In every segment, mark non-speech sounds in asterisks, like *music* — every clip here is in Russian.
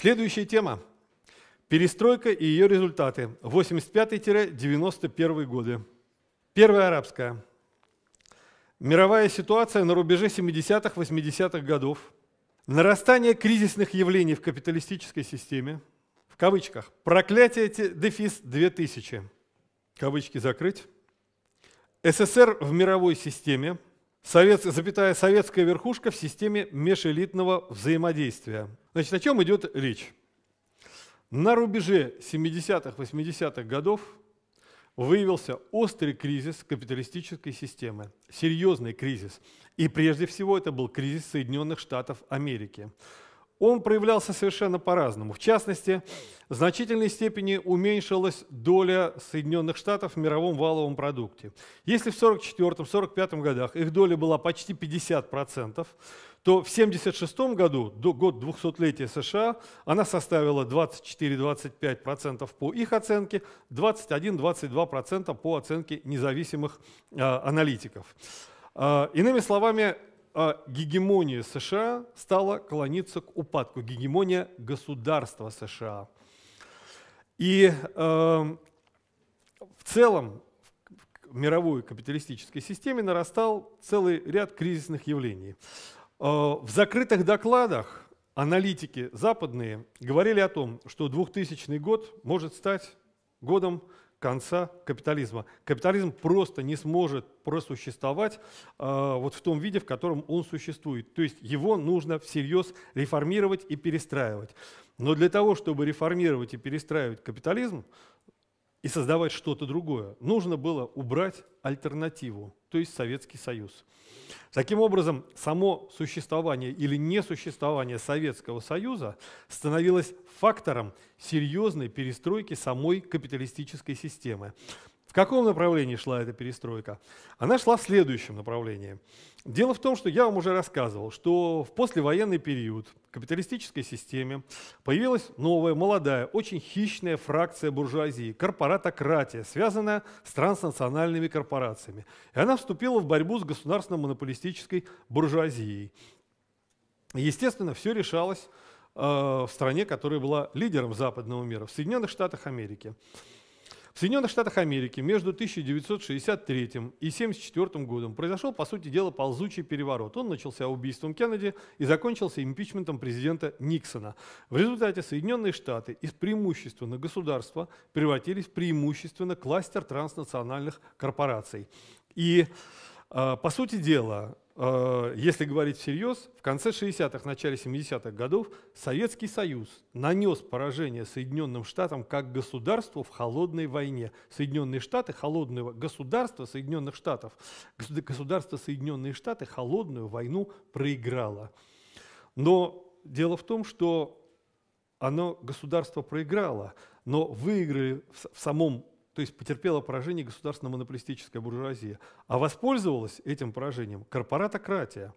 Следующая тема. Перестройка и ее результаты. 85-91 годы. Первая арабская. Мировая ситуация на рубеже 70-80-х годов. Нарастание кризисных явлений в капиталистической системе. В кавычках. Проклятие дефис 2000. Кавычки закрыть. СССР в мировой системе – Совет, запятая советская верхушка в системе межэлитного взаимодействия. Значит, о чем идет речь? На рубеже 70-х, 80-х годов выявился острый кризис капиталистической системы, серьезный кризис. И прежде всего это был кризис Соединенных Штатов Америки – он проявлялся совершенно по-разному. В частности, в значительной степени уменьшилась доля Соединенных Штатов в мировом валовом продукте. Если в 1944-1945 годах их доля была почти 50%, то в 1976 году, до год 200-летия США, она составила 24-25% по их оценке, 21-22% по оценке независимых э, аналитиков. А, иными словами, а гегемония США стала клониться к упадку, гегемония государства США. И эм, в целом в мировой капиталистической системе нарастал целый ряд кризисных явлений. Э, в закрытых докладах аналитики западные говорили о том, что 2000 год может стать годом конца капитализма. Капитализм просто не сможет просуществовать э, вот в том виде, в котором он существует. То есть его нужно всерьез реформировать и перестраивать. Но для того, чтобы реформировать и перестраивать капитализм, и создавать что-то другое. Нужно было убрать альтернативу, то есть Советский Союз. Таким образом, само существование или несуществование Советского Союза становилось фактором серьезной перестройки самой капиталистической системы. В каком направлении шла эта перестройка? Она шла в следующем направлении. Дело в том, что я вам уже рассказывал, что в послевоенный период в капиталистической системе появилась новая, молодая, очень хищная фракция буржуазии – корпоратократия, связанная с транснациональными корпорациями. И она вступила в борьбу с государственно-монополистической буржуазией. Естественно, все решалось э, в стране, которая была лидером западного мира, в Соединенных Штатах Америки. В Соединенных Штатах Америки между 1963 и 1974 годом произошел, по сути дела, ползучий переворот. Он начался убийством Кеннеди и закончился импичментом президента Никсона. В результате Соединенные Штаты из преимущественно государства превратились в преимущественно кластер транснациональных корпораций. И, э, по сути дела, Э, если говорить всерьез, в конце 60-х, начале 70-х годов Советский Союз нанес поражение Соединенным Штатам как государству в холодной войне. Соединенные Штаты, холодное государство Соединенных Штатов, государство Соединенные Штаты холодную войну проиграло. Но дело в том, что оно государство проиграло, но выиграли в самом то есть потерпела поражение государственно-монополистическая буржуазия, а воспользовалась этим поражением корпоратократия.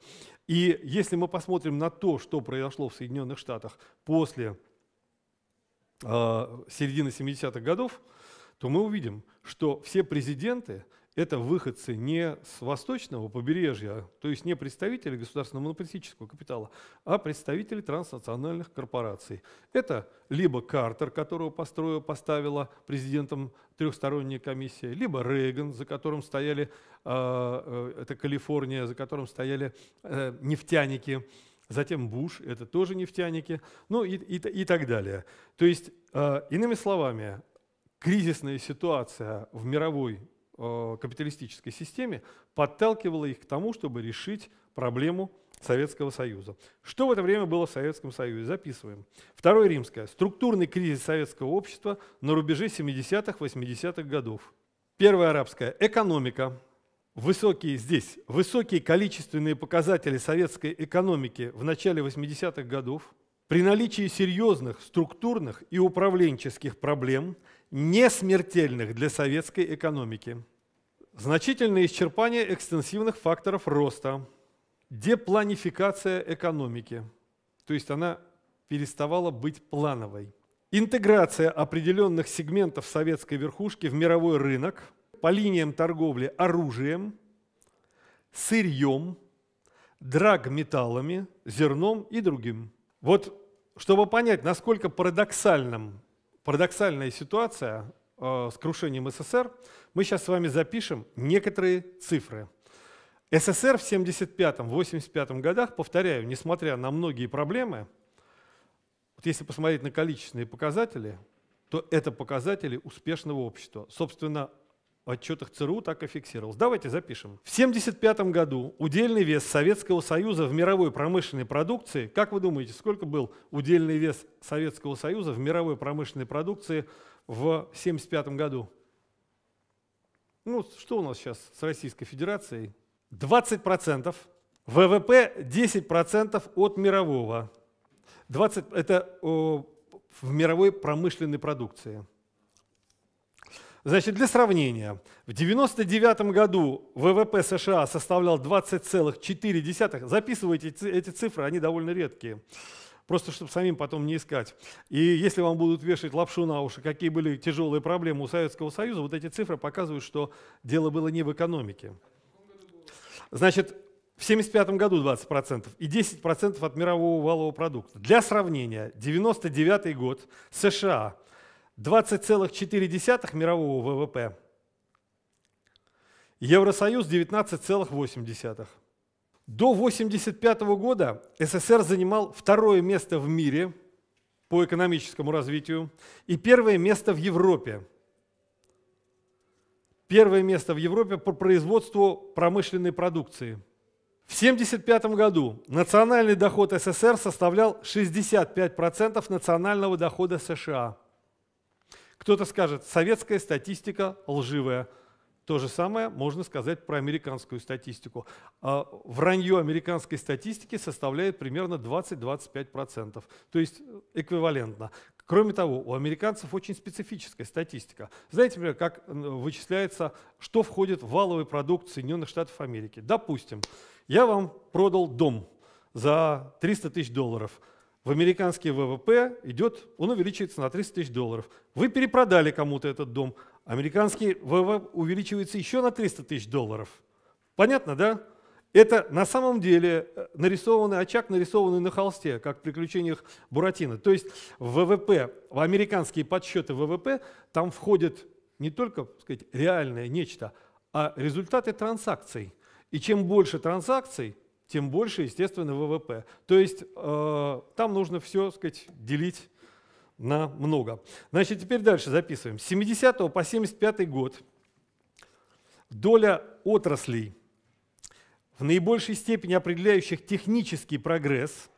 И если мы посмотрим на то, что произошло в Соединенных Штатах после э, середины 70-х годов, то мы увидим, что все президенты – это выходцы не с восточного побережья, то есть не представители государственного монополистического капитала, а представители транснациональных корпораций. Это либо Картер, которого построила, поставила президентом трехсторонняя комиссия, либо Рейган, за которым стояли, а, э, это Калифорния, за которым стояли э, нефтяники, затем Буш, это тоже нефтяники, ну и, и, и так далее. То есть, э, иными словами, кризисная ситуация в мировой Э, капиталистической системе подталкивало их к тому, чтобы решить проблему Советского Союза. Что в это время было в Советском Союзе? Записываем. Второе римское. Структурный кризис советского общества на рубеже 70-80-х годов. Первое арабское. Экономика. Высокие здесь, высокие количественные показатели советской экономики в начале 80-х годов при наличии серьезных структурных и управленческих проблем – несмертельных для советской экономики. Значительное исчерпание экстенсивных факторов роста, депланификация экономики, то есть она переставала быть плановой, интеграция определенных сегментов советской верхушки в мировой рынок по линиям торговли оружием, сырьем, драгметаллами, зерном и другим. Вот чтобы понять, насколько парадоксальным парадоксальная ситуация э, с крушением СССР, мы сейчас с вами запишем некоторые цифры. СССР в 75-85 годах, повторяю, несмотря на многие проблемы, вот если посмотреть на количественные показатели, то это показатели успешного общества. Собственно, в отчетах ЦРУ так и фиксировалось. Давайте запишем. В 1975 году удельный вес Советского Союза в мировой промышленной продукции, как вы думаете, сколько был удельный вес Советского Союза в мировой промышленной продукции в 1975 году? Ну, что у нас сейчас с Российской Федерацией? 20%, ВВП 10% от мирового. 20, это о, в мировой промышленной продукции. Значит, для сравнения, в 1999 году ВВП США составлял 20,4. Записывайте эти цифры, они довольно редкие. Просто чтобы самим потом не искать. И если вам будут вешать лапшу на уши, какие были тяжелые проблемы у Советского Союза, вот эти цифры показывают, что дело было не в экономике. Значит, в 1975 году 20% и 10% от мирового валового продукта. Для сравнения, 1999 год США – 20,4 мирового ВВП. Евросоюз 19,8. До 1985 года СССР занимал второе место в мире по экономическому развитию и первое место в Европе. Первое место в Европе по производству промышленной продукции. В 1975 году национальный доход СССР составлял 65% национального дохода США – кто-то скажет, советская статистика лживая. То же самое можно сказать про американскую статистику. А, вранье американской статистики составляет примерно 20-25%, то есть э, эквивалентно. Кроме того, у американцев очень специфическая статистика. Знаете, например, как э, вычисляется, что входит в валовый продукт Соединенных Штатов Америки? Допустим, я вам продал дом за 300 тысяч долларов – в американский ВВП идет, он увеличивается на 300 тысяч долларов. Вы перепродали кому-то этот дом, американский ВВП увеличивается еще на 300 тысяч долларов. Понятно, да? Это на самом деле э, нарисованный очаг, нарисованный на холсте, как в приключениях Буратино. То есть в ВВП, в американские подсчеты ВВП, там входит не только сказать, реальное нечто, а результаты транзакций. И чем больше транзакций, тем больше, естественно, ВВП. То есть э, там нужно все сказать, делить на много. Значит, теперь дальше записываем. С 70 по 75 год доля отраслей, в наибольшей степени определяющих технический прогресс,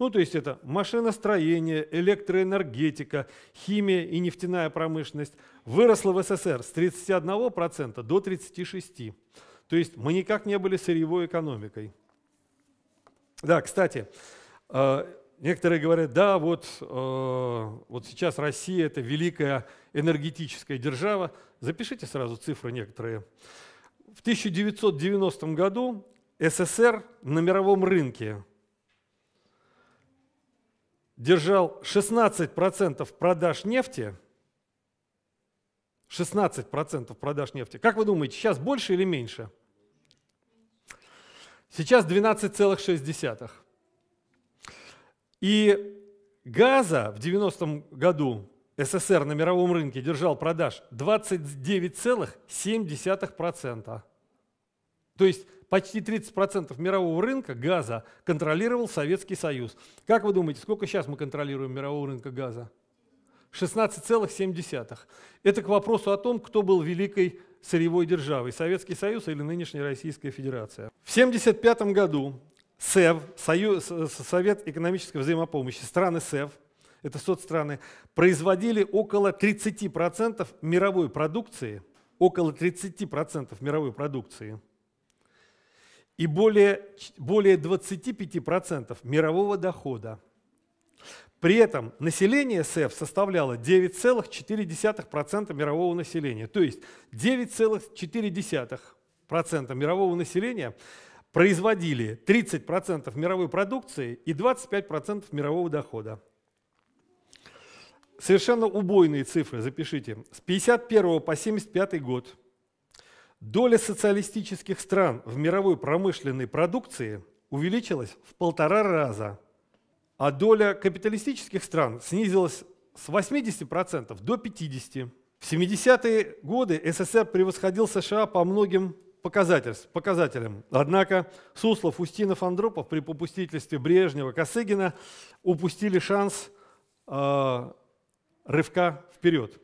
ну то есть это машиностроение, электроэнергетика, химия и нефтяная промышленность, выросла в СССР с 31% до 36%. То есть мы никак не были сырьевой экономикой. Да, кстати, э, некоторые говорят, да, вот, э, вот сейчас Россия – это великая энергетическая держава. Запишите сразу цифры некоторые. В 1990 году СССР на мировом рынке держал 16% продаж нефти, 16% продаж нефти. Как вы думаете, сейчас больше или меньше? – Сейчас 12,6. И газа в 90-м году СССР на мировом рынке держал продаж 29,7%. То есть почти 30% мирового рынка газа контролировал Советский Союз. Как вы думаете, сколько сейчас мы контролируем мирового рынка газа? 16,7. Это к вопросу о том, кто был великой сырьевой державой, Советский Союз или нынешняя Российская Федерация. В 1975 году СЭВ, Союз, Совет экономической взаимопомощи, страны СЭВ, это соцстраны, производили около 30% мировой продукции, около 30% мировой продукции и более, более 25% мирового дохода. При этом население СФ составляло 9,4% мирового населения. То есть 9,4% мирового населения производили 30% мировой продукции и 25% мирового дохода. Совершенно убойные цифры, запишите. С 51 по 75 год доля социалистических стран в мировой промышленной продукции увеличилась в полтора раза а доля капиталистических стран снизилась с 80% до 50%. В 70-е годы СССР превосходил США по многим показателям. Однако Суслов, Устинов, Андропов при попустительстве Брежнева, Косыгина упустили шанс э, рывка вперед.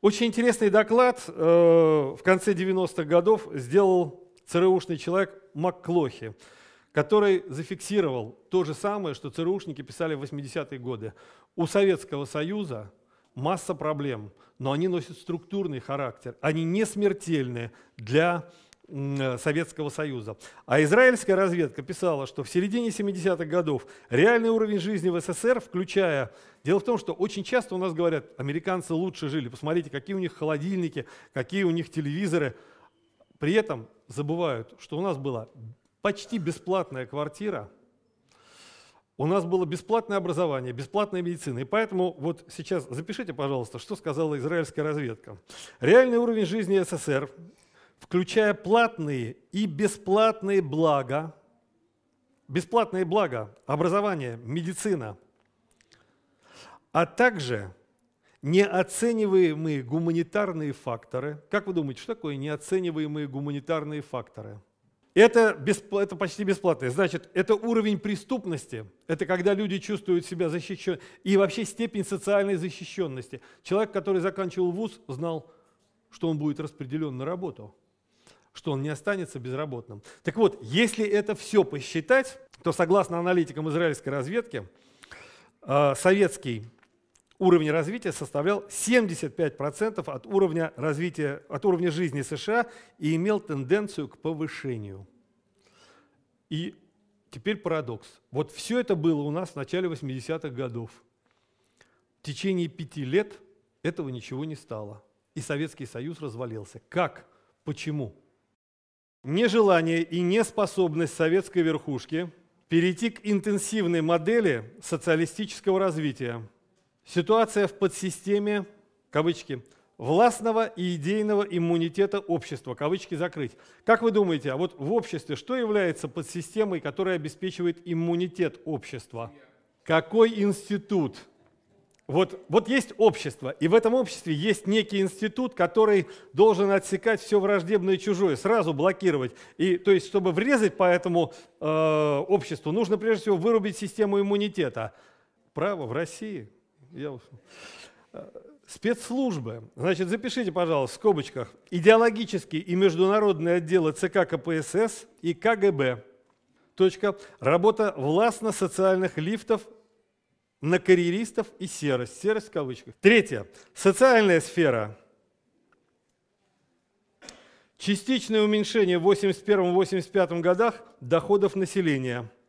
Очень интересный доклад э, в конце 90-х годов сделал ЦРУшный человек МакКлохи который зафиксировал то же самое, что ЦРУшники писали в 80-е годы. У Советского Союза масса проблем, но они носят структурный характер. Они не смертельны для э, Советского Союза. А израильская разведка писала, что в середине 70-х годов реальный уровень жизни в СССР, включая... Дело в том, что очень часто у нас говорят, американцы лучше жили, посмотрите, какие у них холодильники, какие у них телевизоры. При этом забывают, что у нас было почти бесплатная квартира, у нас было бесплатное образование, бесплатная медицина. И поэтому вот сейчас запишите, пожалуйста, что сказала израильская разведка. Реальный уровень жизни СССР, включая платные и бесплатные блага, бесплатные блага, образование, медицина, а также неоцениваемые гуманитарные факторы. Как вы думаете, что такое неоцениваемые гуманитарные факторы – это, бесп... это почти бесплатное. Значит, это уровень преступности, это когда люди чувствуют себя защищенными, и вообще степень социальной защищенности. Человек, который заканчивал вуз, знал, что он будет распределен на работу, что он не останется безработным. Так вот, если это все посчитать, то согласно аналитикам израильской разведки, э, советский Уровень развития составлял 75% от уровня, развития, от уровня жизни США и имел тенденцию к повышению. И теперь парадокс. Вот все это было у нас в начале 80-х годов. В течение пяти лет этого ничего не стало. И Советский Союз развалился. Как? Почему? Нежелание и неспособность советской верхушки перейти к интенсивной модели социалистического развития – Ситуация в подсистеме, кавычки, властного и идейного иммунитета общества, кавычки закрыть. Как вы думаете, а вот в обществе что является подсистемой, которая обеспечивает иммунитет общества? Какой институт? Вот, вот есть общество, и в этом обществе есть некий институт, который должен отсекать все враждебное и чужое, сразу блокировать. И, то есть, чтобы врезать по этому э, обществу, нужно прежде всего вырубить систему иммунитета. Право в России – я ушел. Э, спецслужбы. Значит, запишите, пожалуйста, в скобочках. Идеологические и международные отделы ЦК КПСС и КГБ. Точка. Работа властно-социальных лифтов на карьеристов и серость. Серость в кавычках. Третье. Социальная сфера. Частичное уменьшение в 1981-1985 годах доходов населения –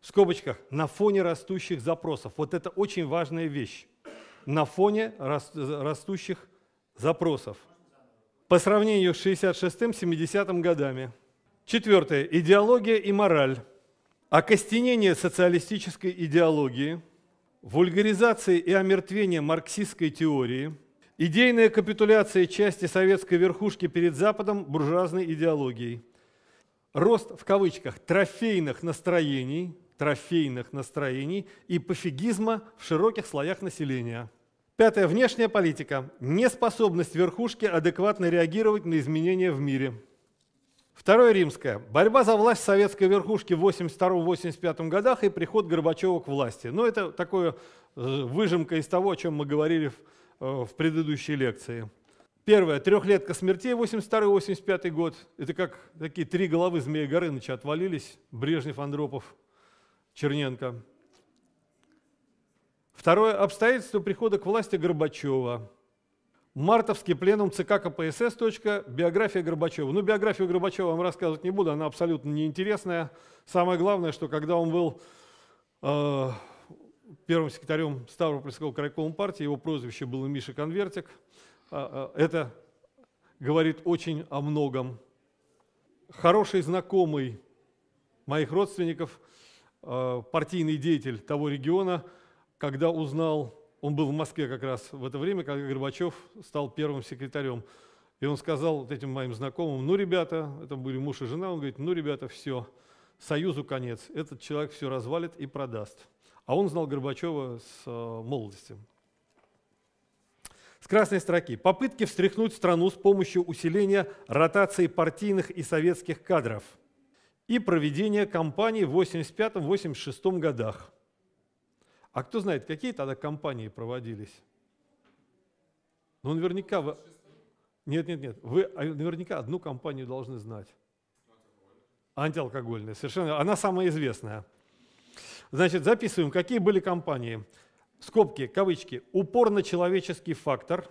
в скобочках, на фоне растущих запросов. Вот это очень важная вещь. На фоне растущих запросов. По сравнению с 66-70 годами. Четвертое. Идеология и мораль. Окостенение социалистической идеологии, вульгаризация и омертвение марксистской теории, идейная капитуляция части советской верхушки перед Западом буржуазной идеологией, рост в кавычках трофейных настроений – трофейных настроений и пофигизма в широких слоях населения. Пятое. Внешняя политика. Неспособность верхушки адекватно реагировать на изменения в мире. Второе римское. Борьба за власть советской верхушки в 82-85 годах и приход Горбачева к власти. Но ну, это такое э, выжимка из того, о чем мы говорили в, э, в предыдущей лекции. Первое. Трехлетка смертей 82-85 год. Это как такие три головы Змея Горыныча отвалились, Брежнев, Андропов. Черненко. Второе – обстоятельство прихода к власти Горбачева. Мартовский пленум ЦК КПСС. Биография Горбачева. Ну, биографию Горбачева вам рассказывать не буду, она абсолютно неинтересная. Самое главное, что когда он был э, первым секретарем Ставропольского крайкома партии, его прозвище было Миша Конвертик. А, а, это говорит очень о многом. Хороший знакомый моих родственников – Э, партийный деятель того региона, когда узнал, он был в Москве как раз в это время, когда Горбачев стал первым секретарем. И он сказал вот этим моим знакомым, ну, ребята, это были муж и жена, он говорит, ну, ребята, все, Союзу конец, этот человек все развалит и продаст. А он знал Горбачева с э, молодости. С красной строки. Попытки встряхнуть страну с помощью усиления ротации партийных и советских кадров – и проведение кампаний в 85-86 годах. А кто знает, какие тогда кампании проводились? Ну, наверняка вы... Нет, нет, нет. Вы а, наверняка одну компанию должны знать. Антиалкогольная, совершенно. Она самая известная. Значит, записываем, какие были компании. Скобки, кавычки. Упор на человеческий фактор.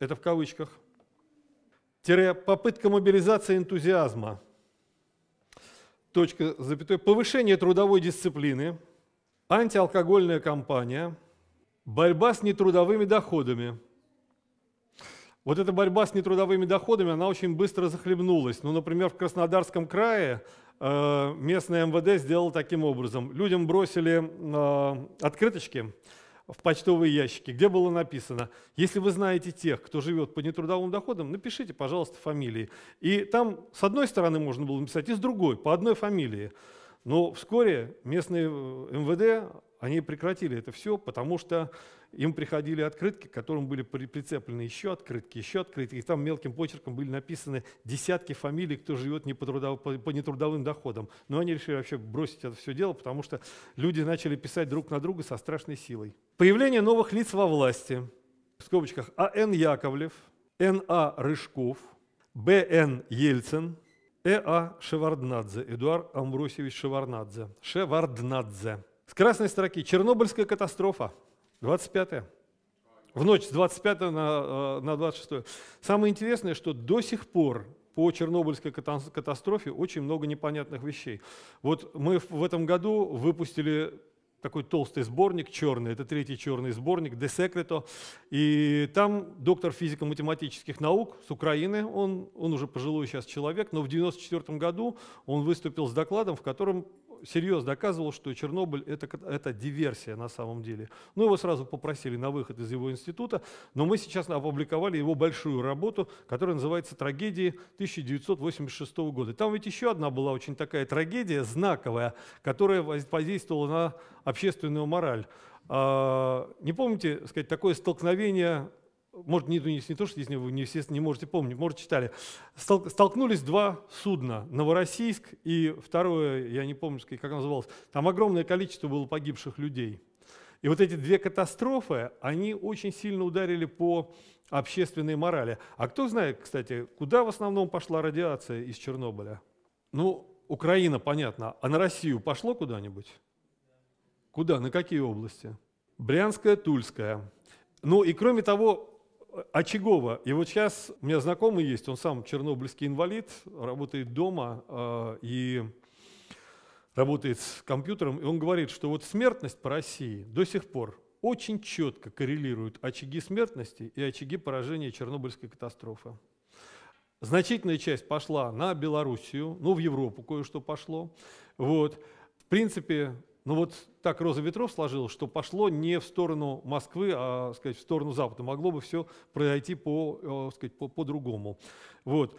Это в кавычках. Тире попытка мобилизации энтузиазма точка запятой, повышение трудовой дисциплины, антиалкогольная кампания, борьба с нетрудовыми доходами. Вот эта борьба с нетрудовыми доходами, она очень быстро захлебнулась. Ну, например, в Краснодарском крае э, местное МВД сделало таким образом. Людям бросили э, открыточки, в почтовые ящики, где было написано, если вы знаете тех, кто живет по нетрудовым доходам, напишите, пожалуйста, фамилии. И там с одной стороны можно было написать, и с другой, по одной фамилии. Но вскоре местные э, МВД, они прекратили это все, потому что им приходили открытки, к которым были прицеплены еще открытки, еще открытки, и там мелким почерком были написаны десятки фамилий, кто живет не по, трудов, по, по нетрудовым доходам. Но они решили вообще бросить это все дело, потому что люди начали писать друг на друга со страшной силой. Появление новых лиц во власти, в скобочках А.Н. Яковлев, Н.А. Рыжков, Б.Н. Ельцин, Э.А. Шеварднадзе, Эдуард Амбросевич Шеварднадзе, Шеварднадзе. С красной строки «Чернобыльская катастрофа», 25 в ночь с 25 на, э, на 26. Самое интересное, что до сих пор по Чернобыльской катастрофе очень много непонятных вещей. Вот мы в этом году выпустили такой толстый сборник, черный, это третий черный сборник, «De Secreto», и там доктор физико-математических наук с Украины, он, он уже пожилой сейчас человек, но в 1994 году он выступил с докладом, в котором серьезно доказывал, что Чернобыль это, это диверсия на самом деле. Ну, его сразу попросили на выход из его института, но мы сейчас опубликовали его большую работу, которая называется «Трагедии 1986 года». Там ведь еще одна была очень такая трагедия, знаковая, которая воздействовала на общественную мораль. А, не помните, сказать, такое столкновение может, не, не, не то, что если вы, не, естественно, не можете помнить, может, читали. Стол, столкнулись два судна, Новороссийск и второе, я не помню, как оно называлось. Там огромное количество было погибших людей. И вот эти две катастрофы, они очень сильно ударили по общественной морали. А кто знает, кстати, куда в основном пошла радиация из Чернобыля? Ну, Украина, понятно, а на Россию пошло куда-нибудь? Куда? На какие области? Брянская, Тульская. Ну и кроме того, Очагова. И вот сейчас у меня знакомый есть, он сам чернобыльский инвалид, работает дома э, и работает с компьютером, и он говорит, что вот смертность по России до сих пор очень четко коррелирует очаги смертности и очаги поражения Чернобыльской катастрофы. Значительная часть пошла на Белоруссию, ну, в Европу кое-что пошло. Вот. В принципе, но ну, вот так роза ветров сложилась, что пошло не в сторону Москвы, а сказать, в сторону Запада. Могло бы все пройти по, э, сказать, по, по-другому. Вот.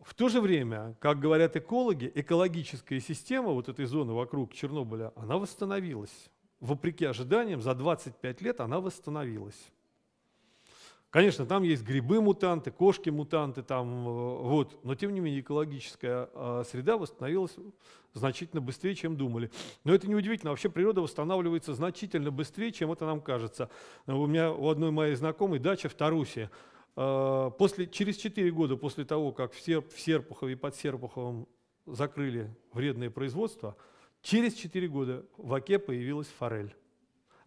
В то же время, как говорят экологи, экологическая система вот этой зоны вокруг Чернобыля, она восстановилась. Вопреки ожиданиям, за 25 лет она восстановилась. Конечно, там есть грибы-мутанты, кошки-мутанты, там, э, вот, но тем не менее экологическая а, среда восстановилась значительно быстрее, чем думали. Но это не удивительно, вообще природа восстанавливается значительно быстрее, чем это нам кажется. Э, у меня у одной моей знакомой дача в Тарусе. А, после, через 4 года после того, как в, Серп, в Серпухове и под Серпуховым закрыли вредное производство, через 4 года в Оке появилась форель.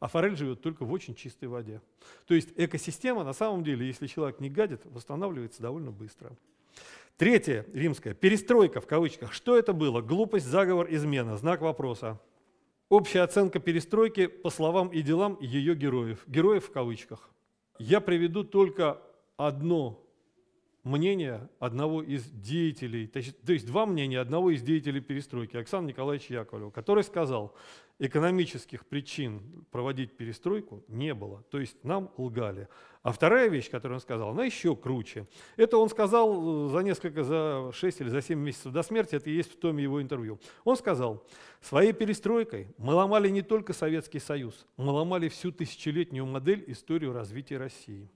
А форель живет только в очень чистой воде. То есть экосистема, на самом деле, если человек не гадит, восстанавливается довольно быстро. Третье, римское, перестройка в кавычках. Что это было? Глупость, заговор, измена, знак вопроса. Общая оценка перестройки по словам и делам ее героев. Героев в кавычках. Я приведу только одно мнение одного из деятелей, то есть два мнения одного из деятелей перестройки, Оксана Николаевича Яковлева, который сказал, экономических причин проводить перестройку не было, то есть нам лгали. А вторая вещь, которую он сказал, она еще круче. Это он сказал э, за несколько, за 6 или за 7 месяцев до смерти, это и есть в том его интервью. Он сказал, своей перестройкой мы ломали не только Советский Союз, мы ломали всю тысячелетнюю модель историю развития России.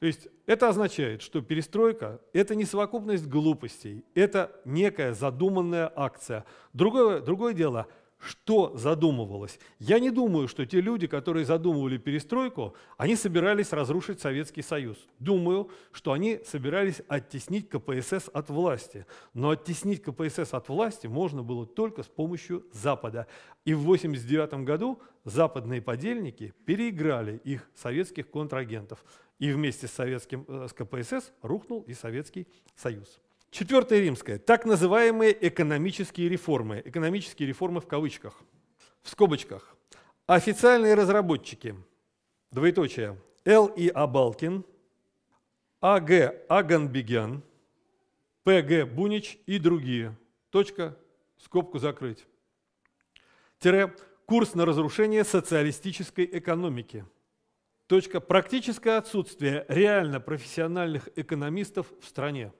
То есть это означает, что перестройка – это не совокупность глупостей, это некая задуманная акция. Другое, другое дело – что задумывалось. Я не думаю, что те люди, которые задумывали перестройку, они собирались разрушить Советский Союз. Думаю, что они собирались оттеснить КПСС от власти. Но оттеснить КПСС от власти можно было только с помощью Запада. И в 1989 году западные подельники переиграли их советских контрагентов. И вместе с советским э, с КПСС рухнул и Советский Союз. Четвертое римское. Так называемые экономические реформы. Экономические реформы в кавычках. В скобочках. Официальные разработчики. Двоеточие. Л. И. Абалкин, А. Г. Аганбегян, П. Г. Бунич и другие. Точка. Скобку закрыть. Тире. Курс на разрушение социалистической экономики – Точка. Практическое отсутствие реально профессиональных экономистов в стране.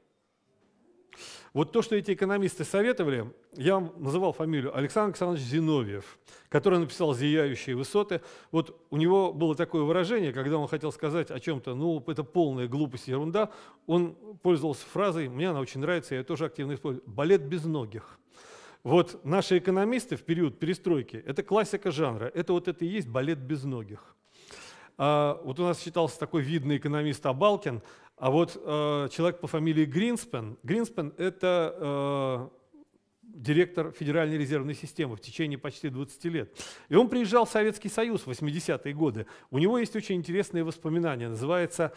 Вот то, что эти экономисты советовали, я вам называл фамилию Александр Александрович Зиновьев, который написал «Зияющие высоты». Вот у него было такое выражение, когда он хотел сказать о чем-то, ну, это полная глупость, ерунда, он пользовался фразой, мне она очень нравится, я ее тоже активно использую, «балет без ногих». Вот наши экономисты в период перестройки – это классика жанра, это вот это и есть балет без ногих. А, вот у нас считался такой видный экономист Абалкин, а вот э, человек по фамилии Гринспен, Гринспен – это э, директор Федеральной резервной системы в течение почти 20 лет. И он приезжал в Советский Союз в 80-е годы. У него есть очень интересные воспоминания. Называется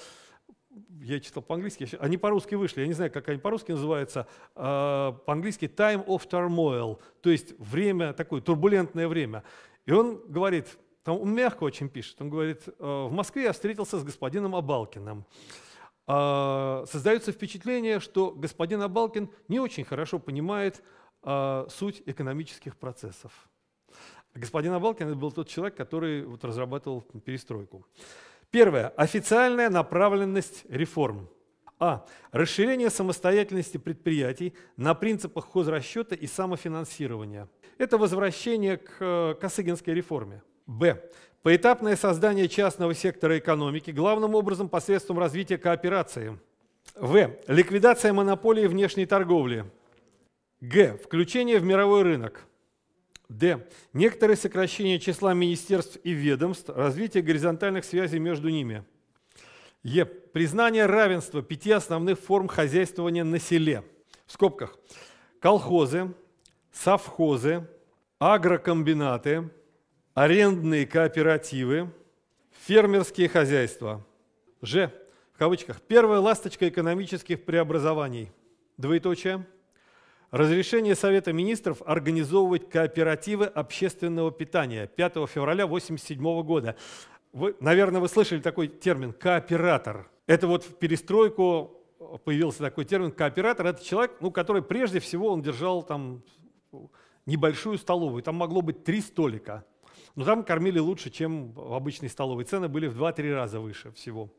я читал по-английски, они по-русски вышли, я не знаю, как они по-русски называются, а, по-английски time of turmoil, то есть время, такое турбулентное время. И он говорит, там он мягко очень пишет. Он говорит, «Э, в Москве я встретился с господином Абалкиным. А, создается впечатление, что господин Абалкин не очень хорошо понимает а, суть экономических процессов. Господин Абалкин был тот человек, который вот разрабатывал перестройку. Первое. Официальная направленность реформ. А. Расширение самостоятельности предприятий на принципах хозрасчета и самофинансирования. Это возвращение к э, Косыгинской реформе. Б. Поэтапное создание частного сектора экономики, главным образом посредством развития кооперации. В. Ликвидация монополии внешней торговли. Г. Включение в мировой рынок. Д. Некоторые сокращения числа министерств и ведомств, развитие горизонтальных связей между ними. Е. Признание равенства пяти основных форм хозяйствования на селе. В скобках. Колхозы, совхозы, агрокомбинаты, арендные кооперативы, фермерские хозяйства. Ж. В кавычках. Первая ласточка экономических преобразований. Двоеточие. Разрешение Совета министров организовывать кооперативы общественного питания 5 февраля 1987 года. Вы, наверное, вы слышали такой термин «кооператор». Это вот в перестройку появился такой термин «кооператор». Это человек, ну, который прежде всего он держал там небольшую столовую. Там могло быть три столика – но ну, там кормили лучше, чем в обычной столовой. Цены были в 2-3 раза выше всего.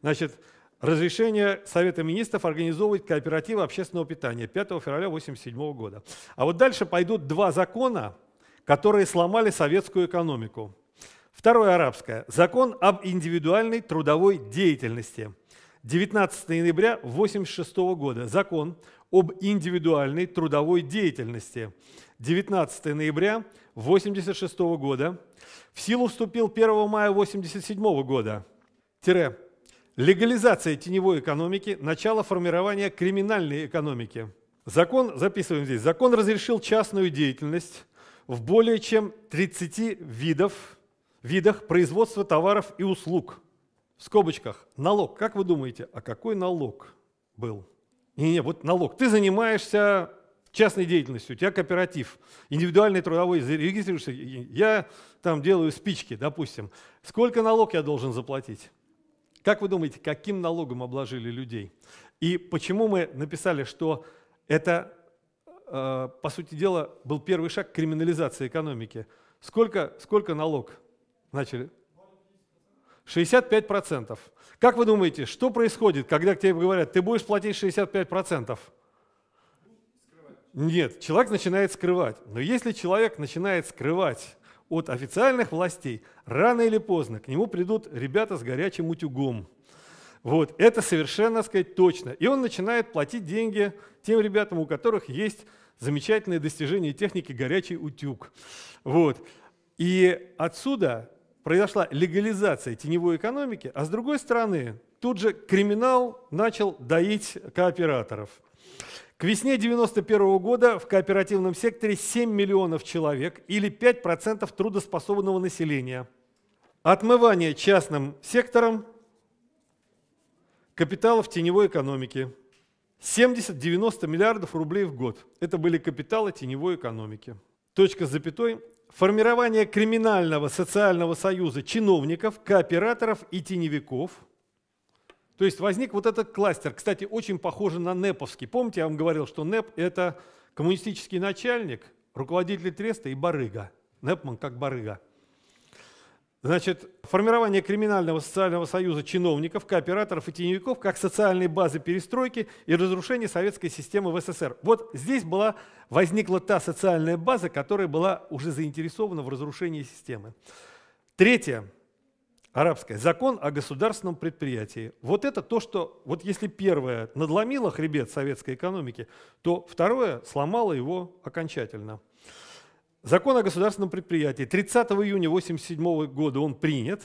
Значит, разрешение Совета Министров организовывать кооперативы общественного питания 5 февраля 1987 года. А вот дальше пойдут два закона, которые сломали советскую экономику. Второе арабское. Закон об индивидуальной трудовой деятельности. 19 ноября 1986 года. Закон об индивидуальной трудовой деятельности. 19 ноября 1986 года, в силу вступил 1 мая 1987 года. Тире. Легализация теневой экономики, начало формирования криминальной экономики. Закон, записываем здесь, закон разрешил частную деятельность в более чем 30 видов, видах производства товаров и услуг. В скобочках. Налог. Как вы думаете, а какой налог был? Не-не, вот налог. Ты занимаешься частной деятельностью, у тебя кооператив, индивидуальный трудовой, зарегистрируешься, я там делаю спички, допустим. Сколько налог я должен заплатить? Как вы думаете, каким налогом обложили людей? И почему мы написали, что это, э, по сути дела, был первый шаг к криминализации экономики? Сколько, сколько налог начали? 65%. Как вы думаете, что происходит, когда к тебе говорят, ты будешь платить 65%? Нет, человек начинает скрывать. Но если человек начинает скрывать от официальных властей, рано или поздно к нему придут ребята с горячим утюгом. Вот, это совершенно сказать точно. И он начинает платить деньги тем ребятам, у которых есть замечательные достижения техники горячий утюг. Вот. И отсюда произошла легализация теневой экономики, а с другой стороны, тут же криминал начал доить кооператоров. К весне 1991 года в кооперативном секторе 7 миллионов человек или 5% трудоспособного населения. Отмывание частным сектором капитала в теневой экономике. 70-90 миллиардов рублей в год. Это были капиталы теневой экономики. Точка с запятой. Формирование криминального социального союза чиновников, кооператоров и теневиков – то есть возник вот этот кластер, кстати, очень похоже на НЭПовский. Помните, я вам говорил, что НЭП – это коммунистический начальник, руководитель треста и барыга. НЭПман как барыга. Значит, формирование криминального социального союза чиновников, кооператоров и теневиков как социальной базы перестройки и разрушение советской системы в СССР. Вот здесь была, возникла та социальная база, которая была уже заинтересована в разрушении системы. Третье арабское, закон о государственном предприятии. Вот это то, что, вот если первое надломило хребет советской экономики, то второе сломало его окончательно. Закон о государственном предприятии 30 июня 1987 года он принят.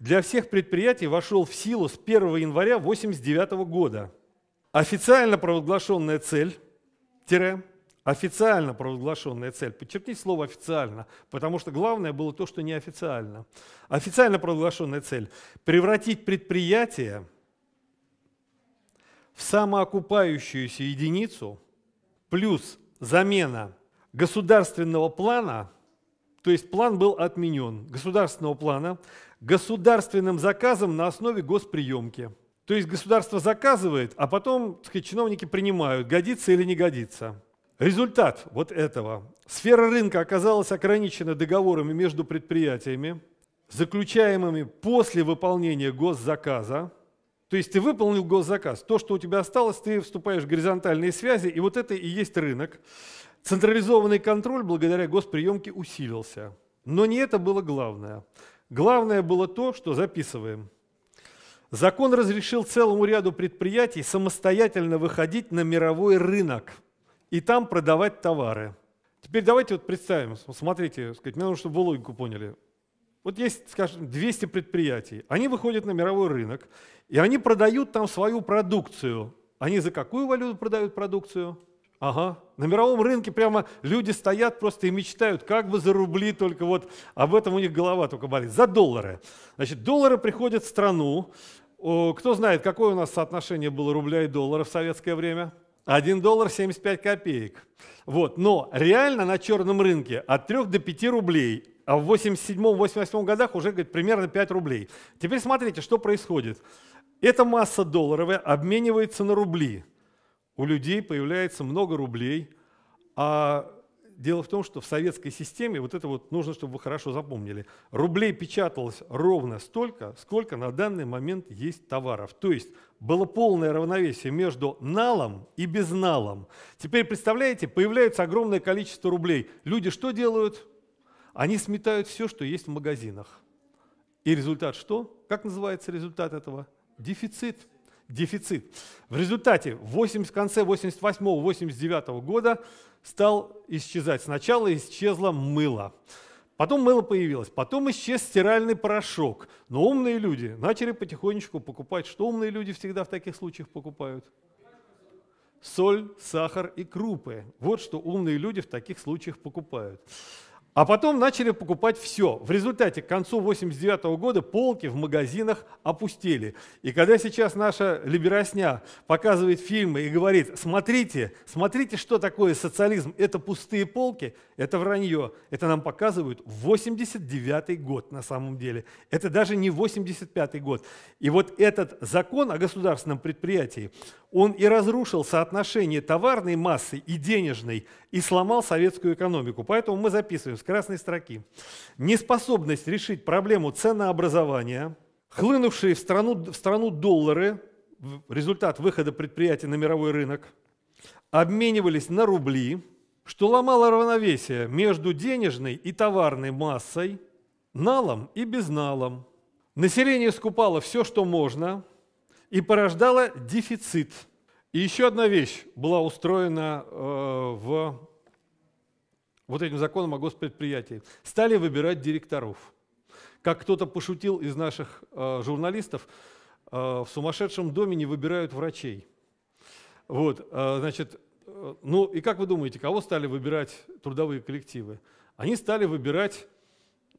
Для всех предприятий вошел в силу с 1 января 1989 года. Официально провозглашенная цель официально провозглашенная цель. Подчеркните слово «официально», потому что главное было то, что неофициально. Официально провозглашенная цель – превратить предприятие в самоокупающуюся единицу плюс замена государственного плана, то есть план был отменен, государственного плана, государственным заказом на основе госприемки. То есть государство заказывает, а потом сказать, чиновники принимают, годится или не годится. Результат вот этого. Сфера рынка оказалась ограничена договорами между предприятиями, заключаемыми после выполнения госзаказа. То есть ты выполнил госзаказ, то, что у тебя осталось, ты вступаешь в горизонтальные связи, и вот это и есть рынок. Централизованный контроль благодаря госприемке усилился. Но не это было главное. Главное было то, что записываем. Закон разрешил целому ряду предприятий самостоятельно выходить на мировой рынок – и там продавать товары. Теперь давайте вот представим, смотрите, сказать, мне нужно, чтобы вы логику поняли. Вот есть, скажем, 200 предприятий, они выходят на мировой рынок, и они продают там свою продукцию. Они за какую валюту продают продукцию? Ага. На мировом рынке прямо люди стоят просто и мечтают, как бы за рубли, только вот об этом у них голова только болит. За доллары. Значит, доллары приходят в страну. Кто знает, какое у нас соотношение было рубля и доллара в советское время? 1 доллар 75 копеек. Вот. Но реально на черном рынке от 3 до 5 рублей, а в 87-88 годах уже говорит, примерно 5 рублей. Теперь смотрите, что происходит. Эта масса долларовая обменивается на рубли. У людей появляется много рублей, а дело в том, что в советской системе, вот это вот нужно, чтобы вы хорошо запомнили, рублей печаталось ровно столько, сколько на данный момент есть товаров. То есть было полное равновесие между налом и безналом. Теперь, представляете, появляется огромное количество рублей. Люди что делают? Они сметают все, что есть в магазинах. И результат что? Как называется результат этого? Дефицит дефицит. В результате в 80, в конце 88-89 года стал исчезать. Сначала исчезло мыло. Потом мыло появилось, потом исчез стиральный порошок. Но умные люди начали потихонечку покупать. Что умные люди всегда в таких случаях покупают? Соль, сахар и крупы. Вот что умные люди в таких случаях покупают. А потом начали покупать все. В результате к концу 89 года полки в магазинах опустили. И когда сейчас наша либеросня показывает фильмы и говорит, смотрите, смотрите, что такое социализм, это пустые полки, это вранье. Это нам показывают 89 год на самом деле. Это даже не 85 год. И вот этот закон о государственном предприятии, он и разрушил соотношение товарной массы и денежной, и сломал советскую экономику. Поэтому мы записываем с красной строки. Неспособность решить проблему ценообразования, хлынувшие в страну, в страну доллары, результат выхода предприятий на мировой рынок, обменивались на рубли, что ломало равновесие между денежной и товарной массой, налом и безналом. Население скупало все, что можно, и порождало дефицит. И еще одна вещь была устроена э, в вот этим законом о госпредприятии, стали выбирать директоров. Как кто-то пошутил из наших э, журналистов, э, в сумасшедшем доме не выбирают врачей. Вот, э, значит, э, ну и как вы думаете, кого стали выбирать трудовые коллективы? Они стали выбирать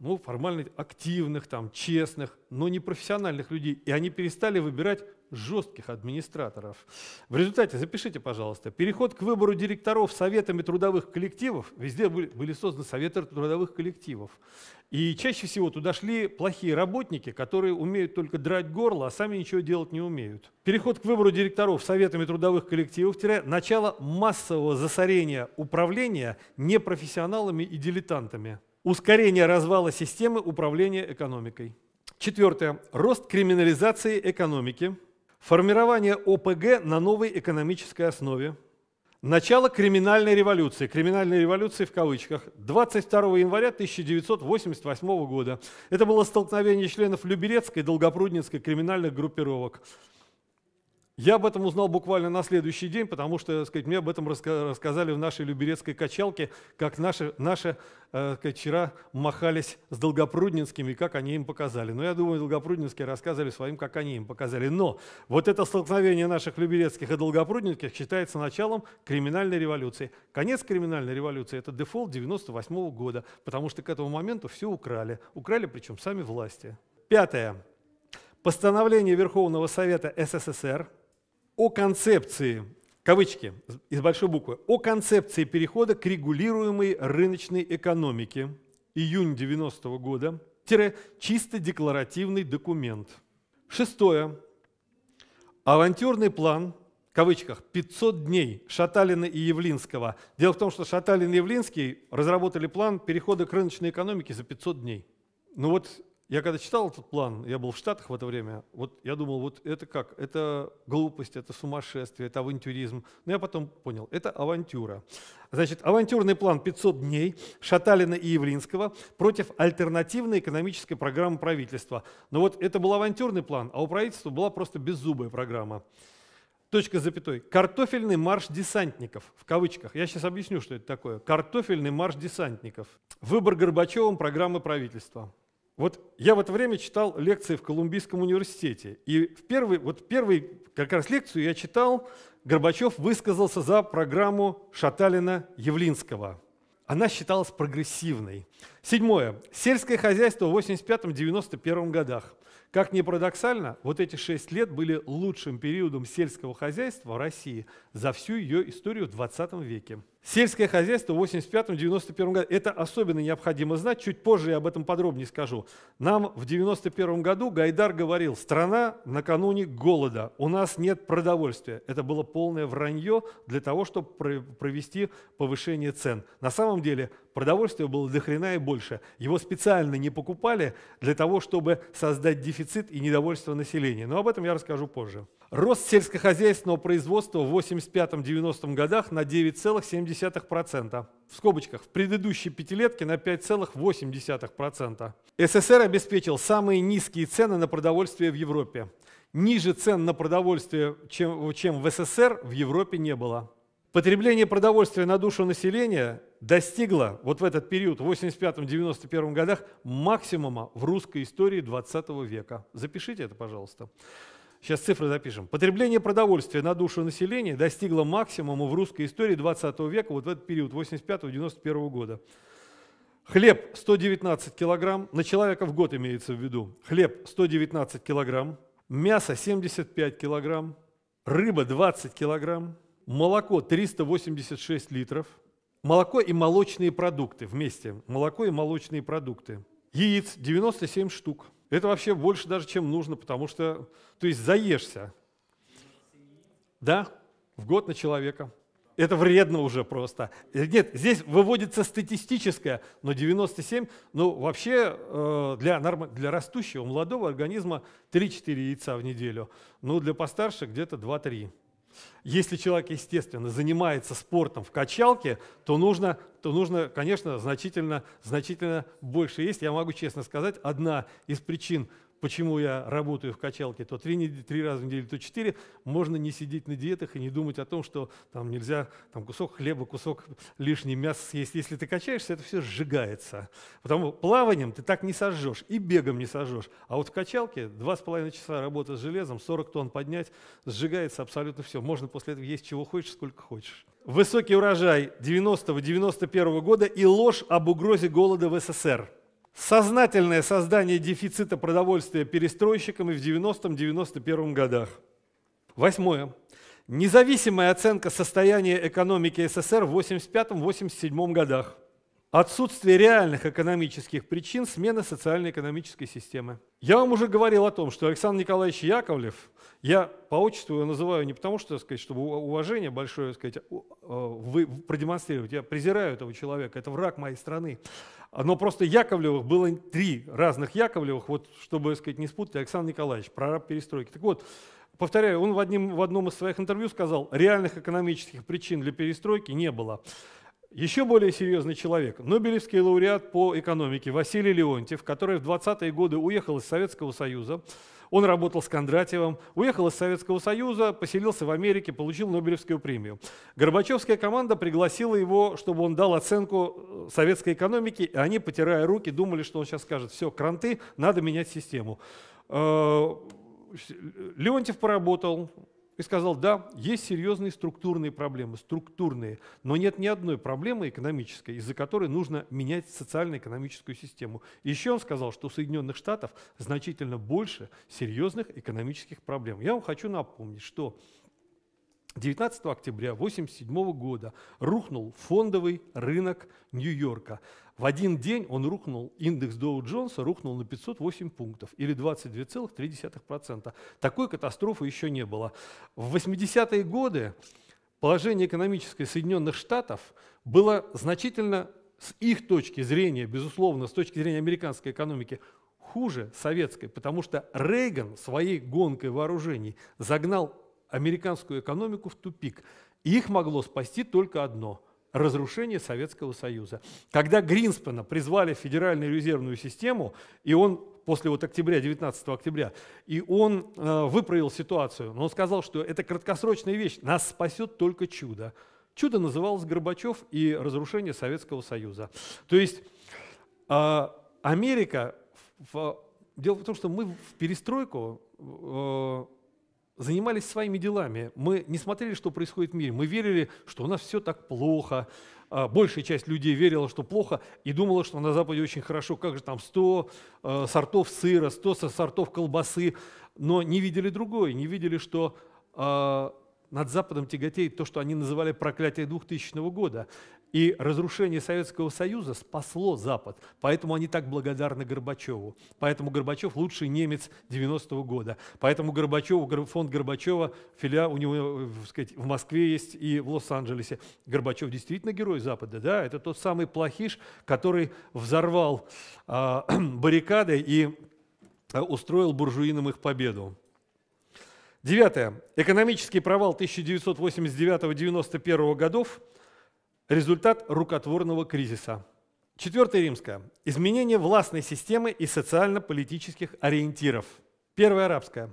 ну, формально активных, там, честных, но не профессиональных людей. И они перестали выбирать жестких администраторов. В результате, запишите, пожалуйста, переход к выбору директоров советами трудовых коллективов, везде были, созданы советы трудовых коллективов. И чаще всего туда шли плохие работники, которые умеют только драть горло, а сами ничего делать не умеют. Переход к выбору директоров советами трудовых коллективов, начало массового засорения управления непрофессионалами и дилетантами. Ускорение развала системы управления экономикой. Четвертое. Рост криминализации экономики. Формирование ОПГ на новой экономической основе. Начало криминальной революции. Криминальной революции в кавычках. 22 января 1988 года. Это было столкновение членов Люберецкой и Долгопрудненской криминальных группировок. Я об этом узнал буквально на следующий день, потому что так сказать, мне об этом рассказали в нашей люберецкой качалке, как наши, наши э, вчера махались с Долгопрудненскими, как они им показали. Но я думаю, Долгопрудненские рассказывали своим, как они им показали. Но вот это столкновение наших люберецких и Долгопрудненских считается началом криминальной революции. Конец криминальной революции – это дефолт 98 -го года, потому что к этому моменту все украли. Украли, причем сами власти. Пятое. Постановление Верховного Совета СССР – о концепции, кавычки из большой буквы, о концепции перехода к регулируемой рыночной экономике июнь 90 -го года, чисто декларативный документ. Шестое. Авантюрный план, в кавычках, 500 дней Шаталина и Явлинского. Дело в том, что Шаталин и Явлинский разработали план перехода к рыночной экономике за 500 дней. Ну вот я когда читал этот план, я был в Штатах в это время, вот я думал, вот это как? Это глупость, это сумасшествие, это авантюризм. Но я потом понял, это авантюра. Значит, авантюрный план 500 дней Шаталина и Явлинского против альтернативной экономической программы правительства. Но вот это был авантюрный план, а у правительства была просто беззубая программа точка с запятой, картофельный марш десантников, в кавычках. Я сейчас объясню, что это такое. Картофельный марш десантников. Выбор Горбачевым программы правительства. Вот я в это время читал лекции в Колумбийском университете. И в первый, вот первый как раз лекцию я читал, Горбачев высказался за программу Шаталина-Явлинского. Она считалась прогрессивной. Седьмое. Сельское хозяйство в 85-91 годах. Как ни парадоксально, вот эти шесть лет были лучшим периодом сельского хозяйства в России за всю ее историю в 20 веке. Сельское хозяйство в 85-91 году. Это особенно необходимо знать. Чуть позже я об этом подробнее скажу. Нам в 91 году Гайдар говорил, страна накануне голода, у нас нет продовольствия. Это было полное вранье для того, чтобы провести повышение цен. На самом деле продовольствия было до хрена и больше. Его специально не покупали для того, чтобы создать дефицит и недовольство населения. Но об этом я расскажу позже. Рост сельскохозяйственного производства в 85-90 годах на 9,7%. В скобочках, в предыдущей пятилетке на 5,8%. СССР обеспечил самые низкие цены на продовольствие в Европе. Ниже цен на продовольствие, чем, чем в СССР, в Европе не было. Потребление продовольствия на душу населения достигло вот в этот период, в 85-91 годах, максимума в русской истории 20 века. Запишите это, пожалуйста. Сейчас цифры запишем. Потребление продовольствия на душу населения достигло максимума в русской истории 20 века, вот в этот период, 85-91 года. Хлеб 119 килограмм, на человека в год имеется в виду. Хлеб 119 килограмм, мясо 75 килограмм, рыба 20 килограмм, молоко 386 литров, молоко и молочные продукты вместе, молоко и молочные продукты, яиц 97 штук, это вообще больше даже, чем нужно, потому что, то есть заешься. Да, в год на человека. Это вредно уже просто. Э, нет, здесь выводится статистическое, но 97, ну вообще э, для, норм... для растущего молодого организма 3-4 яйца в неделю, ну для постарше где-то 2-3. Если человек, естественно, занимается спортом в качалке, то нужно, то нужно конечно, значительно, значительно больше есть. Я могу честно сказать, одна из причин почему я работаю в качалке то три, три раза в неделю, то четыре, можно не сидеть на диетах и не думать о том, что там нельзя там, кусок хлеба, кусок лишнего мяса съесть. Если ты качаешься, это все сжигается. Потому плаванием ты так не сожжешь и бегом не сожжешь. А вот в качалке два с половиной часа работы с железом, 40 тонн поднять, сжигается абсолютно все. Можно после этого есть чего хочешь, сколько хочешь. Высокий урожай 90-91 года и ложь об угрозе голода в СССР сознательное создание дефицита продовольствия перестройщиками в 90-91 годах. Восьмое. Независимая оценка состояния экономики СССР в 85-87 годах. Отсутствие реальных экономических причин смены социально-экономической системы. Я вам уже говорил о том, что Александр Николаевич Яковлев, я по отчеству его называю не потому, что, сказать, чтобы уважение большое сказать, э, вы продемонстрировать, я презираю этого человека, это враг моей страны. Но просто Яковлевых было три разных Яковлевых, вот чтобы сказать, не спутать, Александр Николаевич, прораб перестройки. Так вот, повторяю, он в, одним, в одном из своих интервью сказал, реальных экономических причин для перестройки не было. Еще более серьезный человек, Нобелевский лауреат по экономике Василий Леонтьев, который в 20-е годы уехал из Советского Союза, он работал с Кондратьевым, уехал из Советского Союза, поселился в Америке, получил Нобелевскую премию. Горбачевская команда пригласила его, чтобы он дал оценку э, советской экономике, и они, потирая руки, думали, что он сейчас скажет, все, кранты, надо менять систему. Э, Леонтьев поработал, и сказал, да, есть серьезные структурные проблемы, структурные, но нет ни одной проблемы экономической, из-за которой нужно менять социально-экономическую систему. еще он сказал, что у Соединенных Штатов значительно больше серьезных экономических проблем. Я вам хочу напомнить, что 19 октября 1987 года рухнул фондовый рынок Нью-Йорка. В один день он рухнул, индекс Доу Джонса рухнул на 508 пунктов или 22,3%. Такой катастрофы еще не было. В 80-е годы положение экономической Соединенных Штатов было значительно с их точки зрения, безусловно, с точки зрения американской экономики, хуже советской, потому что Рейган своей гонкой вооружений загнал американскую экономику в тупик. И их могло спасти только одно – разрушение Советского Союза. Когда Гринспена призвали в Федеральную резервную систему, и он после вот октября, 19 октября, и он э, выправил ситуацию, но он сказал, что это краткосрочная вещь, нас спасет только чудо. Чудо называлось Горбачев и разрушение Советского Союза. То есть э, Америка в, в Дело в том, что мы в перестройку э, занимались своими делами. Мы не смотрели, что происходит в мире. Мы верили, что у нас все так плохо. А, большая часть людей верила, что плохо, и думала, что на Западе очень хорошо. Как же там 100 э, сортов сыра, 100 сортов колбасы. Но не видели другое, не видели, что а, над Западом тяготеет то, что они называли проклятие 2000 года. И разрушение Советского Союза спасло Запад, поэтому они так благодарны Горбачеву. Поэтому Горбачев лучший немец 90-го года. Поэтому Горбачев, фонд Горбачева, филиал у него э, сказать, в Москве есть и в Лос-Анджелесе. Горбачев действительно герой Запада, да? Это тот самый плохиш, который взорвал э, *clears throat* баррикады и э, устроил буржуинам их победу. Девятое. Экономический провал 1989-91 годов – Результат рукотворного кризиса. Четвертое римское. Изменение властной системы и социально-политических ориентиров. Первое арабское.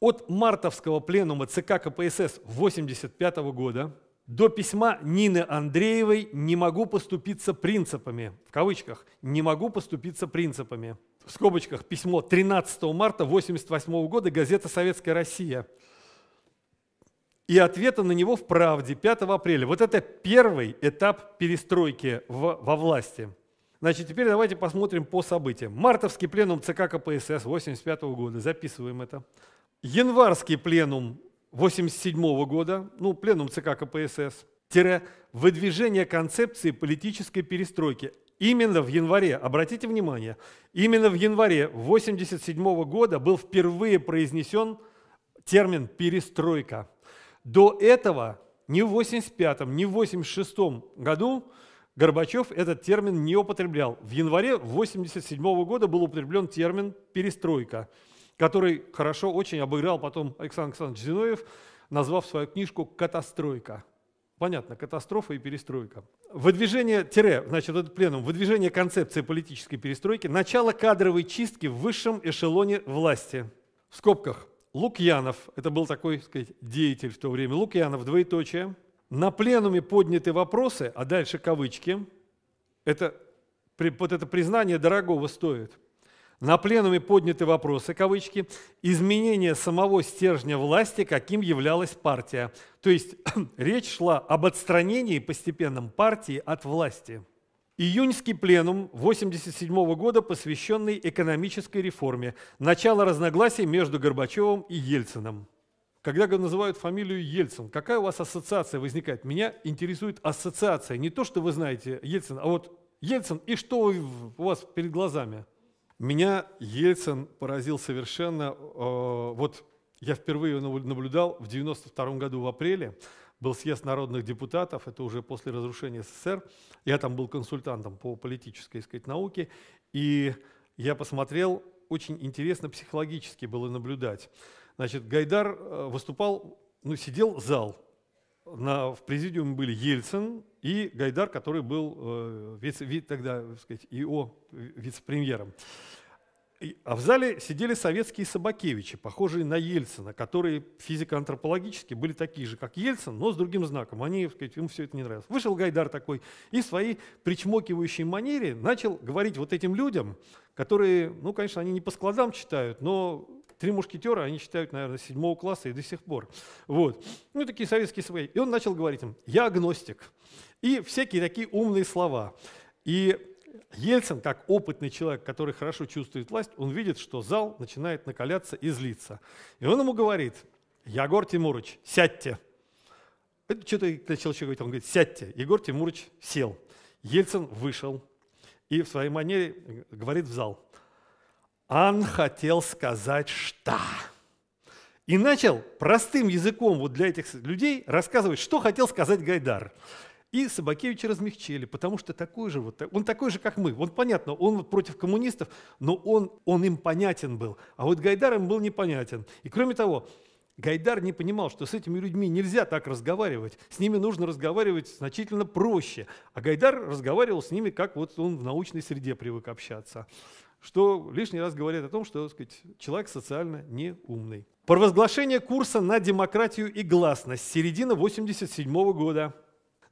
От мартовского пленума ЦК КПСС 1985 года до письма Нины Андреевой «Не могу поступиться принципами», в кавычках, «не могу поступиться принципами», в скобочках письмо 13 марта 1988 года газета «Советская Россия», и ответа на него в правде 5 апреля. Вот это первый этап перестройки в, во власти. Значит, теперь давайте посмотрим по событиям. Мартовский пленум ЦК КПСС 1985 года, записываем это. Январский пленум 1987 года, ну, пленум ЦК КПСС, тире, выдвижение концепции политической перестройки. Именно в январе, обратите внимание, именно в январе 1987 года был впервые произнесен термин «перестройка». До этого ни в 85-м, ни в 86-м году Горбачев этот термин не употреблял. В январе 87 -го года был употреблен термин «перестройка», который хорошо очень обыграл потом Александр Александрович Зиновьев, назвав свою книжку «Катастройка». Понятно, катастрофа и перестройка. Выдвижение, тире, значит, этот пленум, выдвижение концепции политической перестройки, начало кадровой чистки в высшем эшелоне власти. В скобках – Лукьянов, это был такой, сказать, деятель в то время, Лукьянов, двоеточие, на пленуме подняты вопросы, а дальше кавычки, это, вот это признание дорогого стоит. На пленуме подняты вопросы, кавычки, изменение самого стержня власти, каким являлась партия. То есть *clears throat* речь шла об отстранении постепенном партии от власти – Июньский пленум 1987 года, посвященный экономической реформе, начало разногласий между Горбачевым и Ельцином. Когда называют фамилию Ельцин, какая у вас ассоциация возникает? Меня интересует ассоциация, не то, что вы знаете Ельцин, а вот Ельцин и что у вас перед глазами? Меня Ельцин поразил совершенно. Э, вот я впервые его наблюдал в 1992 году в апреле был съезд народных депутатов, это уже после разрушения СССР. Я там был консультантом по политической сказать, науке, и я посмотрел, очень интересно психологически было наблюдать. Значит, Гайдар э, выступал, ну, сидел зал, на, в президиуме были Ельцин и Гайдар, который был э, вице, ви, тогда, так сказать, ИО, вице-премьером. А в зале сидели советские собакевичи, похожие на Ельцина, которые физико-антропологически были такие же, как Ельцин, но с другим знаком. Они, сказать, им все это не нравилось. Вышел Гайдар такой и в своей причмокивающей манере начал говорить вот этим людям, которые, ну, конечно, они не по складам читают, но «Три мушкетера» они читают, наверное, седьмого класса и до сих пор. Вот. Ну, такие советские свои. И он начал говорить им «Я агностик». И всякие такие умные слова. И Ельцин, как опытный человек, который хорошо чувствует власть, он видит, что зал начинает накаляться и злиться. И он ему говорит, Егор Тимурович, сядьте. Это что-то начал человек говорить, он говорит, сядьте. Егор Тимурович сел. Ельцин вышел и в своей манере говорит в зал. Ан хотел сказать «что». И начал простым языком вот для этих людей рассказывать, что хотел сказать Гайдар. И Собакевича размягчили, потому что такой же, вот, он такой же, как мы. Он, понятно, он вот против коммунистов, но он, он им понятен был. А вот Гайдар им был непонятен. И кроме того, Гайдар не понимал, что с этими людьми нельзя так разговаривать. С ними нужно разговаривать значительно проще. А Гайдар разговаривал с ними, как вот он в научной среде привык общаться. Что лишний раз говорит о том, что так сказать, человек социально неумный. Провозглашение курса на демократию и гласность. Середина 1987 года.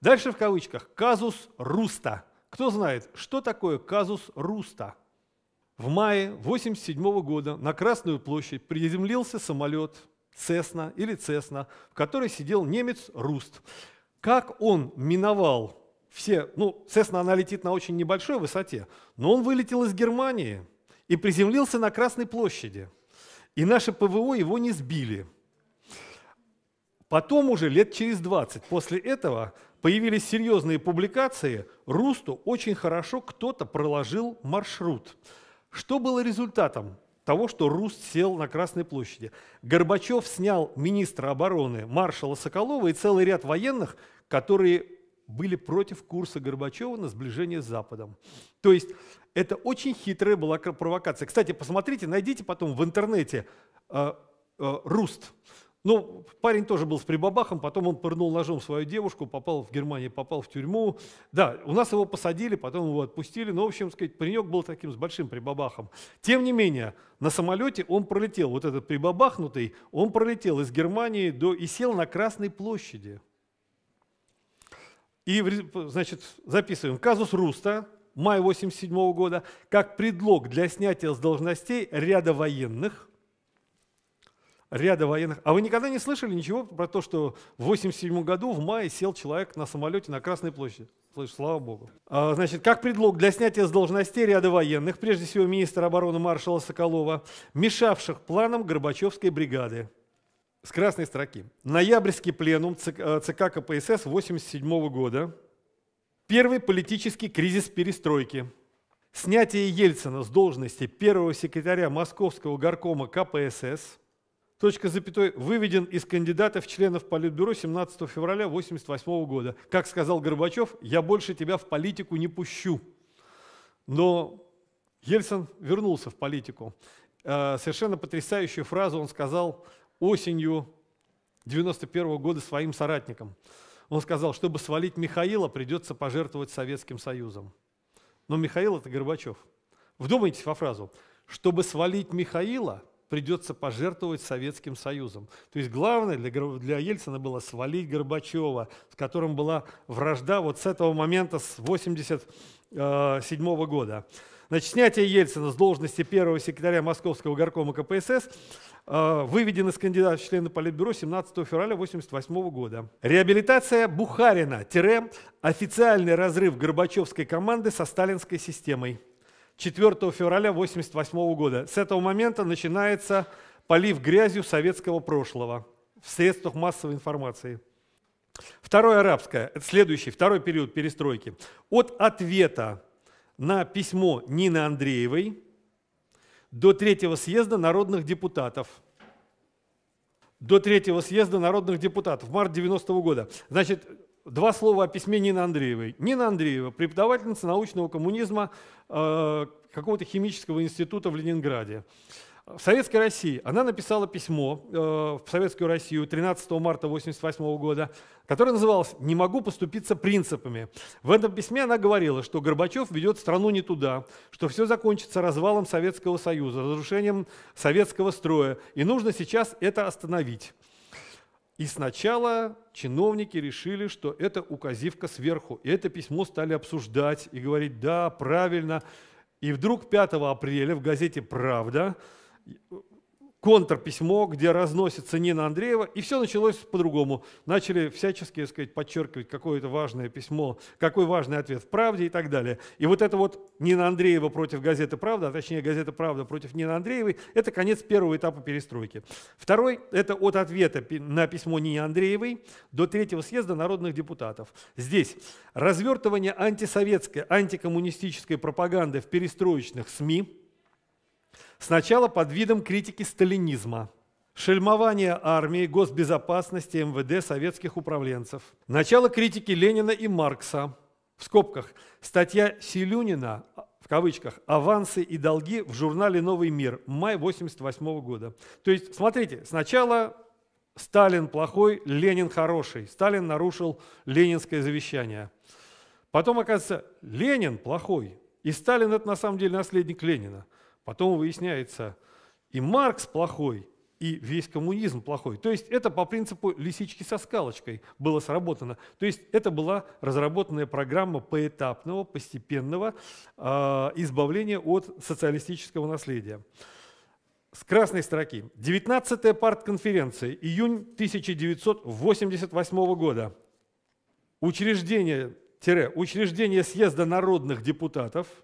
Дальше в кавычках «казус руста». Кто знает, что такое казус руста? В мае 1987 года на Красную площадь приземлился самолет «Цесна» или «Цесна», в которой сидел немец Руст. Как он миновал все, ну, «Цесна» она летит на очень небольшой высоте, но он вылетел из Германии и приземлился на Красной площади. И наше ПВО его не сбили – Потом уже лет через 20 после этого появились серьезные публикации, Русту очень хорошо кто-то проложил маршрут. Что было результатом того, что Руст сел на Красной площади? Горбачев снял министра обороны маршала Соколова и целый ряд военных, которые были против курса Горбачева на сближение с Западом. То есть это очень хитрая была провокация. Кстати, посмотрите, найдите потом в интернете э, э, Руст. Ну, парень тоже был с прибабахом, потом он пырнул ножом свою девушку, попал в Германию, попал в тюрьму. Да, у нас его посадили, потом его отпустили. Но, в общем, сказать, паренек был таким с большим прибабахом. Тем не менее, на самолете он пролетел, вот этот прибабахнутый, он пролетел из Германии до, и сел на Красной площади. И, значит, записываем. Казус Руста, мая 87 года, как предлог для снятия с должностей ряда военных – ряда военных. А вы никогда не слышали ничего про то, что в 87 году в мае сел человек на самолете на Красной площади? Слышь, слава богу. А, значит, как предлог для снятия с должностей ряда военных, прежде всего министра обороны маршала Соколова, мешавших планам Горбачевской бригады. С красной строки. Ноябрьский пленум ЦК, э, ЦК КПСС 1987 года. Первый политический кризис перестройки. Снятие Ельцина с должности первого секретаря Московского горкома КПСС – точка запятой, выведен из кандидатов членов Политбюро 17 февраля 1988 года. Как сказал Горбачев, я больше тебя в политику не пущу. Но Ельцин вернулся в политику. Э, совершенно потрясающую фразу он сказал осенью 1991 года своим соратникам. Он сказал, чтобы свалить Михаила, придется пожертвовать Советским Союзом. Но Михаил – это Горбачев. Вдумайтесь во фразу. Чтобы свалить Михаила – придется пожертвовать Советским Союзом. То есть главное для, для Ельцина было свалить Горбачева, с которым была вражда вот с этого момента, с 1987 э, года. Значит, снятие Ельцина с должности первого секретаря Московского горкома КПСС э, выведен из кандидата в члены Политбюро 17 февраля 1988 года. Реабилитация Бухарина – официальный разрыв Горбачевской команды со сталинской системой. 4 февраля 1988 года. С этого момента начинается полив грязью советского прошлого в средствах массовой информации. Второе арабское, это следующий, второй период перестройки. От ответа на письмо Нины Андреевой до Третьего съезда народных депутатов. До Третьего съезда народных депутатов, март 90 -го года. Значит, Два слова о письме Нины Андреевой. Нина Андреева, преподавательница научного коммунизма э, какого-то химического института в Ленинграде. В Советской России она написала письмо э, в Советскую Россию 13 марта 1988 года, которое называлось «Не могу поступиться принципами». В этом письме она говорила, что Горбачев ведет страну не туда, что все закончится развалом Советского Союза, разрушением советского строя, и нужно сейчас это остановить. И сначала чиновники решили, что это указивка сверху. И это письмо стали обсуждать и говорить, да, правильно. И вдруг 5 апреля в газете «Правда» контрписьмо, где разносится Нина Андреева, и все началось по-другому. Начали всячески, так сказать, подчеркивать какое-то важное письмо, какой важный ответ в «Правде» и так далее. И вот это вот Нина Андреева против газеты «Правда», а точнее газета «Правда» против Нины Андреевой, это конец первого этапа перестройки. Второй – это от ответа на письмо Нине Андреевой до Третьего съезда народных депутатов. Здесь развертывание антисоветской, антикоммунистической пропаганды в перестроечных СМИ – Сначала под видом критики сталинизма, шельмование армии, госбезопасности, МВД, советских управленцев. Начало критики Ленина и Маркса. В скобках статья Селюнина в кавычках, авансы и долги в журнале «Новый мир» май 88 года. То есть, смотрите, сначала Сталин плохой, Ленин хороший. Сталин нарушил ленинское завещание. Потом, оказывается, Ленин плохой. И Сталин – это на самом деле наследник Ленина. Потом выясняется, и Маркс плохой, и весь коммунизм плохой. То есть это по принципу лисички со скалочкой было сработано. То есть это была разработанная программа поэтапного, постепенного э, избавления от социалистического наследия. С красной строки. 19-я партконференция, июнь 1988 года. Учреждение, тире, учреждение съезда народных депутатов –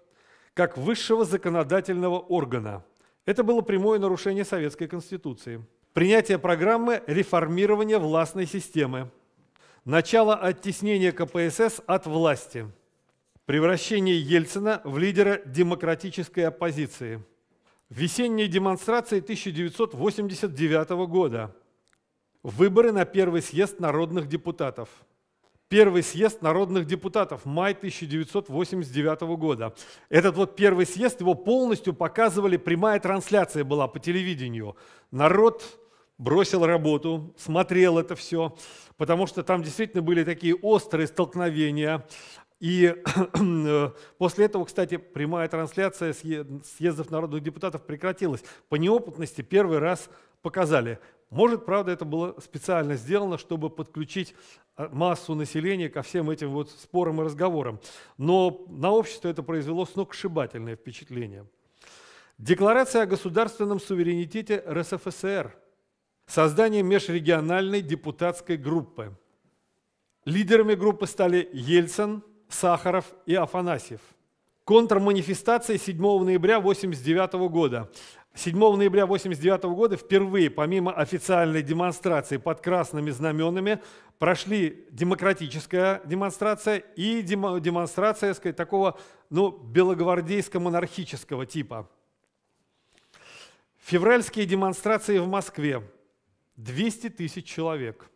как высшего законодательного органа. Это было прямое нарушение Советской Конституции. Принятие программы реформирования властной системы. Начало оттеснения КПСС от власти. Превращение Ельцина в лидера демократической оппозиции. Весенние демонстрации 1989 года. Выборы на первый съезд народных депутатов. Первый съезд народных депутатов, май 1989 года. Этот вот первый съезд, его полностью показывали, прямая трансляция была по телевидению. Народ бросил работу, смотрел это все, потому что там действительно были такие острые столкновения. И *clears throat* после этого, кстати, прямая трансляция съездов народных депутатов прекратилась. По неопытности первый раз показали. Может, правда, это было специально сделано, чтобы подключить э, массу населения ко всем этим вот спорам и разговорам. Но на общество это произвело сногсшибательное впечатление. Декларация о государственном суверенитете РСФСР. Создание межрегиональной депутатской группы. Лидерами группы стали Ельцин, Сахаров и Афанасьев. Контрманифестация 7 ноября 1989 года. 7 ноября 1989 года впервые, помимо официальной демонстрации под красными знаменами, прошли демократическая демонстрация и демонстрация сказать, такого ну, белогвардейско-монархического типа. Февральские демонстрации в Москве. 200 тысяч человек.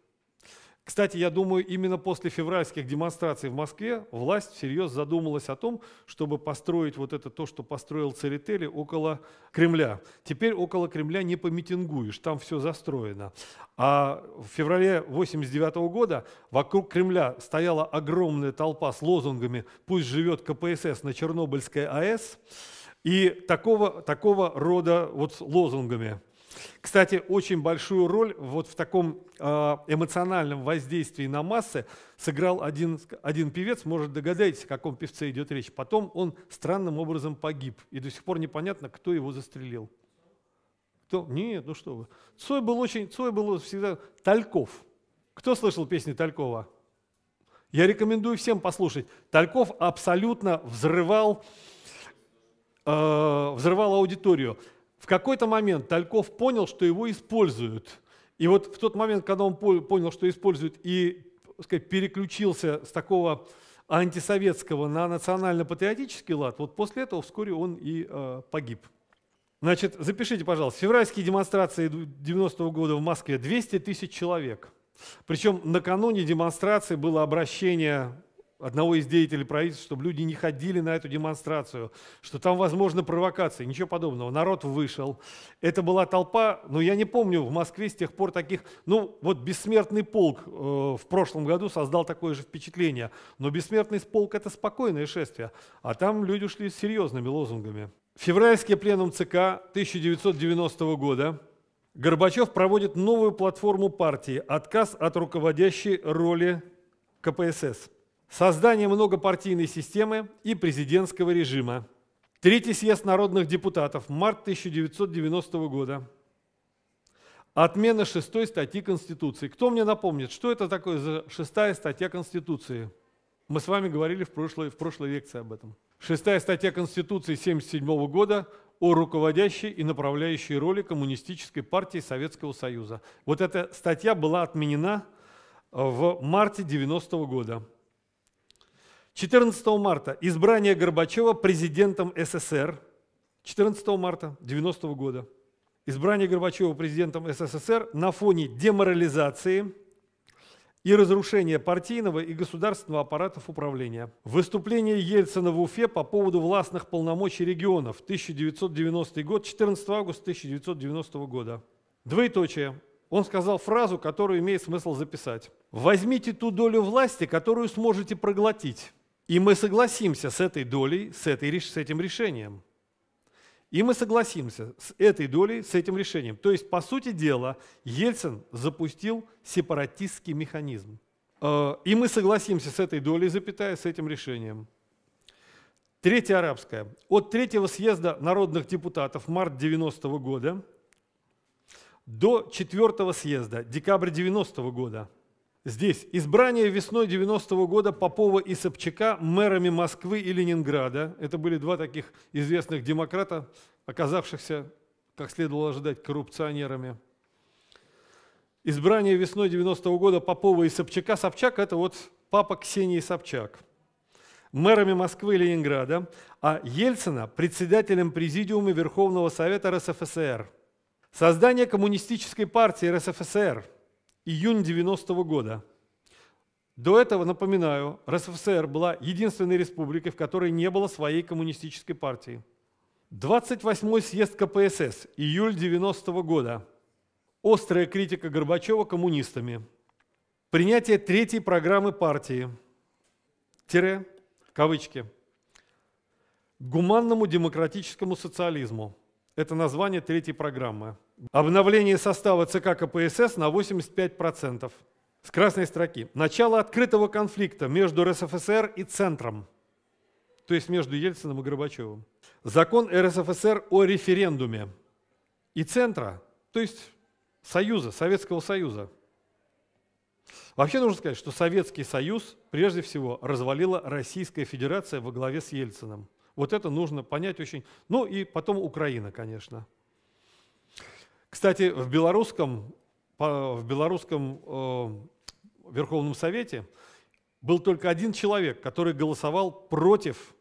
Кстати, я думаю, именно после февральских демонстраций в Москве власть всерьез задумалась о том, чтобы построить вот это то, что построил Церетели около Кремля. Теперь около Кремля не помитингуешь, там все застроено. А в феврале 89 года вокруг Кремля стояла огромная толпа с лозунгами «Пусть живет КПСС на Чернобыльской АЭС» и такого, такого рода вот лозунгами – кстати, очень большую роль вот в таком а, эмоциональном воздействии на массы сыграл один, один певец, может догадаетесь, о каком певце идет речь. Потом он странным образом погиб, и до сих пор непонятно, кто его застрелил. Кто? Нет, ну что вы. Цой был очень, Цой был всегда Тальков. Кто слышал песни Талькова? Я рекомендую всем послушать. Тальков абсолютно взрывал, э, взрывал аудиторию. В какой-то момент Тальков понял, что его используют. И вот в тот момент, когда он понял, что используют, и сказать, переключился с такого антисоветского на национально-патриотический лад, вот после этого вскоре он и э, погиб. Значит, запишите, пожалуйста, февральские демонстрации 90-го года в Москве 200 тысяч человек. Причем накануне демонстрации было обращение одного из деятелей правительства, чтобы люди не ходили на эту демонстрацию, что там возможно провокации, ничего подобного. Народ вышел. Это была толпа, но ну, я не помню в Москве с тех пор таких, ну вот бессмертный полк э, в прошлом году создал такое же впечатление, но бессмертный полк это спокойное шествие, а там люди шли с серьезными лозунгами. Февральский пленум ЦК 1990 года Горбачев проводит новую платформу партии «Отказ от руководящей роли КПСС» создание многопартийной системы и президентского режима. Третий съезд народных депутатов, март 1990 года. Отмена шестой статьи Конституции. Кто мне напомнит, что это такое за шестая статья Конституции? Мы с вами говорили в прошлой, в прошлой лекции об этом. Шестая статья Конституции 1977 года о руководящей и направляющей роли Коммунистической партии Советского Союза. Вот эта статья была отменена э, в марте 1990 года. 14 марта избрание Горбачева президентом СССР. 14 марта 90 года. Избрание Горбачева президентом СССР на фоне деморализации и разрушения партийного и государственного аппаратов управления. Выступление Ельцина в Уфе по поводу властных полномочий регионов 1990 год, 14 августа 1990 года. Двоеточие. Он сказал фразу, которую имеет смысл записать. «Возьмите ту долю власти, которую сможете проглотить, и мы согласимся с этой долей, с, этой, с этим решением. И мы согласимся с этой долей, с этим решением. То есть, по сути дела, Ельцин запустил сепаратистский механизм. Э, и мы согласимся с этой долей, запятая, с этим решением. Третья арабская. От третьего съезда народных депутатов март 90 -го года до четвертого съезда декабрь 90 -го года – Здесь избрание весной 90 -го года Попова и Собчака мэрами Москвы и Ленинграда. Это были два таких известных демократа, оказавшихся, как следовало ожидать, коррупционерами. Избрание весной 90 -го года Попова и Собчака. Собчак – это вот папа Ксении Собчак. Мэрами Москвы и Ленинграда, а Ельцина – председателем Президиума Верховного Совета РСФСР. Создание Коммунистической партии РСФСР – июнь 90 -го года. До этого, напоминаю, РСФСР была единственной республикой, в которой не было своей коммунистической партии. 28-й съезд КПСС, июль 90 -го года. Острая критика Горбачева коммунистами. Принятие третьей программы партии. Тире, кавычки. Гуманному демократическому социализму. Это название третьей программы. Обновление состава ЦК КПСС на 85%. С красной строки. Начало открытого конфликта между РСФСР и Центром. То есть между Ельциным и Горбачевым. Закон РСФСР о референдуме. И Центра, то есть Союза, Советского Союза. Вообще нужно сказать, что Советский Союз прежде всего развалила Российская Федерация во главе с Ельциным – вот это нужно понять очень. Ну и потом Украина, конечно. Кстати, в белорусском, в белорусском э, Верховном Совете был только один человек, который голосовал против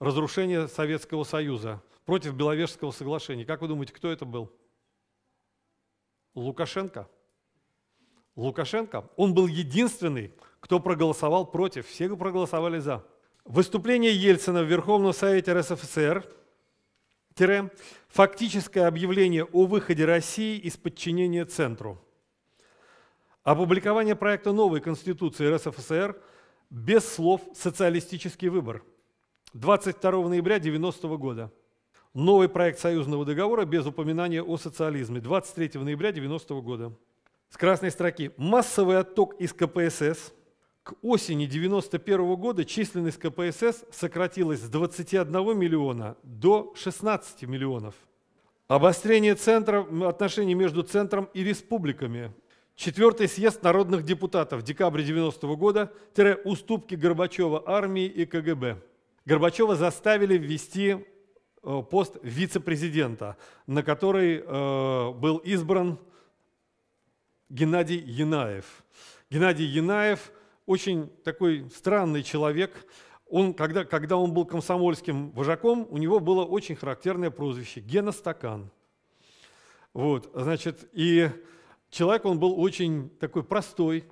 разрушения Советского Союза, против Беловежского соглашения. Как вы думаете, кто это был? Лукашенко. Лукашенко, он был единственный, кто проголосовал против, все проголосовали за. Выступление Ельцина в Верховном Совете РСФСР – фактическое объявление о выходе России из подчинения Центру. Опубликование проекта новой Конституции РСФСР без слов «социалистический выбор» 22 ноября 1990 года. Новый проект союзного договора без упоминания о социализме 23 ноября 1990 года. С красной строки «Массовый отток из КПСС – к осени 1991 года численность КПСС сократилась с 21 миллиона до 16 миллионов. Обострение центра, отношений между центром и республиками. Четвертый съезд народных депутатов декабря 90 -го года – уступки Горбачева армии и КГБ. Горбачева заставили ввести э, пост вице-президента, на который э, был избран Геннадий Янаев. Геннадий Янаев – очень такой странный человек. Он, когда, когда он был комсомольским вожаком, у него было очень характерное прозвище – Гена Стакан. Вот, значит, и человек он был очень такой простой.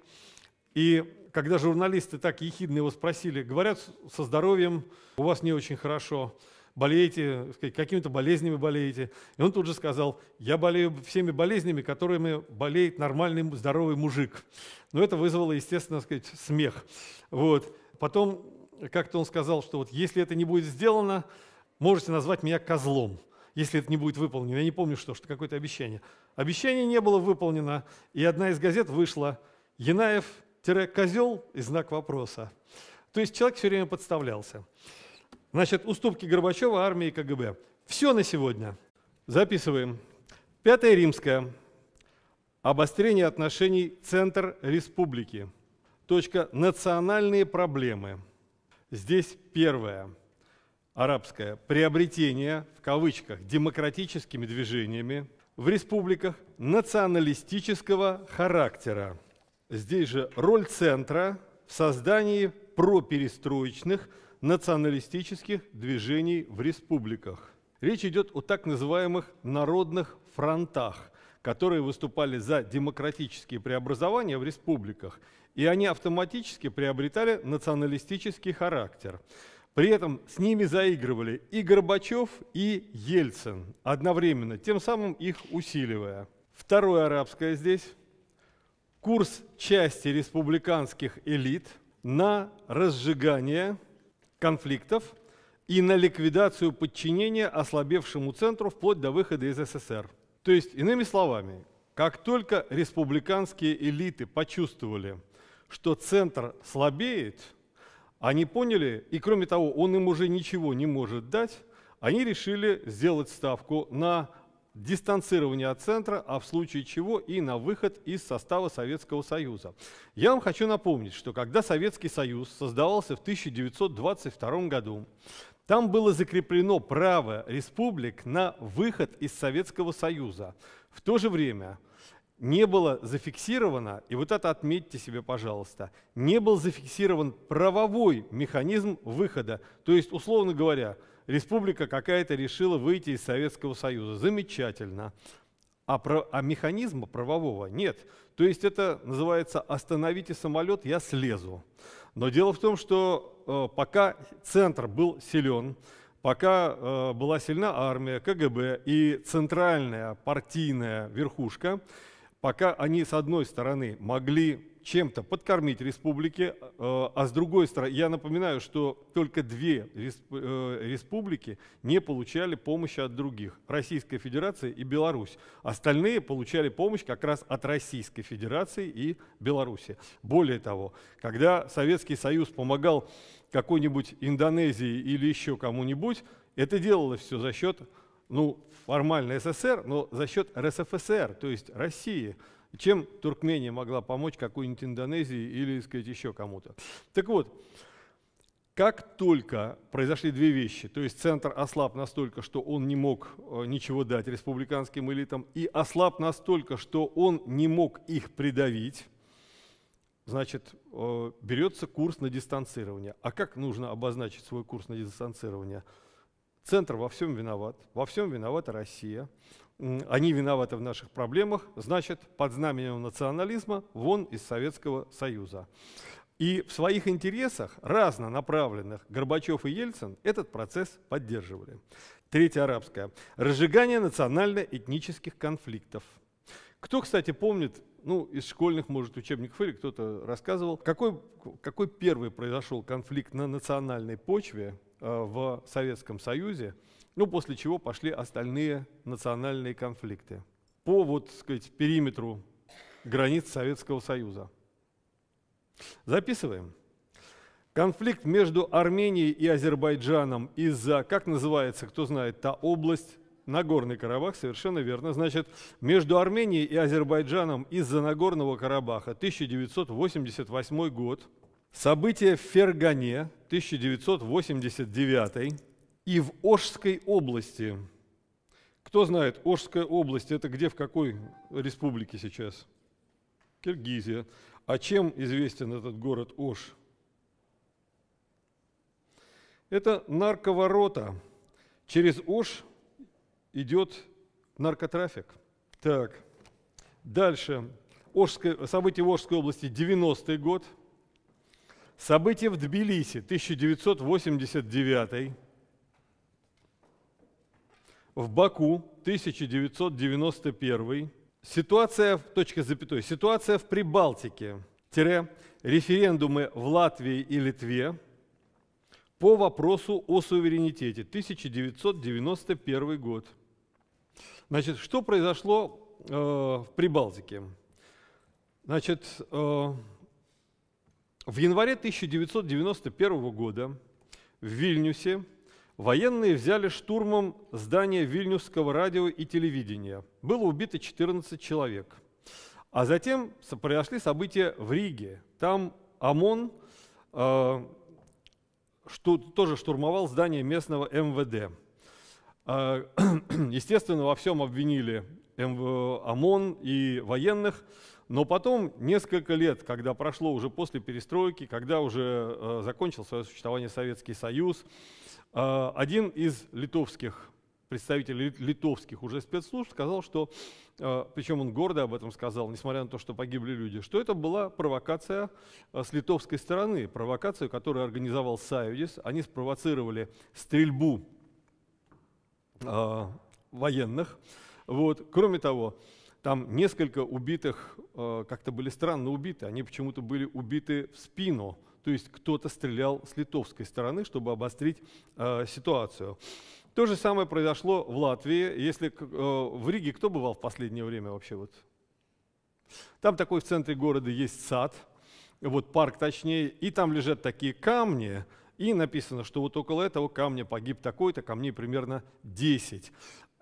И когда журналисты так ехидно его спросили, говорят, со здоровьем у вас не очень хорошо – болеете, какими-то болезнями болеете. И он тут же сказал, я болею всеми болезнями, которыми болеет нормальный здоровый мужик. Но это вызвало, естественно, сказать, смех. Вот. Потом как-то он сказал, что вот если это не будет сделано, можете назвать меня козлом если это не будет выполнено. Я не помню, что, что какое-то обещание. Обещание не было выполнено, и одна из газет вышла «Янаев-козел» и знак вопроса. То есть человек все время подставлялся. Значит, уступки Горбачева армии и КГБ. Все на сегодня. Записываем. Пятое римское. Обострение отношений центр республики. Точка «Национальные проблемы». Здесь первое. Арабское. Приобретение, в кавычках, демократическими движениями в республиках националистического характера. Здесь же роль центра в создании проперестроечных националистических движений в республиках. Речь идет о так называемых народных фронтах, которые выступали за демократические преобразования в республиках, и они автоматически приобретали националистический характер. При этом с ними заигрывали и Горбачев, и Ельцин одновременно, тем самым их усиливая. Второе арабское здесь. Курс части республиканских элит на разжигание конфликтов и на ликвидацию подчинения ослабевшему центру вплоть до выхода из СССР. То есть, иными словами, как только республиканские элиты почувствовали, что центр слабеет, они поняли, и кроме того, он им уже ничего не может дать, они решили сделать ставку на дистанцирование от центра, а в случае чего и на выход из состава Советского Союза. Я вам хочу напомнить, что когда Советский Союз создавался в 1922 году, там было закреплено право республик на выход из Советского Союза. В то же время не было зафиксировано, и вот это отметьте себе, пожалуйста, не был зафиксирован правовой механизм выхода. То есть, условно говоря, республика какая-то решила выйти из Советского Союза. Замечательно. А, про, а механизма правового нет. То есть это называется «остановите самолет, я слезу». Но дело в том, что э, пока центр был силен, пока э, была сильна армия, КГБ и центральная партийная верхушка, пока они, с одной стороны, могли чем-то подкормить республики, э, а с другой стороны, я напоминаю, что только две э, республики не получали помощи от других, Российская Федерация и Беларусь. Остальные получали помощь как раз от Российской Федерации и Беларуси. Более того, когда Советский Союз помогал какой-нибудь Индонезии или еще кому-нибудь, это делалось все за счет, ну, формально СССР, но за счет РСФСР, то есть России чем Туркмения могла помочь какой-нибудь Индонезии или, сказать, еще кому-то. Так вот, как только произошли две вещи, то есть центр ослаб настолько, что он не мог э, ничего дать республиканским элитам, и ослаб настолько, что он не мог их придавить, значит, э, берется курс на дистанцирование. А как нужно обозначить свой курс на дистанцирование? Центр во всем виноват, во всем виновата Россия, они виноваты в наших проблемах, значит, под знаменем национализма вон из Советского Союза. И в своих интересах разнонаправленных Горбачев и Ельцин этот процесс поддерживали. Третья арабская. Разжигание национально-этнических конфликтов. Кто, кстати, помнит, ну, из школьных, может, учебников или кто-то рассказывал, какой, какой первый произошел конфликт на национальной почве э, в Советском Союзе ну, после чего пошли остальные национальные конфликты по, вот, сказать, периметру границ Советского Союза. Записываем. Конфликт между Арменией и Азербайджаном из-за, как называется, кто знает, та область, Нагорный Карабах, совершенно верно. Значит, между Арменией и Азербайджаном из-за Нагорного Карабаха 1988 год, события в Фергане 1989 и в Ожской области. Кто знает, Ожская область – это где, в какой республике сейчас? Киргизия. А чем известен этот город Ош? Это нарковорота. Через Ош идет наркотрафик. Так, дальше. Ожская, события в Ожской области, 90-й год. События в Тбилиси, 1989 в Баку 1991, ситуация, точка запятой, ситуация в Прибалтике, тире, референдумы в Латвии и Литве по вопросу о суверенитете, 1991 год. Значит, что произошло э, в Прибалтике? Значит, э, в январе 1991 года в Вильнюсе Военные взяли штурмом здание Вильнюсского радио и телевидения. Было убито 14 человек. А затем произошли события в Риге. Там ОМОН э, шту, тоже штурмовал здание местного МВД. Э, *clears throat* естественно, во всем обвинили МВ, ОМОН и военных. Но потом, несколько лет, когда прошло уже после перестройки, когда уже э, закончил свое существование Советский Союз, э, а, один из литовских представителей литовских уже спецслужб сказал, что, а, причем он гордо об этом сказал, несмотря на то, что погибли люди, что это была провокация а, с литовской стороны, провокация, которую организовал Саюдис. Они спровоцировали стрельбу военных. Вот. Кроме того, там несколько убитых, э, как-то были странно убиты, они почему-то были убиты в спину – то есть кто-то стрелял с литовской стороны, чтобы обострить э, ситуацию. То же самое произошло в Латвии. Если э, в Риге кто бывал в последнее время вообще? Вот? Там такой в центре города есть сад, вот парк точнее, и там лежат такие камни, и написано, что вот около этого камня погиб такой-то, камней примерно 10.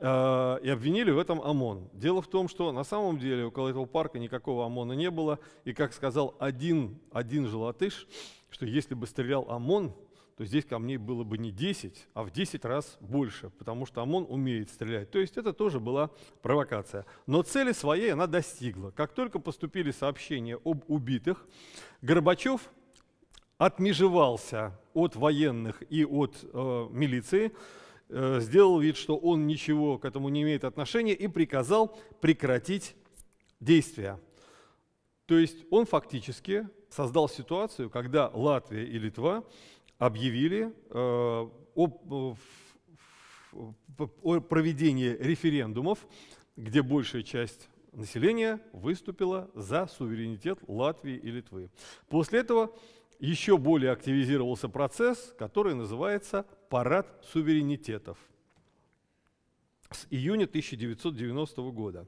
А, и обвинили в этом ОМОН. Дело в том, что на самом деле около этого парка никакого ОМОНа не было, и как сказал один, один же что если бы стрелял ОМОН, то здесь камней было бы не 10, а в 10 раз больше, потому что ОМОН умеет стрелять. То есть это тоже была провокация. Но цели своей она достигла. Как только поступили сообщения об убитых, Горбачев отмежевался от военных и от э, милиции, Э, сделал вид, что он ничего к этому не имеет отношения и приказал прекратить действия. То есть он фактически создал ситуацию, когда Латвия и Литва объявили э, э, о проведении референдумов, где большая часть населения выступила за суверенитет Латвии и Литвы. После этого еще более активизировался процесс, который называется парад суверенитетов с июня 1990 года.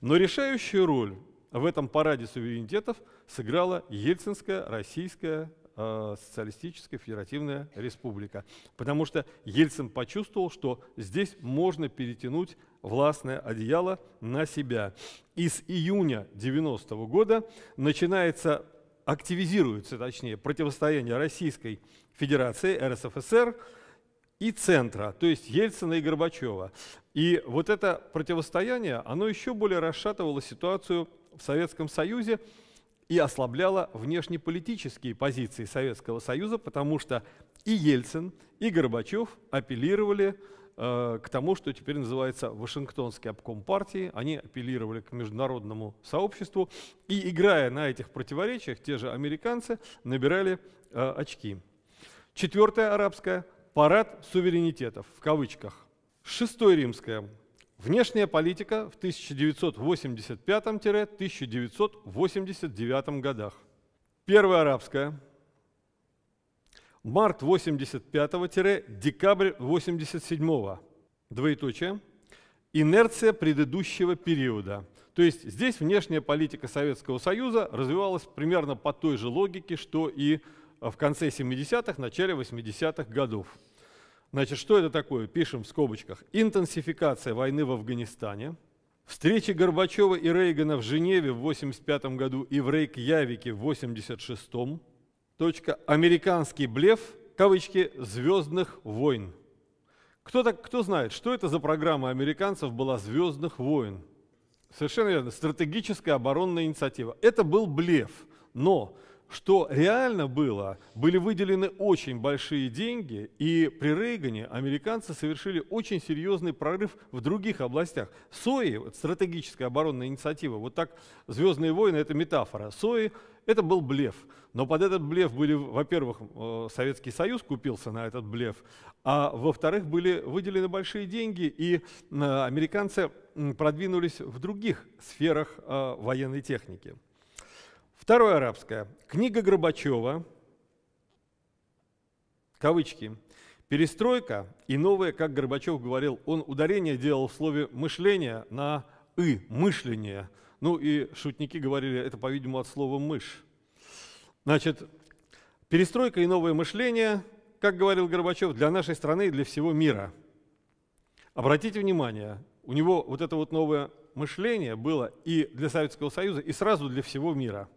Но решающую роль в этом параде суверенитетов сыграла Ельцинская Российская э, Социалистическая Федеративная Республика, потому что Ельцин почувствовал, что здесь можно перетянуть властное одеяло на себя. И с июня 90 года начинается, активизируется, точнее, противостояние Российской Федерации, РСФСР, и центра, то есть Ельцина и Горбачева. И вот это противостояние, оно еще более расшатывало ситуацию в Советском Союзе и ослабляло внешнеполитические позиции Советского Союза, потому что и Ельцин, и Горбачев апеллировали э, к тому, что теперь называется Вашингтонский обком партии. Они апеллировали к международному сообществу и, играя на этих противоречиях, те же американцы набирали э, очки. Четвертая арабская парад суверенитетов, в кавычках. Шестое римское. Внешняя политика в 1985-1989 годах. Первая арабская. Март 85-декабрь 87 го Двоеточие. Инерция предыдущего периода. То есть здесь внешняя политика Советского Союза развивалась примерно по той же логике, что и в конце 70-х, начале 80-х годов. Значит, что это такое? Пишем в скобочках. Интенсификация войны в Афганистане, встречи Горбачева и Рейгана в Женеве в 85 году и в Рейкьявике в 86-м, точка «Американский блеф», кавычки, «Звездных войн». Кто, так, кто знает, что это за программа американцев была «Звездных войн»? Совершенно верно, стратегическая оборонная инициатива. Это был блеф, но что реально было, были выделены очень большие деньги, и при Рейгане американцы совершили очень серьезный прорыв в других областях. СОИ, стратегическая оборонная инициатива, вот так «Звездные войны» — это метафора. СОИ — это был блеф. Но под этот блеф были, во-первых, э, Советский Союз купился на этот блеф, а во-вторых, были выделены большие деньги, и э, американцы продвинулись в других сферах э, военной техники. Второе арабское. Книга Горбачева, кавычки, перестройка и новое, как Горбачев говорил, он ударение делал в слове мышление на «ы», мышление. Ну и шутники говорили, это, по-видимому, от слова «мышь». Значит, перестройка и новое мышление, как говорил Горбачев, для нашей страны и для всего мира. Обратите внимание, у него вот это вот новое мышление было и для Советского Союза, и сразу для всего мира –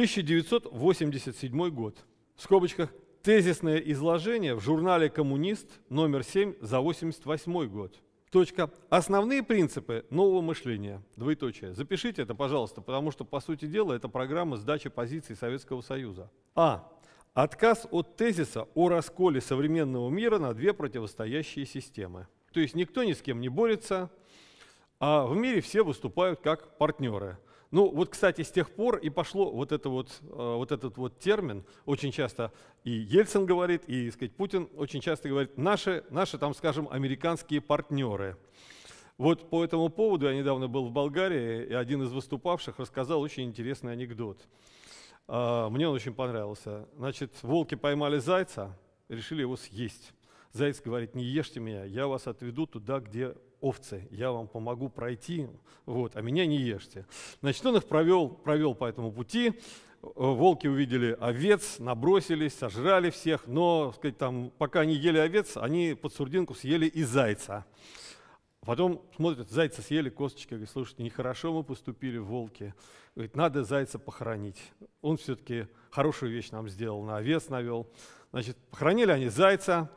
1987 год. В скобочках тезисное изложение в журнале «Коммунист» номер 7 за 88 год. Точка. Основные принципы нового мышления. Двоеточие. Запишите это, пожалуйста, потому что, по сути дела, это программа сдачи позиций Советского Союза. А. Отказ от тезиса о расколе современного мира на две противостоящие системы. То есть никто ни с кем не борется, а в мире все выступают как партнеры – ну вот, кстати, с тех пор и пошло вот, это вот, э, вот этот вот термин. Очень часто и Ельцин говорит, и сказать, Путин очень часто говорит, наши, наши там, скажем, американские партнеры. Вот по этому поводу я недавно был в Болгарии, и один из выступавших рассказал очень интересный анекдот. А, мне он очень понравился. Значит, волки поймали зайца, решили его съесть. Заяц говорит, не ешьте меня, я вас отведу туда, где овцы, я вам помогу пройти, вот, а меня не ешьте. Значит, он их провел, провел по этому пути, э, волки увидели овец, набросились, сожрали всех, но сказать, там, пока они ели овец, они под сурдинку съели и зайца. Потом смотрят, зайца съели косточки, говорят, слушайте, нехорошо мы поступили, волки. Говорит, надо зайца похоронить. Он все-таки хорошую вещь нам сделал, на овец навел. Значит, похоронили они зайца,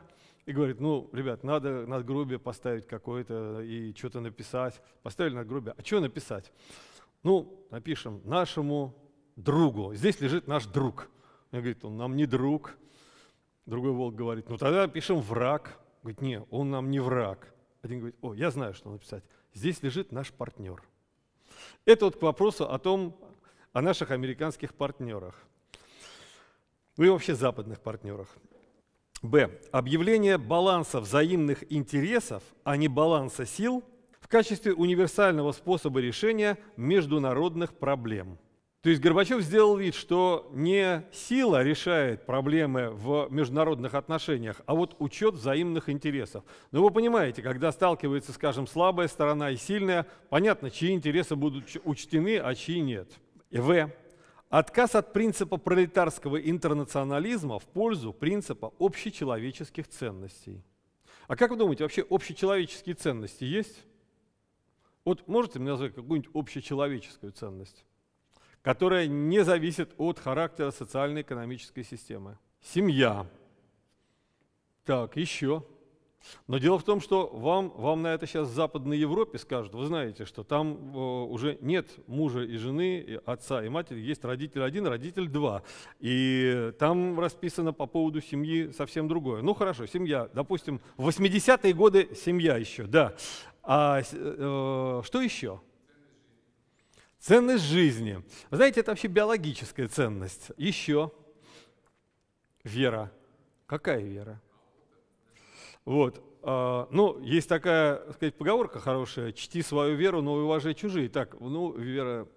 и говорит, ну, ребят, надо над надгробие поставить какое-то и что-то написать. Поставили над надгробие. А что написать? Ну, напишем нашему другу. Здесь лежит наш друг. Он говорит, он нам не друг. Другой волк говорит, ну тогда пишем враг. Говорит, не, он нам не враг. Один говорит, о, я знаю, что написать. Здесь лежит наш партнер. Это вот к вопросу о том, о наших американских партнерах. Ну и вообще западных партнерах. Б. Объявление баланса взаимных интересов, а не баланса сил в качестве универсального способа решения международных проблем. То есть Горбачев сделал вид, что не сила решает проблемы в международных отношениях, а вот учет взаимных интересов. Но вы понимаете, когда сталкивается, скажем, слабая сторона и сильная, понятно, чьи интересы будут учтены, а чьи нет. В. Отказ от принципа пролетарского интернационализма в пользу принципа общечеловеческих ценностей. А как вы думаете, вообще общечеловеческие ценности есть? Вот можете мне назвать какую-нибудь общечеловеческую ценность, которая не зависит от характера социально-экономической системы? Семья. Так, еще. Но дело в том, что вам, вам на это сейчас в Западной Европе скажут, вы знаете, что там э, уже нет мужа и жены, и отца и матери, есть родитель один, родитель два. И там расписано по поводу семьи совсем другое. Ну хорошо, семья, допустим, в 80-е годы семья еще, да. А э, что еще? Ценность жизни. Вы знаете, это вообще биологическая ценность. Еще вера. Какая вера? Вот. А, ну, есть такая, так сказать, поговорка хорошая, чти свою веру, но уважай чужие. Так, ну, вера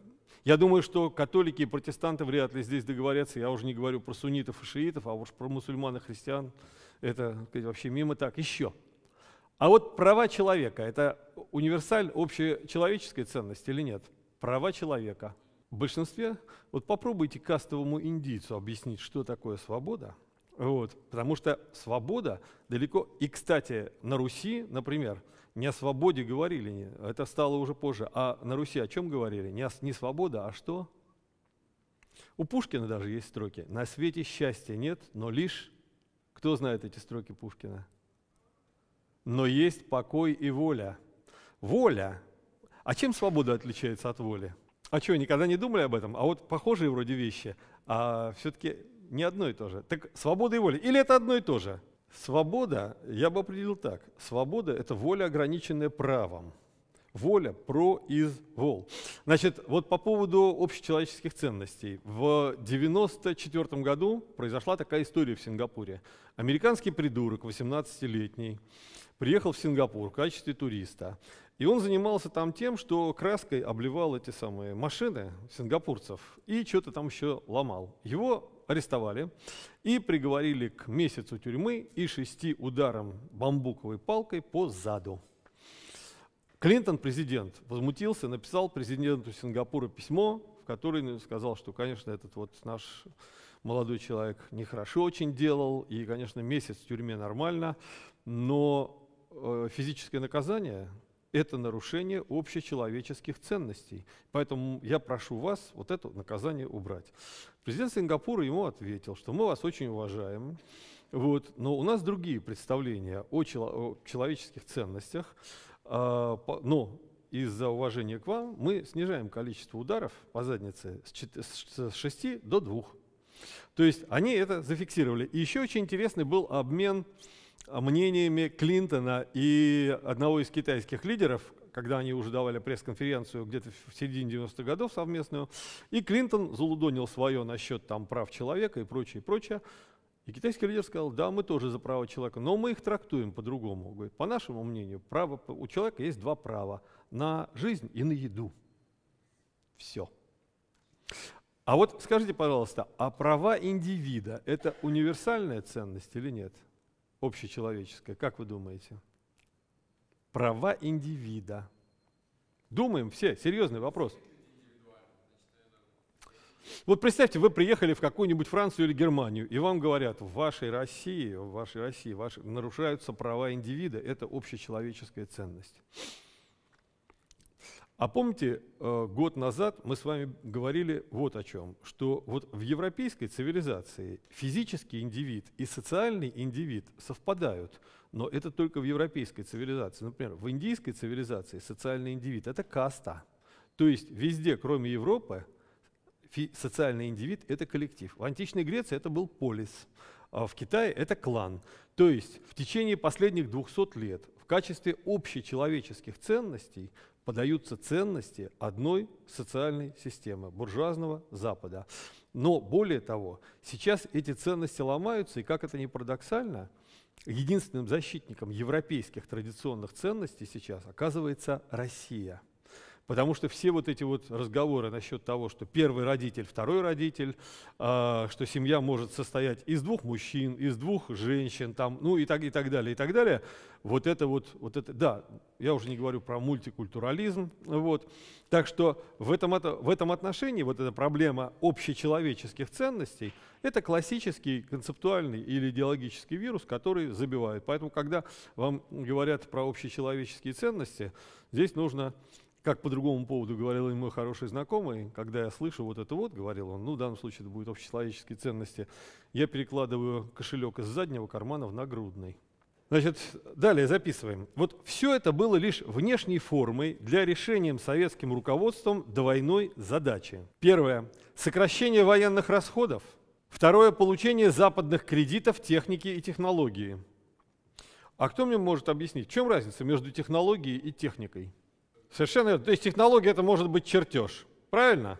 я думаю, что католики и протестанты вряд ли здесь договорятся. Я уже не говорю про суннитов и шиитов, а уж про мусульман и христиан. Это сказать, вообще мимо так. Еще. А вот права человека – это универсаль общечеловеческой ценности или нет? Права человека. В большинстве, вот попробуйте кастовому индийцу объяснить, что такое свобода – вот, потому что свобода далеко. И, кстати, на Руси, например, не о свободе говорили, это стало уже позже, а на Руси о чем говорили? Не, о, не свобода, а что? У Пушкина даже есть строки. «На свете счастья нет, но лишь...» Кто знает эти строки Пушкина? «Но есть покой и воля». Воля. А чем свобода отличается от воли? А что, никогда не думали об этом? А вот похожие вроде вещи, а все-таки не одно и то же. Так свобода и воля. Или это одно и то же? Свобода, я бы определил так. Свобода – это воля, ограниченная правом. Воля про из вол. Значит, вот по поводу общечеловеческих ценностей. В 1994 году произошла такая история в Сингапуре. Американский придурок, 18-летний, приехал в Сингапур в качестве туриста. И он занимался там тем, что краской обливал эти самые машины сингапурцев и что-то там еще ломал. Его арестовали и приговорили к месяцу тюрьмы и шести ударам бамбуковой палкой по заду. Клинтон, президент, возмутился, написал президенту Сингапура письмо, в котором сказал, что, конечно, этот вот наш молодой человек нехорошо очень делал, и, конечно, месяц в тюрьме нормально, но э, физическое наказание это нарушение общечеловеческих ценностей. Поэтому я прошу вас вот это наказание убрать. Президент Сингапура ему ответил, что мы вас очень уважаем, вот, но у нас другие представления о, чело- о человеческих ценностях, а, по, но из-за уважения к вам мы снижаем количество ударов по заднице с, 4, с 6 до 2. То есть они это зафиксировали. И еще очень интересный был обмен а, мнениями Клинтона и одного из китайских лидеров, когда они уже давали пресс-конференцию где-то в середине 90-х годов совместную, и Клинтон залудонил свое насчет там прав человека и прочее, и прочее. И китайский лидер сказал, да, мы тоже за право человека, но мы их трактуем по-другому. Говорит, по нашему мнению, право, у человека есть два права – на жизнь и на еду. Все. А вот скажите, пожалуйста, а права индивида – это универсальная ценность или нет? – общечеловеческое, как вы думаете? Права индивида. Думаем все, серьезный вопрос. Вот представьте, вы приехали в какую-нибудь Францию или Германию, и вам говорят, в вашей России, в вашей России ваши, нарушаются права индивида, это общечеловеческая ценность. А помните, э, год назад мы с вами говорили вот о чем, что вот в европейской цивилизации физический индивид и социальный индивид совпадают, но это только в европейской цивилизации. Например, в индийской цивилизации социальный индивид – это каста. То есть везде, кроме Европы, социальный индивид – это коллектив. В античной Греции это был полис, а в Китае это клан. То есть в течение последних 200 лет в качестве общечеловеческих ценностей подаются ценности одной социальной системы, буржуазного Запада. Но более того, сейчас эти ценности ломаются, и как это ни парадоксально, единственным защитником европейских традиционных ценностей сейчас оказывается Россия – Потому что все вот эти вот разговоры насчет того, что первый родитель, второй родитель, э, что семья может состоять из двух мужчин, из двух женщин, там, ну и так, и так далее, и так далее, вот это вот, вот это, да, я уже не говорю про мультикультурализм, вот. Так что в этом, это в этом отношении вот эта проблема общечеловеческих ценностей – это классический концептуальный или идеологический вирус, который забивает. Поэтому, когда вам говорят про общечеловеческие ценности, здесь нужно как по другому поводу говорил мой хороший знакомый, когда я слышу вот это вот, говорил он, ну в данном случае это будет общечеловеческие ценности, я перекладываю кошелек из заднего кармана в нагрудный. Значит, далее записываем. Вот все это было лишь внешней формой для решения советским руководством двойной задачи. Первое. Сокращение военных расходов. Второе. Получение западных кредитов техники и технологии. А кто мне может объяснить, в чем разница между технологией и техникой? Совершенно верно. То есть технология это может быть чертеж, правильно?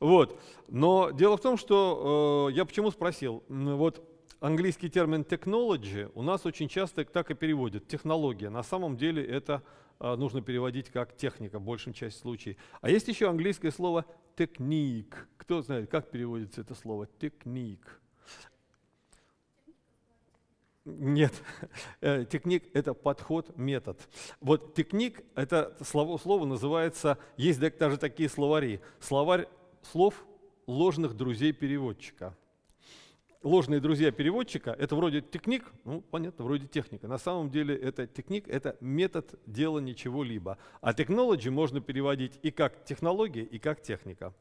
Вот. Но дело в том, что э, я почему спросил, вот английский термин technology у нас очень часто так и переводят, технология. На самом деле это э, нужно переводить как техника в большей части случаев. А есть еще английское слово technique. Кто знает, как переводится это слово? technique? Нет, *laughs* э, техник – это подход, метод. Вот техник – это слово, слово называется, есть даже такие словари. Словарь слов ложных друзей переводчика. Ложные друзья переводчика – это вроде техник, ну, понятно, вроде техника. На самом деле это техник – это метод дела ничего-либо. А технологии можно переводить и как технология, и как техника.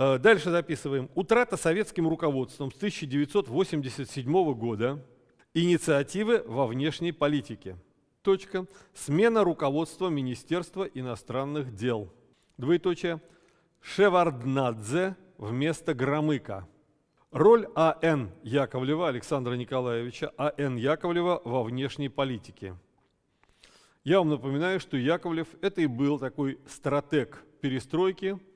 Э, дальше записываем. Утрата советским руководством с 1987 года инициативы во внешней политике. Точка. Смена руководства Министерства иностранных дел. Двоеточие. Шеварднадзе вместо Громыка. Роль А.Н. Яковлева, Александра Николаевича А.Н. Яковлева во внешней политике. Я вам напоминаю, что Яковлев – это и был такой стратег перестройки –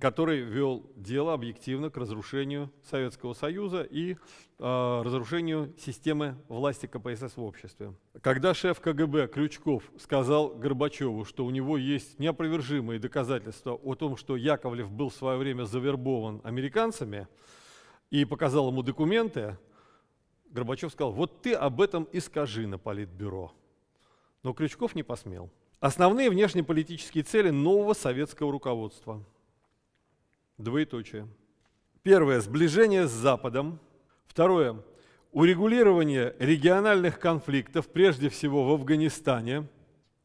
который вел дело объективно к разрушению Советского Союза и э, разрушению системы власти КПСС в обществе. Когда шеф КГБ Крючков сказал Горбачеву, что у него есть неопровержимые доказательства о том, что Яковлев был в свое время завербован американцами, и показал ему документы, Горбачев сказал, вот ты об этом и скажи на политбюро. Но Крючков не посмел. Основные внешнеполитические цели нового советского руководства – Двоеточие. Первое – сближение с Западом. Второе – урегулирование региональных конфликтов, прежде всего в Афганистане.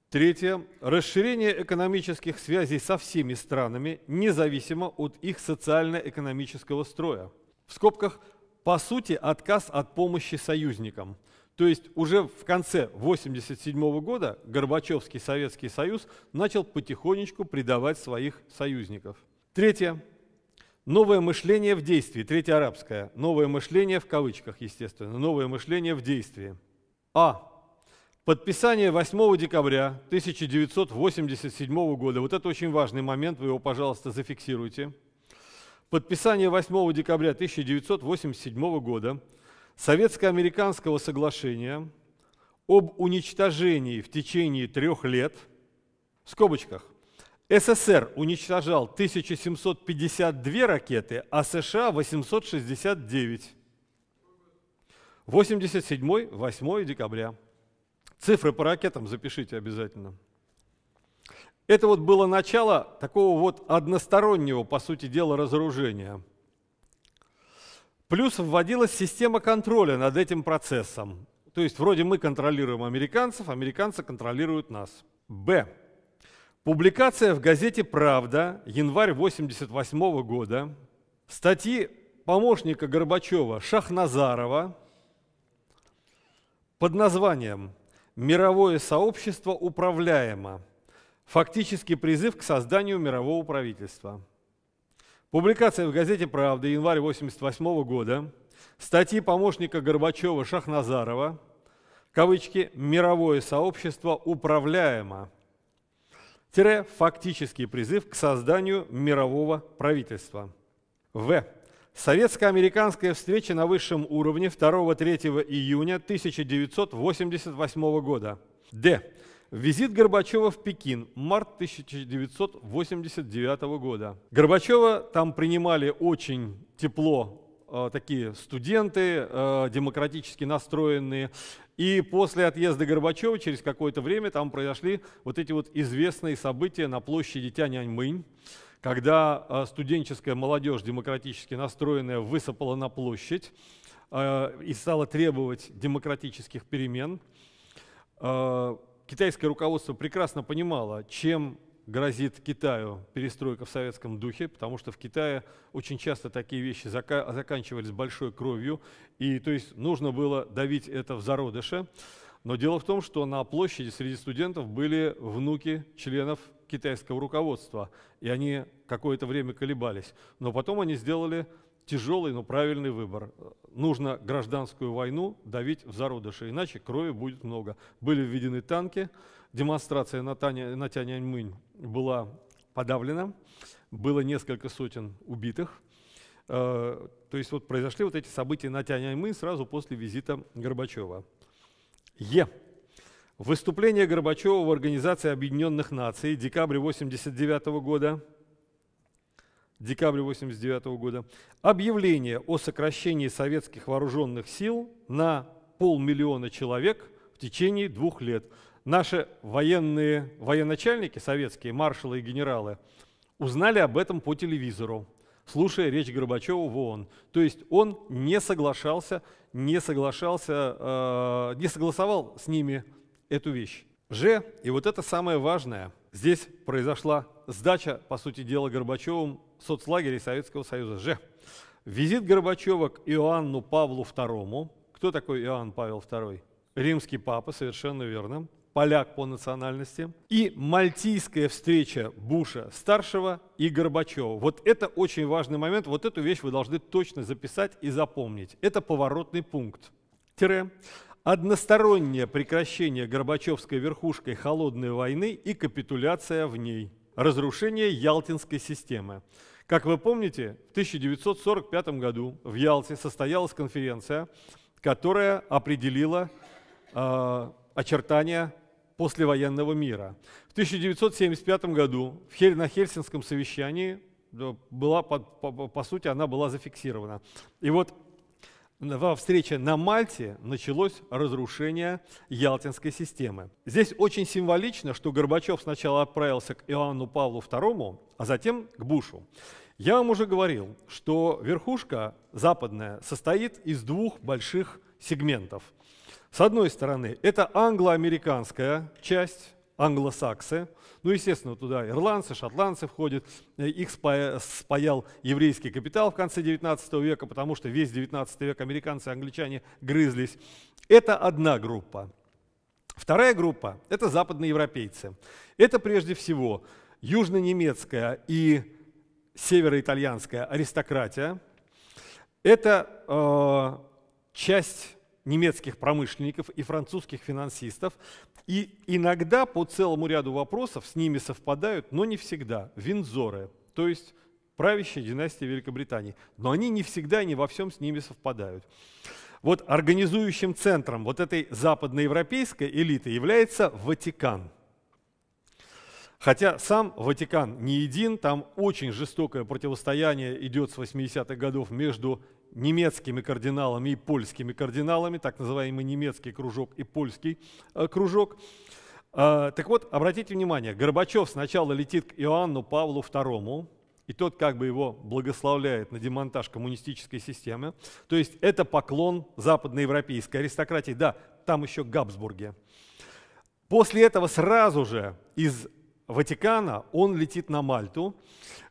Третье – расширение экономических связей со всеми странами, независимо от их социально-экономического строя. В скобках по сути, отказ от помощи союзникам. То есть уже в конце 1987 года Горбачевский Советский Союз начал потихонечку предавать своих союзников. Третье. Новое мышление в действии. Третье арабское. Новое мышление в кавычках, естественно. Новое мышление в действии. А. Подписание 8 декабря 1987 года. Вот это очень важный момент, вы его, пожалуйста, зафиксируйте. Подписание 8 декабря 1987 года Советско-американского соглашения об уничтожении в течение трех лет, в скобочках, СССР уничтожал 1752 ракеты, а США 869. 87-8 декабря. Цифры по ракетам запишите обязательно. Это вот было начало такого вот одностороннего, по сути дела, разоружения. Плюс вводилась система контроля над этим процессом. То есть вроде мы контролируем американцев, американцы контролируют нас. Б. Публикация в газете «Правда» январь 1988 года статьи помощника Горбачева Шахназарова под названием «Мировое сообщество управляемо. Фактический призыв к созданию мирового правительства». Публикация в газете «Правда» январь 1988 года статьи помощника Горбачева Шахназарова кавычки «Мировое сообщество управляемо» тире фактический призыв к созданию мирового правительства. В. Советско-американская встреча на высшем уровне 2-3 июня 1988 года. Д. Визит Горбачева в Пекин, март 1989 года. Горбачева там принимали очень тепло Э, такие студенты, э, демократически настроенные. И после отъезда Горбачева через какое-то время там произошли вот эти вот известные события на площади Тяньаньмынь, когда э, студенческая молодежь, демократически настроенная, высыпала на площадь и стала требовать демократических перемен. Китайское руководство прекрасно понимало, чем грозит Китаю перестройка в советском духе, потому что в Китае очень часто такие вещи зака заканчивались большой кровью, и то есть нужно было давить это в зародыше. Но дело в том, что на площади среди студентов были внуки членов китайского руководства, и они какое-то время колебались. Но потом они сделали тяжелый, но правильный выбор. Нужно гражданскую войну давить в зародыше, иначе крови будет много. Были введены танки, демонстрация на, Таня, на Тяньаньмынь была подавлена, было несколько сотен убитых. Э, то есть вот произошли вот эти события на Тяньаньмынь сразу после визита Горбачева. Е. Выступление Горбачева в Организации Объединенных Наций, декабрь 1989 -го года – декабря 1989 года, объявление о сокращении советских вооруженных сил на полмиллиона человек в течение двух лет. Наши военные, военачальники советские, маршалы и генералы, узнали об этом по телевизору, слушая речь Горбачева в ООН. То есть он не соглашался, не соглашался, э, не согласовал с ними эту вещь. Ж, и вот это самое важное, здесь произошла сдача, по сути дела, Горбачевым соцлагерей Советского Союза же. Визит Горбачева к Иоанну Павлу II. Кто такой Иоанн Павел II? Римский папа, совершенно верно. Поляк по национальности. И мальтийская встреча Буша старшего и Горбачева. Вот это очень важный момент. Вот эту вещь вы должны точно записать и запомнить. Это поворотный пункт. Тире. Одностороннее прекращение Горбачевской верхушкой холодной войны и капитуляция в ней. Разрушение Ялтинской системы. Как вы помните, в 1945 году в Ялте состоялась конференция, которая определила э, очертания послевоенного мира. В 1975 году в Хель, на Хельсинском совещании была, по, по, по сути, она была зафиксирована. И вот во встрече на Мальте началось разрушение ялтинской системы. Здесь очень символично, что Горбачев сначала отправился к Иоанну Павлу II, а затем к Бушу. Я вам уже говорил, что верхушка западная состоит из двух больших сегментов. С одной стороны, это англоамериканская часть, англосаксы. Ну, естественно, туда ирландцы, шотландцы входят. Э, их спаял еврейский капитал в конце 19 века, потому что весь 19 век американцы и англичане грызлись. Это одна группа. Вторая группа – это западноевропейцы. Это прежде всего южнонемецкая и североитальянская аристократия. Это э, часть немецких промышленников и французских финансистов. И иногда по целому ряду вопросов с ними совпадают, но не всегда, винзоры, то есть правящая династия Великобритании. Но они не всегда и не во всем с ними совпадают. Вот организующим центром вот этой западноевропейской элиты является Ватикан – Хотя сам Ватикан не един, там очень жестокое противостояние идет с 80-х годов между немецкими кардиналами и польскими кардиналами, так называемый немецкий кружок и польский э, кружок. Э, так вот, обратите внимание, Горбачев сначала летит к Иоанну Павлу II, и тот как бы его благословляет на демонтаж коммунистической системы. То есть это поклон западноевропейской аристократии. Да, там еще Габсбурге. После этого сразу же из Ватикана, он летит на Мальту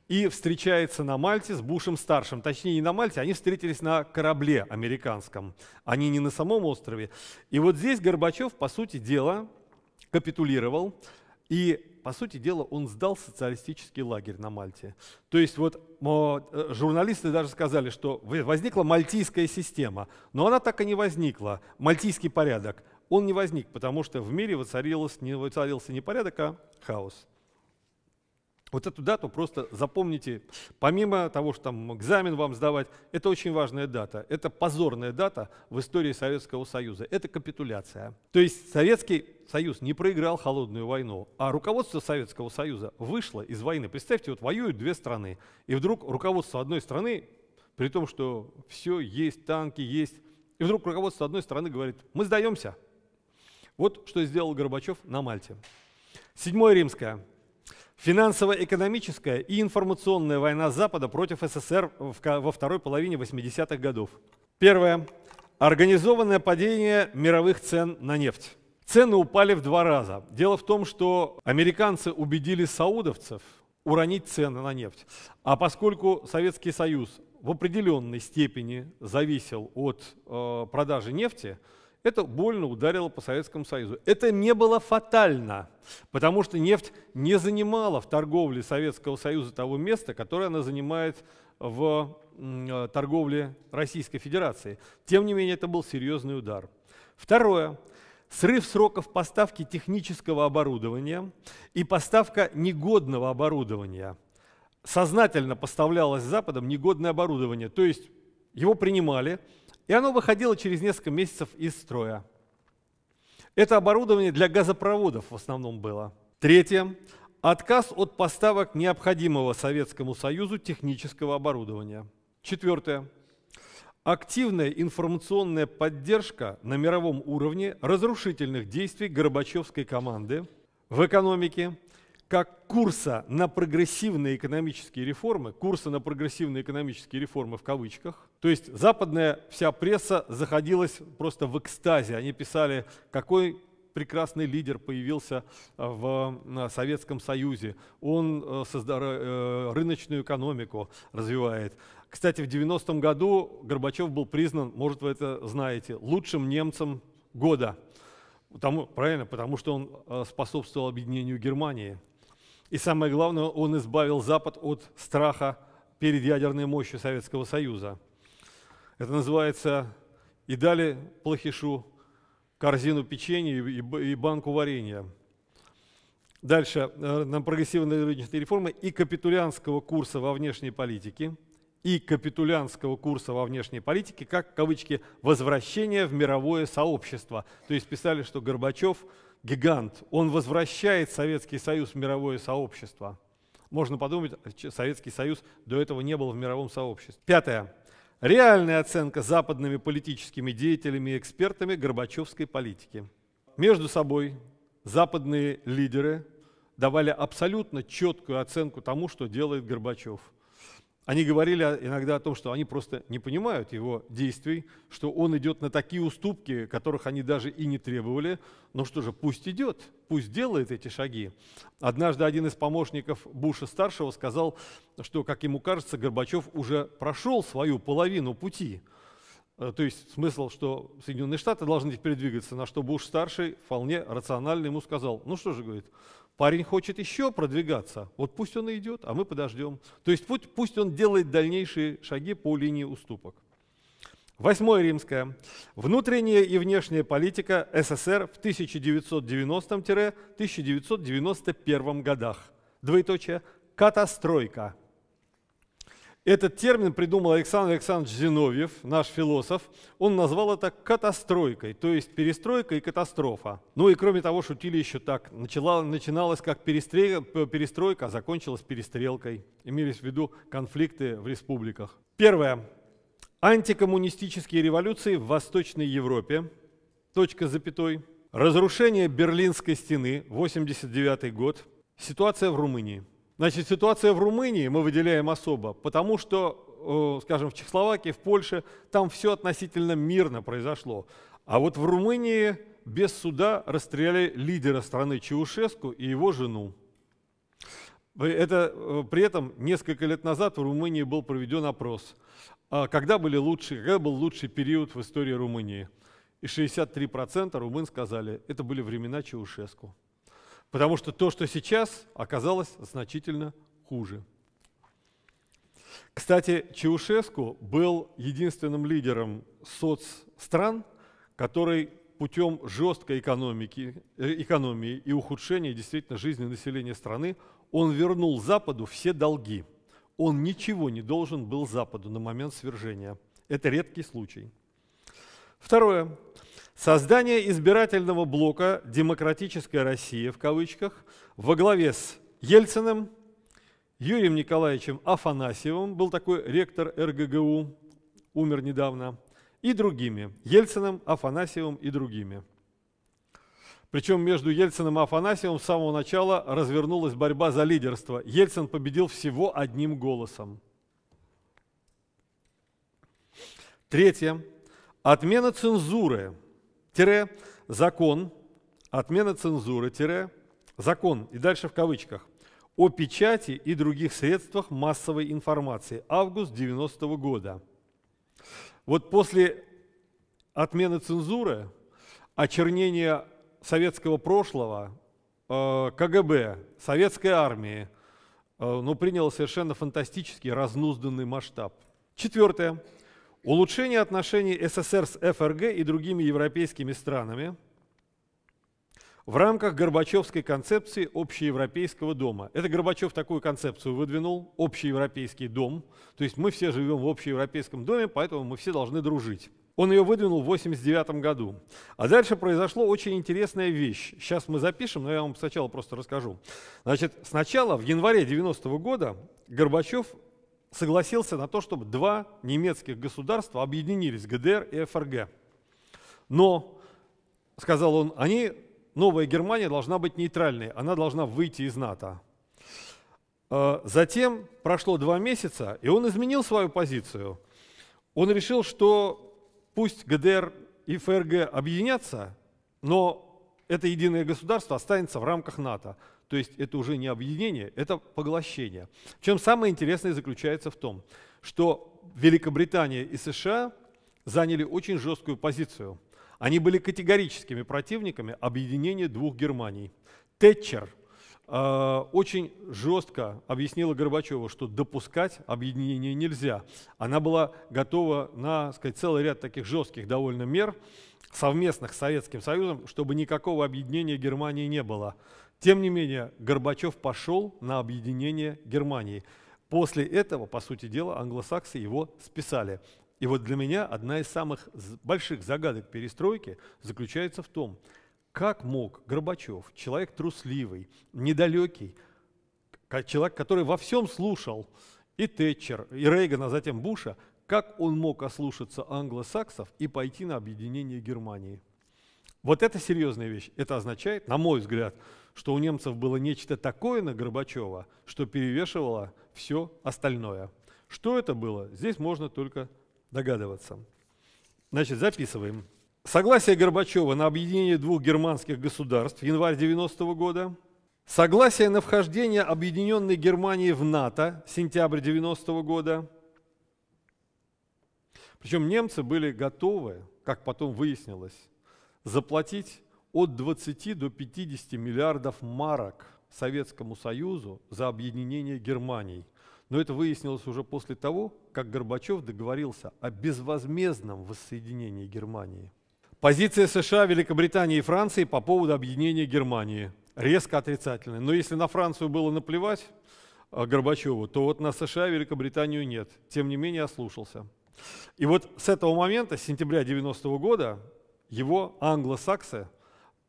и встречается на Мальте с Бушем старшим. Точнее, не на Мальте, они встретились на корабле американском. Они а не на самом острове. И вот здесь Горбачев, по сути дела, капитулировал. И, по сути дела, он сдал социалистический лагерь на Мальте. То есть вот э, журналисты даже сказали, что возникла мальтийская система, но она так и не возникла, мальтийский порядок он не возник, потому что в мире не, воцарился не порядок, а хаос. Вот эту дату просто запомните, помимо того, что там экзамен вам сдавать, это очень важная дата. Это позорная дата в истории Советского Союза. Это капитуляция. То есть Советский Союз не проиграл холодную войну, а руководство Советского Союза вышло из войны. Представьте, вот воюют две страны, и вдруг руководство одной страны, при том, что все есть, танки есть, и вдруг руководство одной страны говорит, мы сдаемся, вот что сделал Горбачев на Мальте. Седьмое римское. Финансово-экономическая и информационная война Запада против СССР во второй половине 80-х годов. Первое. Организованное падение мировых цен на нефть. Цены упали в два раза. Дело в том, что американцы убедили саудовцев уронить цены на нефть. А поскольку Советский Союз в определенной степени зависел от э, продажи нефти, это больно ударило по Советскому Союзу. Это не было фатально, потому что нефть не занимала в торговле Советского Союза того места, которое она занимает в э, торговле Российской Федерации. Тем не менее, это был серьезный удар. Второе. Срыв сроков поставки технического оборудования и поставка негодного оборудования. Сознательно поставлялось Западом негодное оборудование, то есть его принимали, и оно выходило через несколько месяцев из строя. Это оборудование для газопроводов в основном было. Третье. Отказ от поставок необходимого Советскому Союзу технического оборудования. Четвертое. Активная информационная поддержка на мировом уровне разрушительных действий Горбачевской команды в экономике, как курса на прогрессивные экономические реформы, курса на прогрессивные экономические реформы в кавычках. То есть западная вся пресса заходилась просто в экстазе. Они писали, какой прекрасный лидер появился э, в э, Советском Союзе. Он э, созда... рыночную экономику развивает. Кстати, в 90-м году Горбачев был признан, может вы это знаете, лучшим немцем года. Потому, правильно, потому что он способствовал объединению Германии. И самое главное, он избавил Запад от страха перед ядерной мощью Советского Союза. Это называется «И дали плохишу корзину печенья и банку варенья». Дальше, э, на прогрессивные рыночные реформы и капитулянского курса во внешней политике, и капитулянского курса во внешней политике, как, кавычки, «возвращение в мировое сообщество». То есть писали, что Горбачев – гигант, он возвращает Советский Союз в мировое сообщество. Можно подумать, а Советский Союз до этого не был в мировом сообществе. Пятое. Реальная оценка западными политическими деятелями и экспертами горбачевской политики. Между собой западные лидеры давали абсолютно четкую оценку тому, что делает Горбачев – они говорили иногда о том, что они просто не понимают его действий, что он идет на такие уступки, которых они даже и не требовали. Но ну что же, пусть идет, пусть делает эти шаги. Однажды один из помощников Буша-старшего сказал, что, как ему кажется, Горбачев уже прошел свою половину пути. Э, то есть смысл, что Соединенные Штаты должны теперь двигаться, на что Буш-старший вполне рационально ему сказал, ну что же, говорит, Парень хочет еще продвигаться, вот пусть он и идет, а мы подождем. То есть пусть, пусть он делает дальнейшие шаги по линии уступок. Восьмое римское. Внутренняя и внешняя политика СССР в 1990-1991 годах. Двоеточие. Катастройка. Этот термин придумал Александр Александрович Зиновьев, наш философ. Он назвал это катастройкой, то есть перестройка и катастрофа. Ну и кроме того, шутили еще так. Начала, начиналась как перестройка, перестройка, а закончилась перестрелкой. Имелись в виду конфликты в республиках. Первое. Антикоммунистические революции в Восточной Европе. Точка запятой. Разрушение Берлинской стены, 89 год. Ситуация в Румынии. Значит, ситуация в Румынии мы выделяем особо, потому что, э, скажем, в Чехословакии, в Польше, там все относительно мирно произошло. А вот в Румынии без суда расстреляли лидера страны Чаушеску и его жену. Это, э, при этом несколько лет назад в Румынии был проведен опрос, а когда, были лучшие, когда был лучший период в истории Румынии. И 63% румын сказали, это были времена Чаушеску потому что то, что сейчас, оказалось значительно хуже. Кстати, Чаушеску был единственным лидером соцстран, который путем жесткой экономики, э, экономии и ухудшения действительно жизни населения страны он вернул Западу все долги. Он ничего не должен был Западу на момент свержения. Это редкий случай. Второе. Создание избирательного блока «Демократическая Россия» в кавычках во главе с Ельциным, Юрием Николаевичем Афанасьевым, был такой ректор РГГУ, умер недавно, и другими, Ельциным, Афанасьевым и другими. Причем между Ельциным и Афанасьевым с самого начала развернулась борьба за лидерство. Ельцин победил всего одним голосом. Третье. Отмена цензуры – тире закон, отмена цензуры, тире закон, и дальше в кавычках, о печати и других средствах массовой информации. Август 90 -го года. Вот после отмены цензуры, очернения советского прошлого, э, КГБ, советской армии, э, ну, приняло совершенно фантастический разнузданный масштаб. Четвертое. Улучшение отношений СССР с ФРГ и другими европейскими странами в рамках Горбачевской концепции общеевропейского дома. Это Горбачев такую концепцию выдвинул, общеевропейский дом. То есть мы все живем в общеевропейском доме, поэтому мы все должны дружить. Он ее выдвинул в 1989 году. А дальше произошла очень интересная вещь. Сейчас мы запишем, но я вам сначала просто расскажу. Значит, сначала в январе 1990 года Горбачев согласился на то, чтобы два немецких государства объединились, ГДР и ФРГ. Но, сказал он, они, новая Германия должна быть нейтральной, она должна выйти из НАТО. Э, затем прошло два месяца, и он изменил свою позицию. Он решил, что пусть ГДР и ФРГ объединятся, но это единое государство останется в рамках НАТО. То есть это уже не объединение, это поглощение. В Чем самое интересное заключается в том, что Великобритания и США заняли очень жесткую позицию. Они были категорическими противниками объединения двух Германий. Тэтчер э, очень жестко объяснила Горбачеву, что допускать объединение нельзя. Она была готова на сказать, целый ряд таких жестких довольно мер совместных с Советским Союзом, чтобы никакого объединения Германии не было. Тем не менее, Горбачев пошел на объединение Германии. После этого, по сути дела, англосаксы его списали. И вот для меня одна из самых больших загадок перестройки заключается в том, как мог Горбачев, человек трусливый, недалекий, человек, который во всем слушал и Тэтчер, и Рейгана, а затем Буша, как он мог ослушаться англосаксов и пойти на объединение Германии? Вот это серьезная вещь. Это означает, на мой взгляд, что у немцев было нечто такое на Горбачева, что перевешивало все остальное. Что это было, здесь можно только догадываться. Значит, записываем. Согласие Горбачева на объединение двух германских государств, в январь 90 -го года. Согласие на вхождение объединенной Германии в НАТО, в сентябрь 90 -го года. Причем немцы были готовы, как потом выяснилось, заплатить от 20 до 50 миллиардов марок Советскому Союзу за объединение Германии. Но это выяснилось уже после того, как Горбачев договорился о безвозмездном воссоединении Германии. Позиция США, Великобритании и Франции по поводу объединения Германии резко отрицательная. Но если на Францию было наплевать а, Горбачеву, то вот на США и Великобританию нет. Тем не менее ослушался. И вот с этого момента, с сентября 90 -го года, его англосаксы –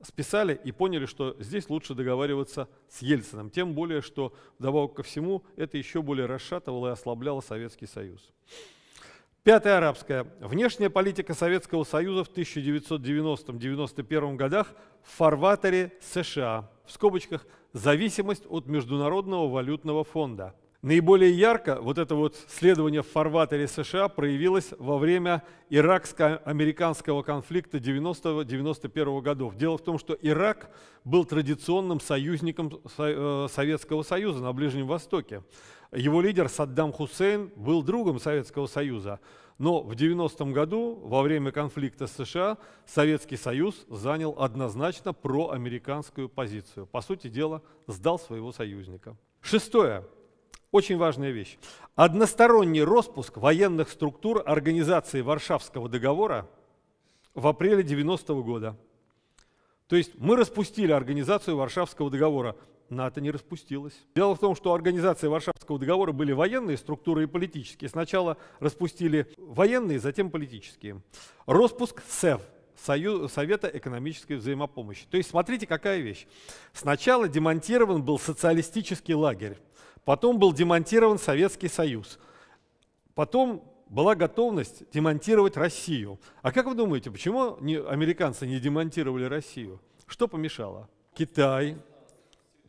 списали и поняли, что здесь лучше договариваться с Ельцином. тем более, что вдобавок ко всему это еще более расшатывало и ослабляло Советский Союз. Пятая арабская. Внешняя политика Советского Союза в 1990-91 годах в фарватере США, в скобочках «зависимость от Международного валютного фонда». Наиболее ярко вот это вот следование в фарватере США проявилось во время иракско-американского конфликта 90-91 годов. Дело в том, что Ирак был традиционным союзником э, Советского Союза на Ближнем Востоке. Его лидер Саддам Хусейн был другом Советского Союза. Но в 90-м году, во время конфликта с США, Советский Союз занял однозначно проамериканскую позицию. По сути дела, сдал своего союзника. Шестое. Очень важная вещь. Односторонний распуск военных структур организации Варшавского договора в апреле 90 -го года. То есть мы распустили организацию Варшавского договора. НАТО не распустилось. Дело в том, что организации Варшавского договора были военные структуры и политические. Сначала распустили военные, затем политические. Роспуск СЭВ, Союз, Совета экономической взаимопомощи. То есть смотрите, какая вещь. Сначала демонтирован был социалистический лагерь Потом был демонтирован Советский Союз. Потом была готовность демонтировать Россию. А как вы думаете, почему не, американцы не демонтировали Россию? Что помешало? Китай.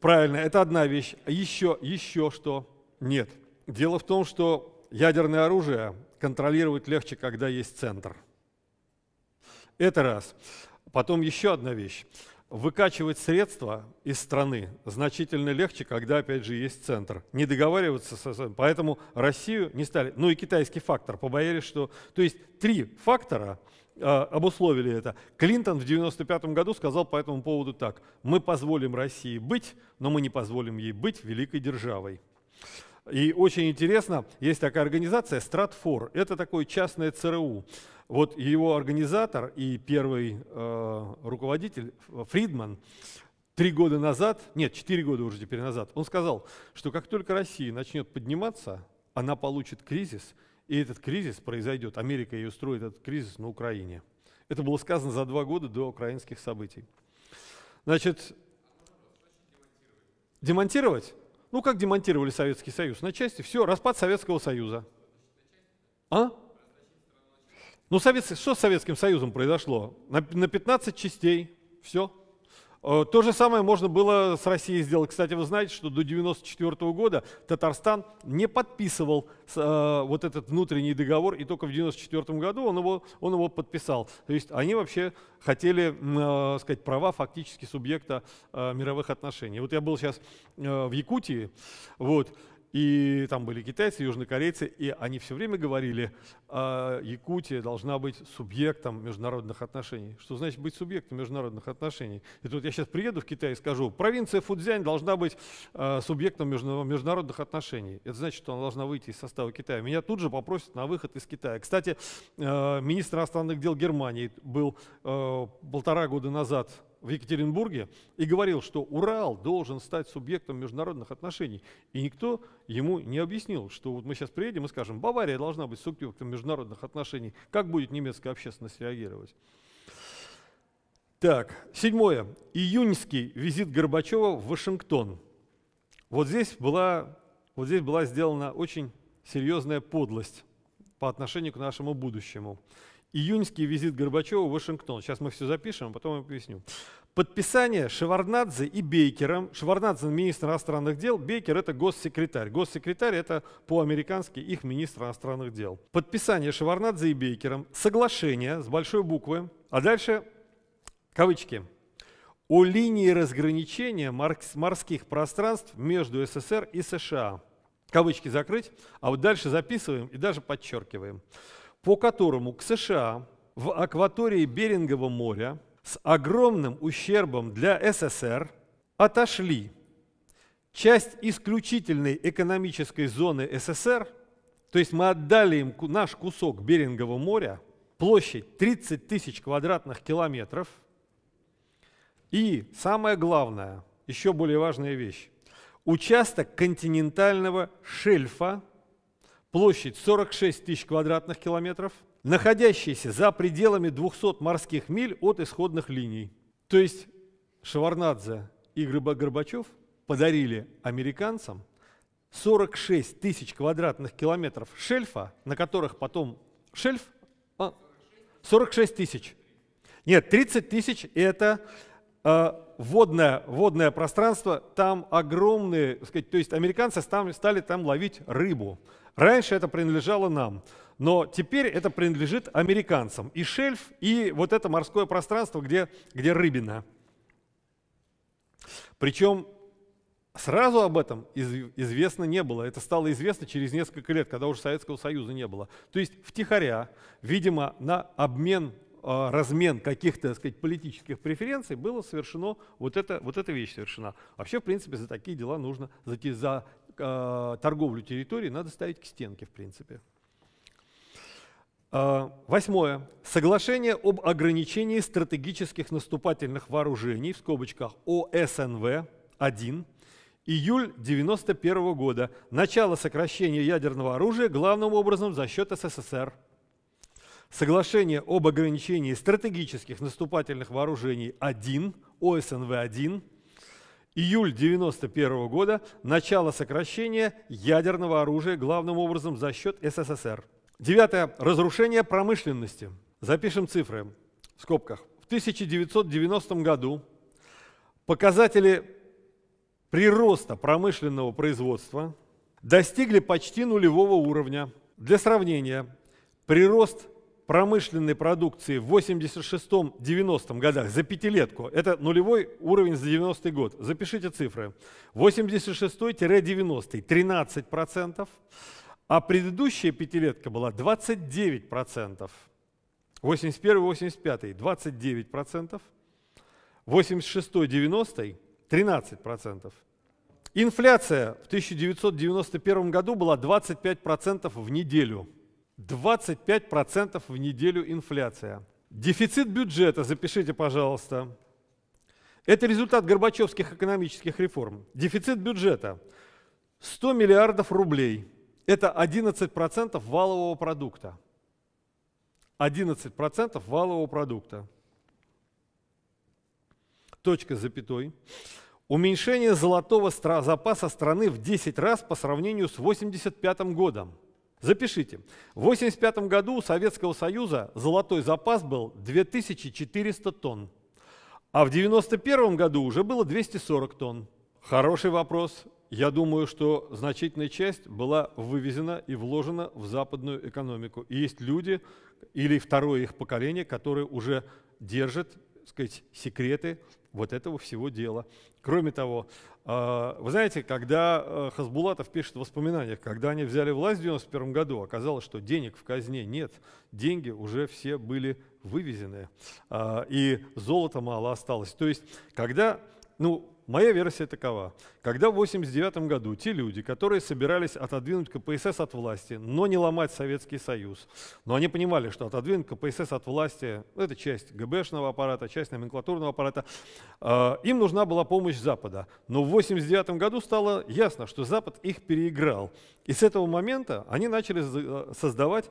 Правильно, это одна вещь. Еще, а еще что? Нет. Дело в том, что ядерное оружие контролировать легче, когда есть центр. Это раз. Потом еще одна вещь. Выкачивать средства из страны значительно легче, когда, опять же, есть центр. Не договариваться со... Поэтому Россию не стали. Ну и китайский фактор. Побоялись, что... То есть три фактора э, обусловили это. Клинтон в 1995 году сказал по этому поводу так. Мы позволим России быть, но мы не позволим ей быть великой державой. И очень интересно, есть такая организация «Стратфор». Это такое частное ЦРУ. Вот его организатор и первый э, руководитель Фридман три года назад, нет, четыре года уже теперь назад, он сказал, что как только Россия начнет подниматься, она получит кризис, и этот кризис произойдет. Америка и устроит этот кризис на Украине. Это было сказано за два года до украинских событий. Значит, демонтировать? Ну как демонтировали Советский Союз? На части все, распад Советского Союза. А? Ну, Совет, что с Советским Союзом произошло? На, на 15 частей все. Э, то же самое можно было с Россией сделать. Кстати, вы знаете, что до 1994 года Татарстан не подписывал э, вот этот внутренний договор, и только в 1994 году он его, он его подписал. То есть они вообще хотели, э, сказать, права фактически субъекта э, мировых отношений. Вот я был сейчас э, в Якутии, вот, и там были китайцы, южнокорейцы, и они все время говорили, э, Якутия должна быть субъектом международных отношений. Что значит быть субъектом международных отношений? И тут я сейчас приеду в Китай и скажу, провинция Фудзянь должна быть э, субъектом международных отношений. Это значит, что она должна выйти из состава Китая. Меня тут же попросят на выход из Китая. Кстати, э, министр иностранных дел Германии был э, полтора года назад в Екатеринбурге и говорил, что Урал должен стать субъектом международных отношений. И никто ему не объяснил, что вот мы сейчас приедем и скажем, Бавария должна быть субъектом международных отношений. Как будет немецкая общественность реагировать? Так, седьмое. Июньский визит Горбачева в Вашингтон. Вот здесь была, вот здесь была сделана очень серьезная подлость по отношению к нашему будущему. Июньский визит Горбачева в Вашингтон. Сейчас мы все запишем, а потом я поясню. Подписание Шеварднадзе и Бейкером. Шеварднадзе – министр иностранных дел, Бейкер – это госсекретарь. Госсекретарь – это по-американски их министр иностранных дел. Подписание Шеварднадзе и Бейкером. Соглашение с большой буквы. А дальше кавычки. О линии разграничения морских пространств между СССР и США. Кавычки закрыть, а вот дальше записываем и даже подчеркиваем по которому к США в акватории Берингового моря с огромным ущербом для СССР отошли часть исключительной экономической зоны СССР, то есть мы отдали им наш кусок Берингового моря, площадь 30 тысяч квадратных километров, и самое главное, еще более важная вещь, участок континентального шельфа – площадь 46 тысяч квадратных километров, находящийся за пределами 200 морских миль от исходных линий. То есть Шеварнадзе и Горбачев подарили американцам 46 тысяч квадратных километров шельфа, на которых потом шельф... А, 46 тысяч. Нет, 30 тысяч – это э, водное, водное пространство. Там огромные... Сказать, то есть американцы там, стали там ловить рыбу. Раньше это принадлежало нам, но теперь это принадлежит американцам. И шельф, и вот это морское пространство, где, где рыбина. Причем сразу об этом из, известно не было. Это стало известно через несколько лет, когда уже Советского Союза не было. То есть втихаря, видимо, на обмен а, размен каких-то, так сказать, политических преференций было совершено, вот, это, вот эта вещь совершена. Вообще, в принципе, за такие дела нужно, за, за Э, торговлю территории надо ставить к стенке, в принципе. Э, восьмое. Соглашение об ограничении стратегических наступательных вооружений, в скобочках ОСНВ-1, июль 1991 года. Начало сокращения ядерного оружия главным образом за счет СССР. Соглашение об ограничении стратегических наступательных вооружений 1, ОСНВ-1, Июль 1991 года – начало сокращения ядерного оружия, главным образом за счет СССР. Девятое. Разрушение промышленности. Запишем цифры в скобках. В 1990 году показатели прироста промышленного производства достигли почти нулевого уровня. Для сравнения, прирост промышленной продукции в 86-90 годах за пятилетку, это нулевой уровень за 90 год, запишите цифры, 86-90 13%, а предыдущая пятилетка была 29%, 81-85 29%, 86-90 13%. Инфляция в 1991 году была 25% в неделю – 25% в неделю инфляция. Дефицит бюджета, запишите, пожалуйста. Это результат горбачевских экономических реформ. Дефицит бюджета 100 миллиардов рублей. Это 11% валового продукта. 11% валового продукта. Точка с запятой. Уменьшение золотого запаса страны в 10 раз по сравнению с 1985 годом. Запишите. В 1985 году у Советского Союза золотой запас был 2400 тонн, а в 1991 году уже было 240 тонн. Хороший вопрос. Я думаю, что значительная часть была вывезена и вложена в западную экономику. И есть люди или второе их поколение, которые уже держат сказать, секреты вот этого всего дела. Кроме того, э, вы знаете, когда э, Хасбулатов пишет в воспоминаниях, когда они взяли власть в 1991 году, оказалось, что денег в казне нет, деньги уже все были вывезены, э, и золота мало осталось. То есть, когда ну, Моя версия такова. Когда в 1989 году те люди, которые собирались отодвинуть КПСС от власти, но не ломать Советский Союз, но они понимали, что отодвинуть КПСС от власти – это часть ГБшного аппарата, часть номенклатурного аппарата, э, им нужна была помощь Запада. Но в 1989 году стало ясно, что Запад их переиграл. И с этого момента они начали э, создавать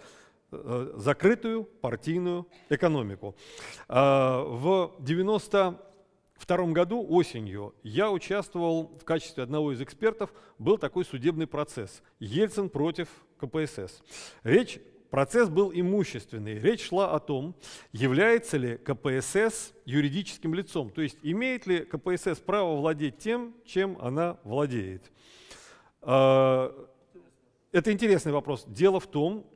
э, закрытую партийную экономику. А, в 90 втором году осенью я участвовал в качестве одного из экспертов, был такой судебный процесс «Ельцин против КПСС». Речь, процесс был имущественный, речь шла о том, является ли КПСС юридическим лицом, то есть имеет ли КПСС право владеть тем, чем она владеет. А, это интересный вопрос. Дело в том,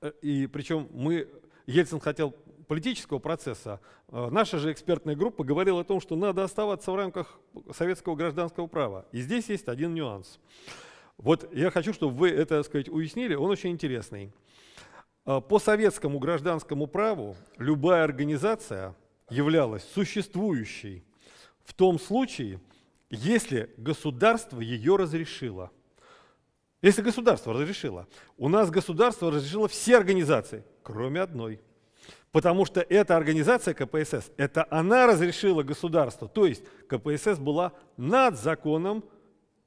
э, и причем мы, Ельцин хотел политического процесса, э, наша же экспертная группа говорила о том, что надо оставаться в рамках советского гражданского права. И здесь есть один нюанс. Вот я хочу, чтобы вы это, сказать, уяснили, он очень интересный. Э, по советскому гражданскому праву любая организация являлась существующей в том случае, если государство ее разрешило. Если государство разрешило. У нас государство разрешило все организации, кроме одной – Потому что эта организация КПСС, это она разрешила государство. То есть КПСС была над законом,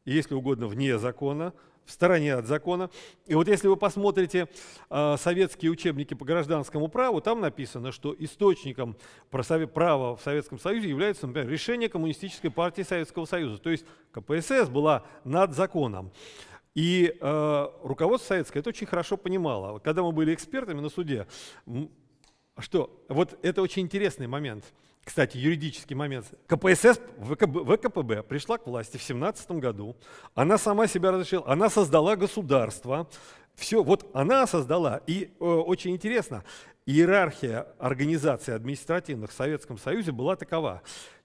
если угодно, вне закона, в стороне от закона. И вот если вы посмотрите э, советские учебники по гражданскому праву, там написано, что источником права в Советском Союзе является, например, решение Коммунистической партии Советского Союза. То есть КПСС была над законом. И э, руководство советское это очень хорошо понимало. Когда мы были экспертами на суде, что вот это очень интересный момент, кстати, юридический момент. КПСС, ВКБ, ВКПБ пришла к власти в 17 году, она сама себя разрешила, она создала государство, все, вот она создала, и э, очень интересно, иерархия организации административных в Советском Союзе была такова.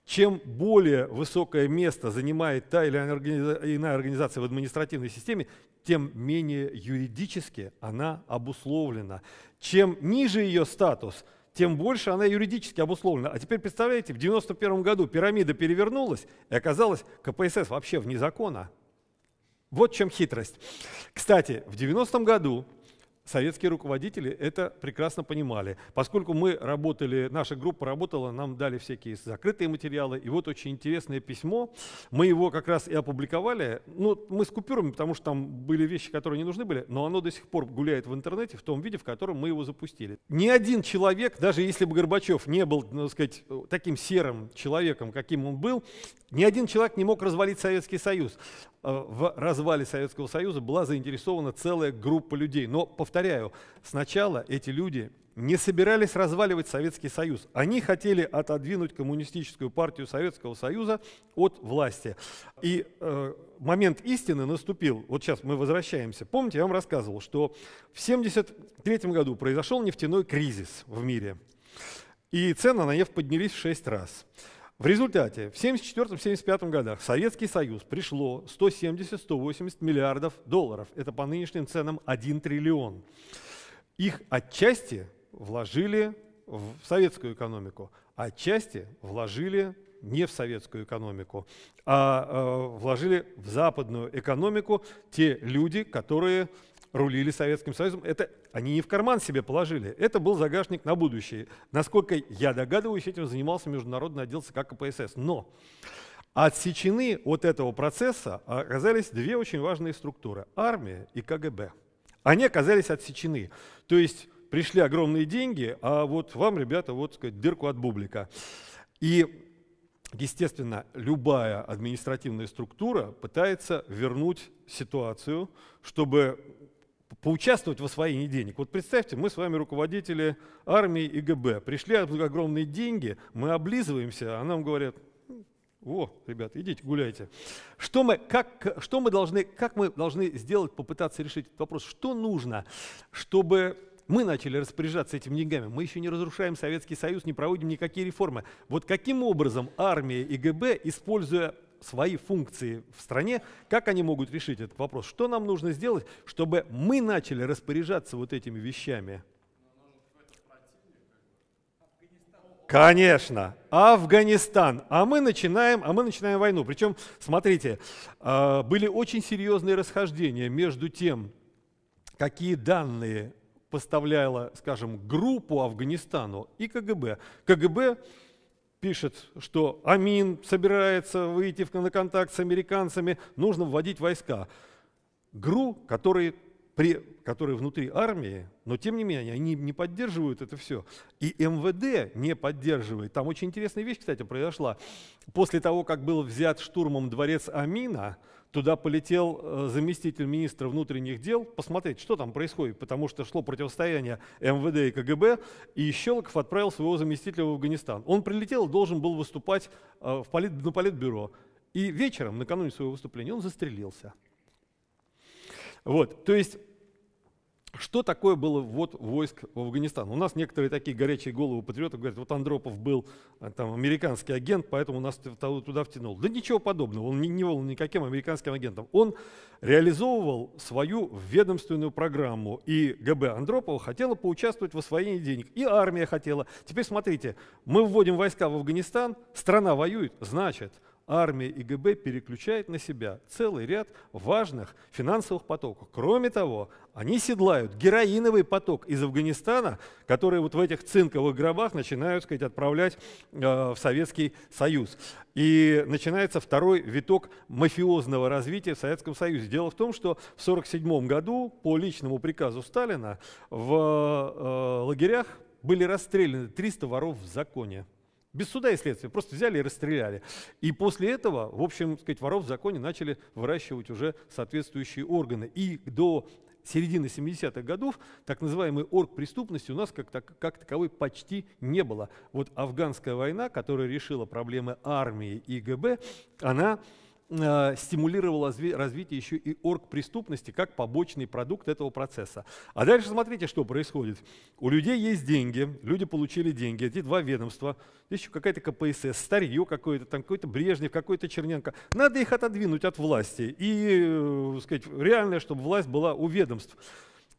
Чем более высокое место занимает та или иная организация в административной системе, тем менее юридически она обусловлена. Чем ниже ее статус, тем больше она юридически обусловлена. А теперь представляете, в 1991 году пирамида перевернулась, и оказалось, КПСС вообще вне закона. Вот чем хитрость. Кстати, в 90 году советские руководители это прекрасно понимали. Поскольку мы работали, наша группа работала, нам дали всякие закрытые материалы. И вот очень интересное письмо. Мы его как раз и опубликовали. Ну, мы с купюрами, потому что там были вещи, которые не нужны были, но оно до сих пор гуляет в интернете в том виде, в котором мы его запустили. Ни один человек, даже если бы Горбачев не был, ну, сказать, таким серым человеком, каким он был, ни один человек не мог развалить Советский Союз. Э, в развале Советского Союза была заинтересована целая группа людей. Но, повторяю, повторяю, сначала эти люди не собирались разваливать Советский Союз. Они хотели отодвинуть коммунистическую партию Советского Союза от власти. И э, момент истины наступил. Вот сейчас мы возвращаемся. Помните, я вам рассказывал, что в 1973 году произошел нефтяной кризис в мире. И цены на нефть поднялись в 6 раз. В результате в 1974-1975 годах Советский Союз пришло 170-180 миллиардов долларов. Это по нынешним ценам 1 триллион. Их отчасти вложили в советскую экономику, а отчасти вложили не в советскую экономику, а э, вложили в западную экономику те люди, которые рулили Советским Союзом, это они не в карман себе положили. Это был загашник на будущее. Насколько я догадываюсь, этим занимался международный отдел ЦК КПСС. Но отсечены от этого процесса а, оказались две очень важные структуры – армия и КГБ. Они оказались отсечены. То есть пришли огромные деньги, а вот вам, ребята, вот сказать, дырку от бублика. И Естественно, любая административная структура пытается вернуть ситуацию, чтобы поучаствовать в освоении денег. Вот представьте, мы с вами руководители армии и ГБ. Пришли огромные деньги, мы облизываемся, а нам говорят, о, ребят, идите, гуляйте. Что мы, как, что мы должны, как мы должны сделать, попытаться решить этот вопрос? Что нужно, чтобы мы начали распоряжаться этими деньгами? Мы еще не разрушаем Советский Союз, не проводим никакие реформы. Вот каким образом армия и ГБ, используя свои функции в стране, как они могут решить этот вопрос? Что нам нужно сделать, чтобы мы начали распоряжаться вот этими вещами? Конечно, Афганистан. А мы начинаем, а мы начинаем войну. Причем, смотрите, а, были очень серьезные расхождения между тем, какие данные поставляла, скажем, группу Афганистану и КГБ. КГБ пишет, что Амин собирается выйти на контакт с американцами, нужно вводить войска. ГРУ, который при, которые внутри армии, но тем не менее они не поддерживают это все. И МВД не поддерживает. Там очень интересная вещь, кстати, произошла. После того, как был взят штурмом дворец Амина, Туда полетел э, заместитель министра внутренних дел посмотреть, что там происходит, потому что шло противостояние МВД и КГБ, и Щелоков отправил своего заместителя в Афганистан. Он прилетел должен был выступать э, в полит, на политбюро. И вечером, накануне своего выступления, он застрелился. Вот, то есть что такое было вот войск в Афганистан? У нас некоторые такие горячие головы патриотов говорят, вот Андропов был э, там, американский агент, поэтому нас туда втянул. Да ничего подобного, он не, не был никаким американским агентом. Он реализовывал свою ведомственную программу, и ГБ Андропова хотела поучаствовать в освоении денег, и армия хотела. Теперь смотрите, мы вводим войска в Афганистан, страна воюет, значит, армия ИГБ переключает на себя целый ряд важных финансовых потоков. Кроме того, они седлают героиновый поток из Афганистана, который вот в этих цинковых гробах начинают сказать, отправлять э, в Советский Союз. И начинается второй виток мафиозного развития в Советском Союзе. Дело в том, что в 1947 году по личному приказу Сталина в э, лагерях были расстреляны 300 воров в законе. Без суда и следствия. Просто взяли и расстреляли. И после этого, в общем, сказать, воров в законе начали выращивать уже соответствующие органы. И до середины 70-х годов так называемой оргпреступности у нас как, так, как таковой почти не было. Вот афганская война, которая решила проблемы армии и ГБ, она Э, стимулировало развитие еще и оргпреступности как побочный продукт этого процесса. А дальше смотрите, что происходит. У людей есть деньги, люди получили деньги, эти два ведомства, здесь еще какая-то КПСС, старье какое-то, там какой-то Брежнев, какой-то Черненко. Надо их отодвинуть от власти и, э, сказать, реально, чтобы власть была у ведомств.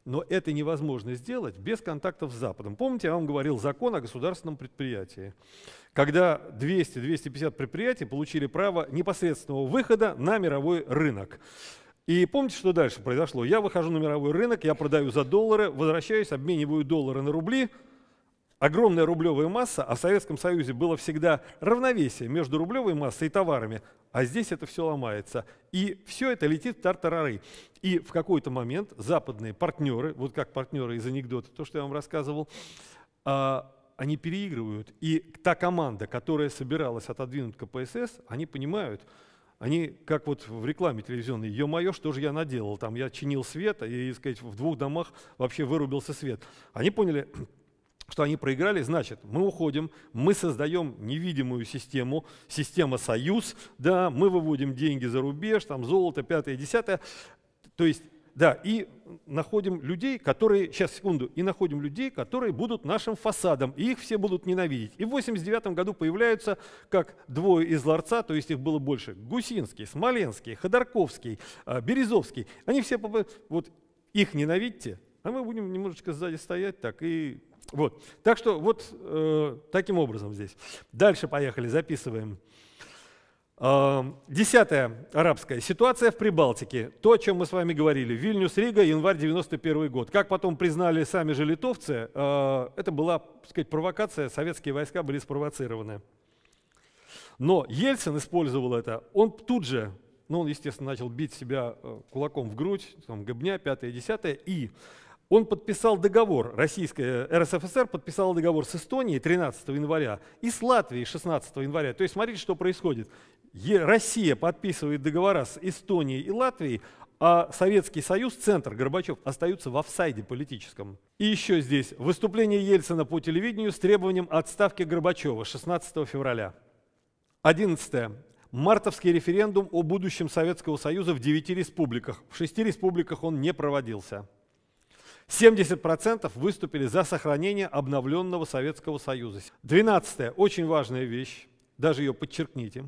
Но это невозможно сделать без контактов с Западом. Помните, я вам говорил закон о государственном предприятии, когда 200-250 предприятий получили право непосредственного выхода на мировой рынок. И помните, что дальше произошло? Я выхожу на мировой рынок, я продаю за доллары, возвращаюсь, обмениваю доллары на рубли, огромная рублевая масса, а в Советском Союзе было всегда равновесие между рублевой массой и товарами, а здесь это все ломается. И все это летит в тартарары. И в какой-то момент западные партнеры, вот как партнеры из анекдота, то, что я вам рассказывал, а, они переигрывают. И та команда, которая собиралась отодвинуть КПСС, они понимают, они, как вот в рекламе телевизионной, ё-моё, что же я наделал, там я чинил свет, и, сказать, в двух домах вообще вырубился свет. Они поняли, что они проиграли, значит, мы уходим, мы создаем невидимую систему, система союз, да, мы выводим деньги за рубеж, там золото, пятое, десятое. То есть, да, и находим людей, которые, сейчас, секунду, и находим людей, которые будут нашим фасадом, и их все будут ненавидеть. И в 89 году появляются как двое из ларца, то есть их было больше, Гусинский, Смоленский, Ходорковский, а, Березовский. Они все, вот их ненавидьте, а мы будем немножечко сзади стоять так и вот. Так что вот э, таким образом здесь. Дальше поехали, записываем. А, десятая арабская. Ситуация в Прибалтике. То, о чем мы с вами говорили. Вильнюс, Рига, январь 91 год. Как потом признали сами же литовцы, а, это была, так сказать, провокация, советские войска были спровоцированы. Но Ельцин использовал это. Он тут же, ну он, естественно, начал бить себя э, кулаком в грудь, там, гобня, пятое, десятое, и он подписал договор, Российская э, РСФСР подписала договор с Эстонией 13 января и с Латвией 16 января. То есть смотрите, что происходит. Россия подписывает договора с Эстонией и Латвией, а Советский Союз, центр Горбачев, остаются в офсайде политическом. И еще здесь выступление Ельцина по телевидению с требованием отставки Горбачева 16 февраля. 11. Мартовский референдум о будущем Советского Союза в девяти республиках. В шести республиках он не проводился. 70% выступили за сохранение обновленного Советского Союза. 12. Очень важная вещь, даже ее подчеркните.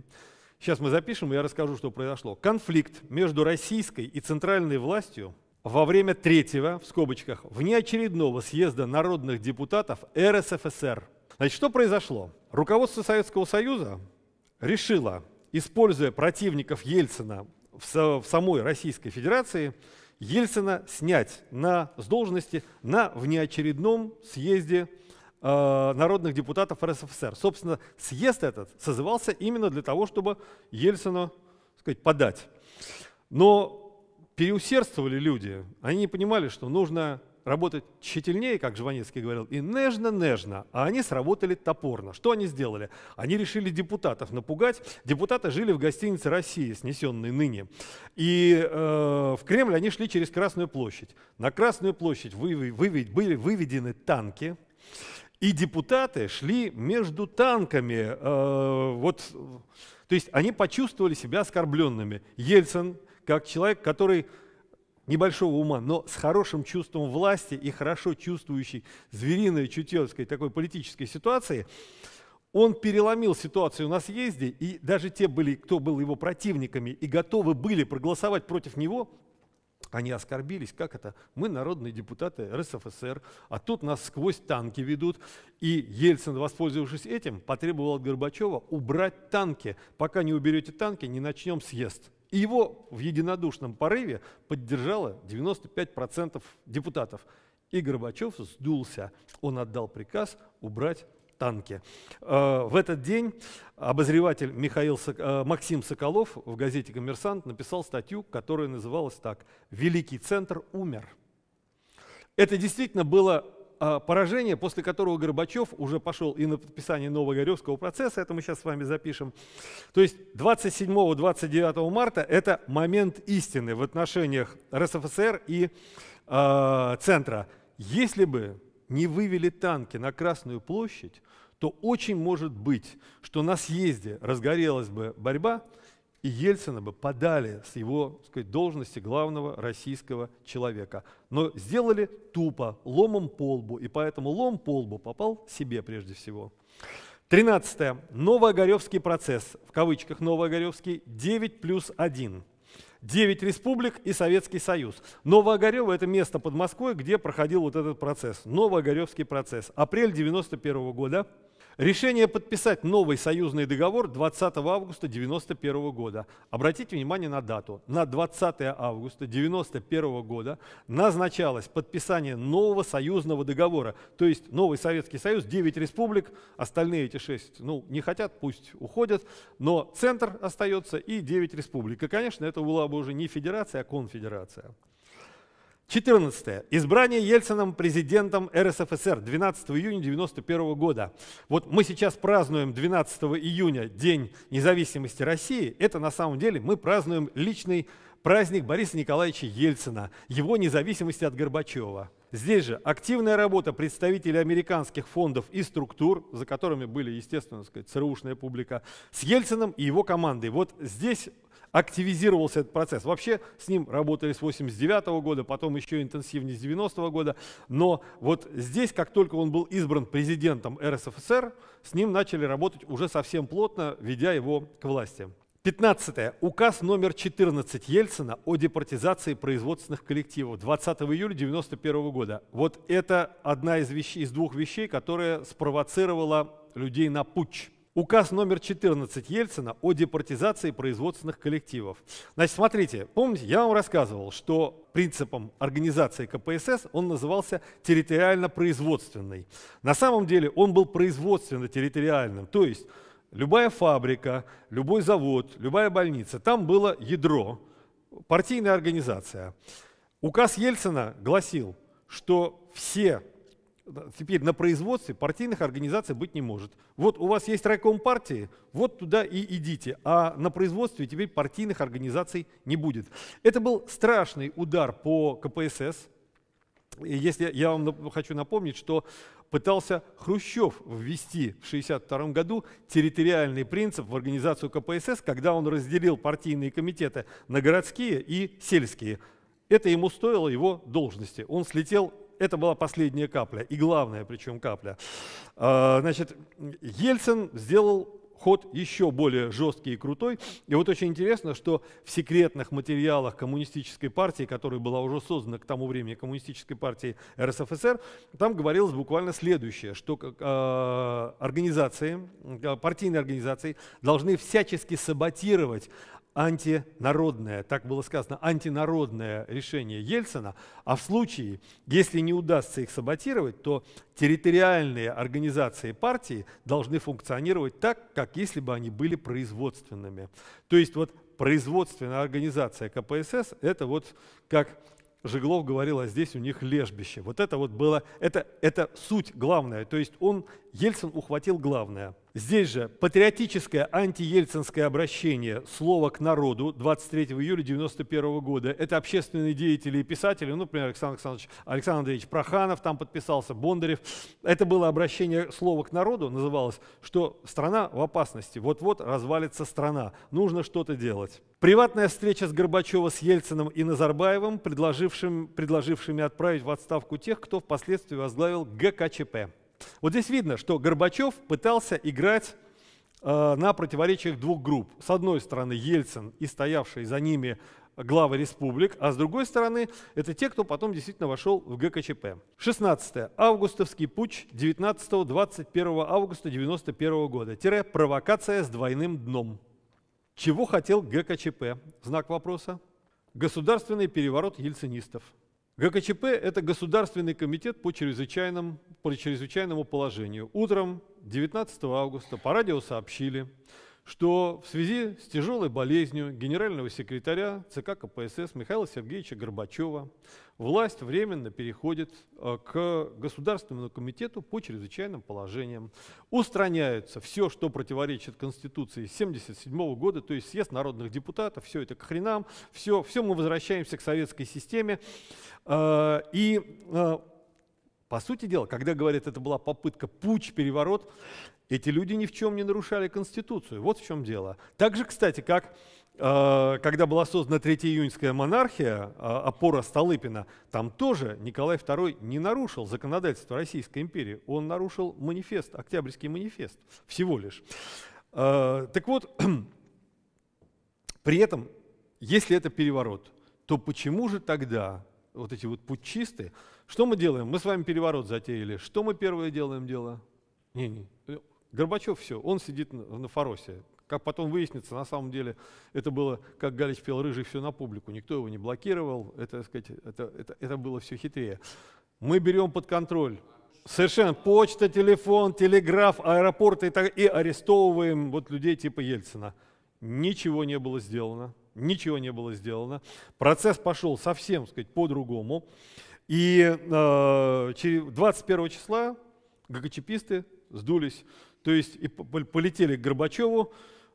Сейчас мы запишем, и я расскажу, что произошло. Конфликт между российской и центральной властью во время третьего, в скобочках, внеочередного съезда народных депутатов РСФСР. Значит, что произошло? Руководство Советского Союза решило, используя противников Ельцина в, в самой Российской Федерации, Ельцина снять на, с должности на внеочередном съезде э, народных депутатов РСФСР. Собственно, съезд этот созывался именно для того, чтобы Ельцину сказать, подать. Но переусердствовали люди. Они не понимали, что нужно работать тщательнее, как Жванецкий говорил, и нежно-нежно, а они сработали топорно. Что они сделали? Они решили депутатов напугать. Депутаты жили в гостинице России, снесенной ныне. И э, в Кремль они шли через Красную площадь. На Красную площадь вы, вы, были выведены танки, и депутаты шли между танками. Э, вот, то есть они почувствовали себя оскорбленными. Ельцин, как человек, который небольшого ума, но с хорошим чувством власти и хорошо чувствующий звериное чутье такой политической ситуации, он переломил ситуацию на съезде, и даже те были, кто был его противниками и готовы были проголосовать против него, они оскорбились, как это? Мы народные депутаты РСФСР, а тут нас сквозь танки ведут. И Ельцин, воспользовавшись этим, потребовал от Горбачева убрать танки. Пока не уберете танки, не начнем съезд. И его в единодушном порыве поддержало 95% депутатов. И Горбачев сдулся. Он отдал приказ убрать танки. Э, в этот день обозреватель Михаил Сок... Э, Максим Соколов в газете «Коммерсант» написал статью, которая называлась так «Великий центр умер». Это действительно было а, поражение, после которого Горбачев уже пошел и на подписание нового Горевского процесса, это мы сейчас с вами запишем. То есть 27-29 марта – это момент истины в отношениях РСФСР и э, Центра. Если бы не вывели танки на Красную площадь, то очень может быть, что на съезде разгорелась бы борьба – и Ельцина бы подали с его сказать, должности главного российского человека. Но сделали тупо, ломом по и поэтому лом по попал себе прежде всего. Тринадцатое. Новоогаревский процесс, в кавычках Новоогаревский, 9 плюс 1. 9 республик и Советский Союз. Новоогарево – это место под Москвой, где проходил вот этот процесс. Новоогаревский процесс. Апрель 91 -го года. Решение подписать новый союзный договор 20 августа 1991 года. Обратите внимание на дату. На 20 августа 1991 года назначалось подписание нового союзного договора. То есть новый Советский Союз, 9 республик, остальные эти 6 ну, не хотят, пусть уходят, но центр остается и 9 республик. И, конечно, это была бы уже не федерация, а конфедерация. 14. Избрание Ельцином президентом РСФСР 12 июня 1991 года. Вот мы сейчас празднуем 12 июня День независимости России. Это на самом деле мы празднуем личный праздник Бориса Николаевича Ельцина, его независимости от Горбачева. Здесь же активная работа представителей американских фондов и структур, за которыми были, естественно, сказать, ЦРУшная публика, с Ельцином и его командой. Вот здесь активизировался этот процесс. Вообще с ним работали с 89 -го года, потом еще интенсивнее с 90 -го года, но вот здесь, как только он был избран президентом РСФСР, с ним начали работать уже совсем плотно, ведя его к власти. 15. -е. Указ номер 14 Ельцина о департизации производственных коллективов 20 июля 1991 года. Вот это одна из, вещей, из двух вещей, которая спровоцировала людей на путь. Указ номер 14 Ельцина о департизации производственных коллективов. Значит, смотрите, помните, я вам рассказывал, что принципом организации КПСС он назывался территориально-производственный. На самом деле он был производственно-территориальным, то есть любая фабрика, любой завод, любая больница, там было ядро, партийная организация. Указ Ельцина гласил, что все теперь на производстве партийных организаций быть не может. Вот у вас есть райком партии, вот туда и идите, а на производстве теперь партийных организаций не будет. Это был страшный удар по КПСС. Если я вам хочу напомнить, что пытался Хрущев ввести в 1962 году территориальный принцип в организацию КПСС, когда он разделил партийные комитеты на городские и сельские. Это ему стоило его должности. Он слетел это была последняя капля, и главная причем капля. А, значит, Ельцин сделал ход еще более жесткий и крутой. И вот очень интересно, что в секретных материалах коммунистической партии, которая была уже создана к тому времени коммунистической партии РСФСР, там говорилось буквально следующее, что а, организации, а, партийные организации должны всячески саботировать антинародное, так было сказано, антинародное решение Ельцина, а в случае, если не удастся их саботировать, то территориальные организации партии должны функционировать так, как если бы они были производственными. То есть вот производственная организация КПСС – это вот как Жиглов говорил, а здесь у них лежбище. Вот это вот было, это, это суть главная. То есть он Ельцин ухватил главное. Здесь же патриотическое антиельцинское обращение «Слово к народу» 23 июля 1991 года. Это общественные деятели и писатели, ну, например, Александр Александрович, Александр Андреевич Проханов там подписался, Бондарев. Это было обращение «Слово к народу», называлось, что страна в опасности, вот-вот развалится страна, нужно что-то делать. Приватная встреча с Горбачева, с Ельциным и Назарбаевым, предложившим, предложившими отправить в отставку тех, кто впоследствии возглавил ГКЧП. Вот здесь видно, что Горбачев пытался играть э, на противоречиях двух групп. С одной стороны Ельцин и стоявшие за ними главы республик, а с другой стороны это те, кто потом действительно вошел в ГКЧП. 16. Августовский путь 19-21 августа 91 года. Тире провокация с двойным дном. Чего хотел ГКЧП? Знак вопроса. Государственный переворот ельцинистов. ГКЧП – это Государственный комитет по, чрезвычайным, по чрезвычайному положению. Утром 19 августа по радио сообщили, что в связи с тяжелой болезнью генерального секретаря ЦК КПСС Михаила Сергеевича Горбачева власть временно переходит э, к Государственному комитету по чрезвычайным положениям. Устраняется все, что противоречит Конституции 1977 года, то есть съезд народных депутатов, все это к хренам, все, все мы возвращаемся к советской системе. Э, и э, по сути дела, когда говорят, это была попытка путь, переворот, эти люди ни в чем не нарушали Конституцию. Вот в чем дело. Так же, кстати, как э, когда была создана Третья июньская монархия, э, опора Столыпина, там тоже Николай II не нарушил законодательство Российской империи. Он нарушил манифест, Октябрьский манифест всего лишь. Э, так вот, *clears throat* при этом, если это переворот, то почему же тогда вот эти вот путчисты, что мы делаем? Мы с вами переворот затеяли. Что мы первое делаем дело? Не, не. Э, Горбачев все, он сидит на, на фаросе. Как потом выяснится, на самом деле это было, как Галич пел «Рыжий» все на публику. Никто его не блокировал, это, сказать, это, это, это было все хитрее. Мы берем под контроль Совершенно. Почта, телефон, телеграф, аэропорт и, так, и арестовываем вот людей типа Ельцина. Ничего не было сделано ничего не было сделано. Процесс пошел совсем, так сказать, по-другому. И э, 21 числа ГКЧПисты сдулись, то есть и полетели к Горбачеву,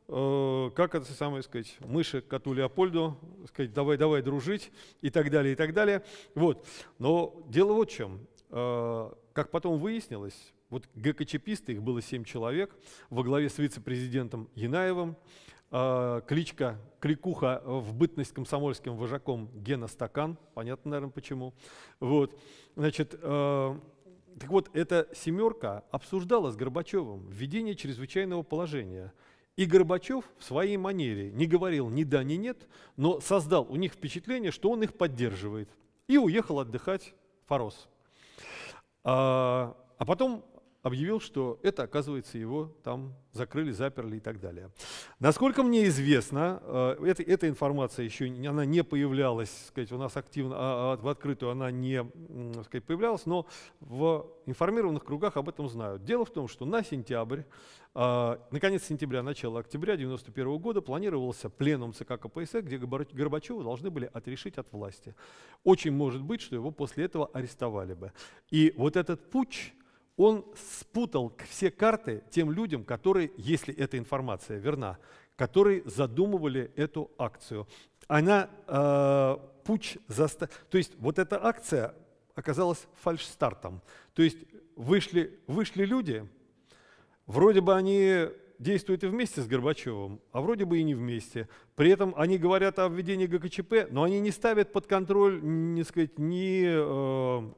э, как это самое сказать, мыши к коту Леопольду, сказать, давай, давай дружить и так далее, и так далее. Вот. Но дело вот в чем. Э, как потом выяснилось, вот ГКЧПисты, их было 7 человек, во главе с вице-президентом Янаевым, э, а, кличка, кликуха в бытность комсомольским вожаком Гена Стакан, понятно, наверное, почему. Вот, значит, а, так вот, эта «семерка» обсуждала с Горбачевым введение чрезвычайного положения. И Горбачев в своей манере не говорил ни да, ни нет, но создал у них впечатление, что он их поддерживает. И уехал отдыхать Форос. а, а потом объявил, что это, оказывается, его там закрыли, заперли и так далее. Насколько мне известно, э, эта, эта информация еще она не появлялась, сказать, у нас активно, а, а, в открытую она не сказать, появлялась, но в информированных кругах об этом знают. Дело в том, что на сентябрь, а, э, на конец сентября, начало октября 1991 года планировался пленум ЦК КПСС, где Горбачева должны были отрешить от власти. Очень может быть, что его после этого арестовали бы. И вот этот путь он спутал все карты тем людям, которые, если эта информация верна, которые задумывали эту акцию. Она э, путь заста... То есть вот эта акция оказалась фальшстартом. То есть вышли, вышли люди, вроде бы они действуют и вместе с Горбачевым, а вроде бы и не вместе. При этом они говорят о введении ГКЧП, но они не ставят под контроль, не сказать, ни э,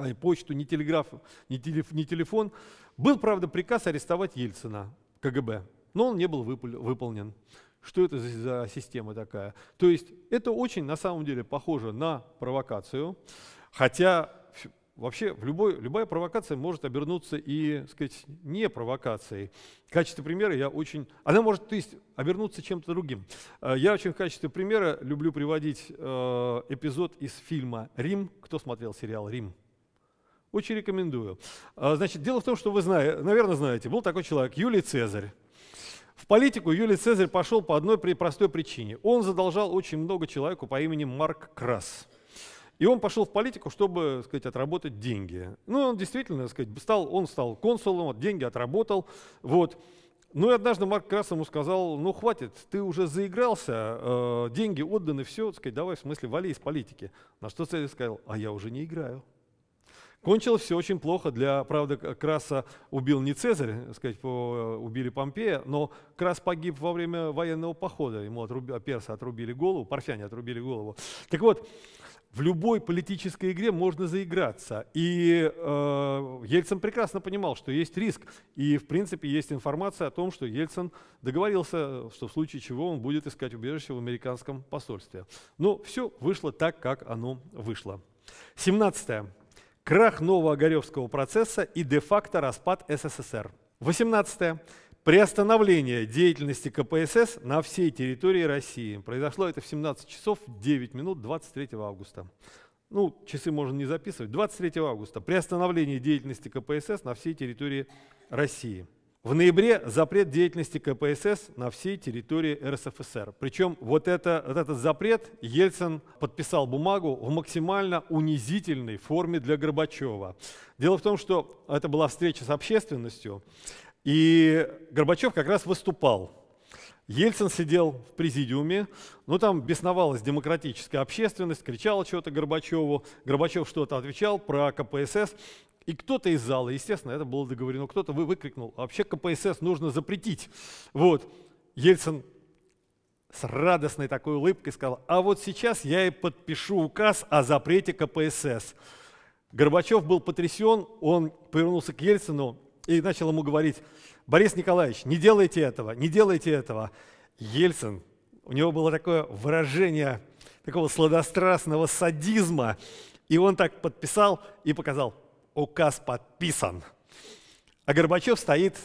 а, почту, ни телеграф, ни, телеф, ни телефон. Был, правда, приказ арестовать Ельцина, КГБ, но он не был выполнен. Что это за система такая? То есть это очень, на самом деле, похоже на провокацию, хотя вообще в любой, любая провокация может обернуться и, так сказать, не провокацией. В качестве примера я очень... Она может, то есть, обернуться чем-то другим. Э, я очень в качестве примера люблю приводить э, эпизод из фильма «Рим». Кто смотрел сериал «Рим»? Очень рекомендую. А, значит, дело в том, что вы знаете, наверное, знаете, был такой человек, Юлий Цезарь. В политику Юлий Цезарь пошел по одной простой причине. Он задолжал очень много человеку по имени Марк Крас. И он пошел в политику, чтобы, так сказать, отработать деньги. Ну, он действительно, так сказать, стал, он стал консулом, вот, деньги отработал. Вот. Ну и однажды Марк Крас ему сказал, ну хватит, ты уже заигрался, э, деньги отданы, все, так сказать, давай в смысле вали из политики. На что Цезарь сказал, а я уже не играю. Кончилось все очень плохо для, правда, Краса убил не Цезарь, сказать, по, э, убили Помпея, но Крас погиб во время военного похода, ему отруби, а, перса отрубили голову, парфяне отрубили голову. Так вот, в любой политической игре можно заиграться. И э, Ельцин прекрасно понимал, что есть риск. И, в принципе, есть информация о том, что Ельцин договорился, что в случае чего он будет искать убежище в американском посольстве. Но ну, все вышло так, как оно вышло. 17 крах нового Огаревского процесса и де-факто распад СССР. 18. Приостановление деятельности КПСС на всей территории России. Произошло это в 17 часов 9 минут 23 августа. Ну, часы можно не записывать. 23 августа. Приостановление деятельности КПСС на всей территории России. В ноябре запрет деятельности КПСС на всей территории РСФСР. Причем вот, это, вот этот запрет Ельцин подписал бумагу в максимально унизительной форме для Горбачева. Дело в том, что это была встреча с общественностью, и Горбачев как раз выступал. Ельцин сидел в президиуме, ну там бесновалась демократическая общественность, кричала что-то Горбачеву, Горбачев что-то отвечал про КПСС, и кто-то из зала, естественно, это было договорено, кто-то вы выкрикнул, «А вообще КПСС нужно запретить. Вот. Ельцин с радостной такой улыбкой сказал, а вот сейчас я и подпишу указ о запрете КПСС. Горбачев был потрясен, он повернулся к Ельцину и начал ему говорить, Борис Николаевич, не делайте этого, не делайте этого. Ельцин, у него было такое выражение такого сладострастного садизма, и он так подписал и показал, указ подписан. А Горбачев стоит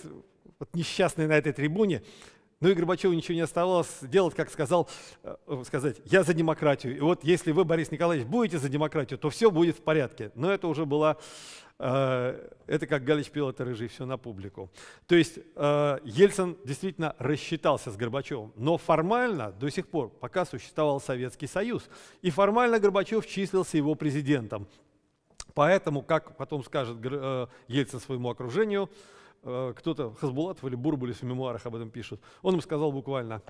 вот, несчастный на этой трибуне. Ну и Горбачеву ничего не оставалось делать, как сказал, э, сказать, я за демократию. И вот если вы, Борис Николаевич, будете за демократию, то все будет в порядке. Но это уже было, э, это как Галич пил это Рыжий, все на публику. То есть э, Ельцин действительно рассчитался с Горбачевым. Но формально до сих пор, пока существовал Советский Союз, и формально Горбачев числился его президентом. Поэтому, как потом скажет э, Ельцин своему окружению, э, кто-то, Хазбулатов или Бурбулис в мемуарах об этом пишут, он им сказал буквально,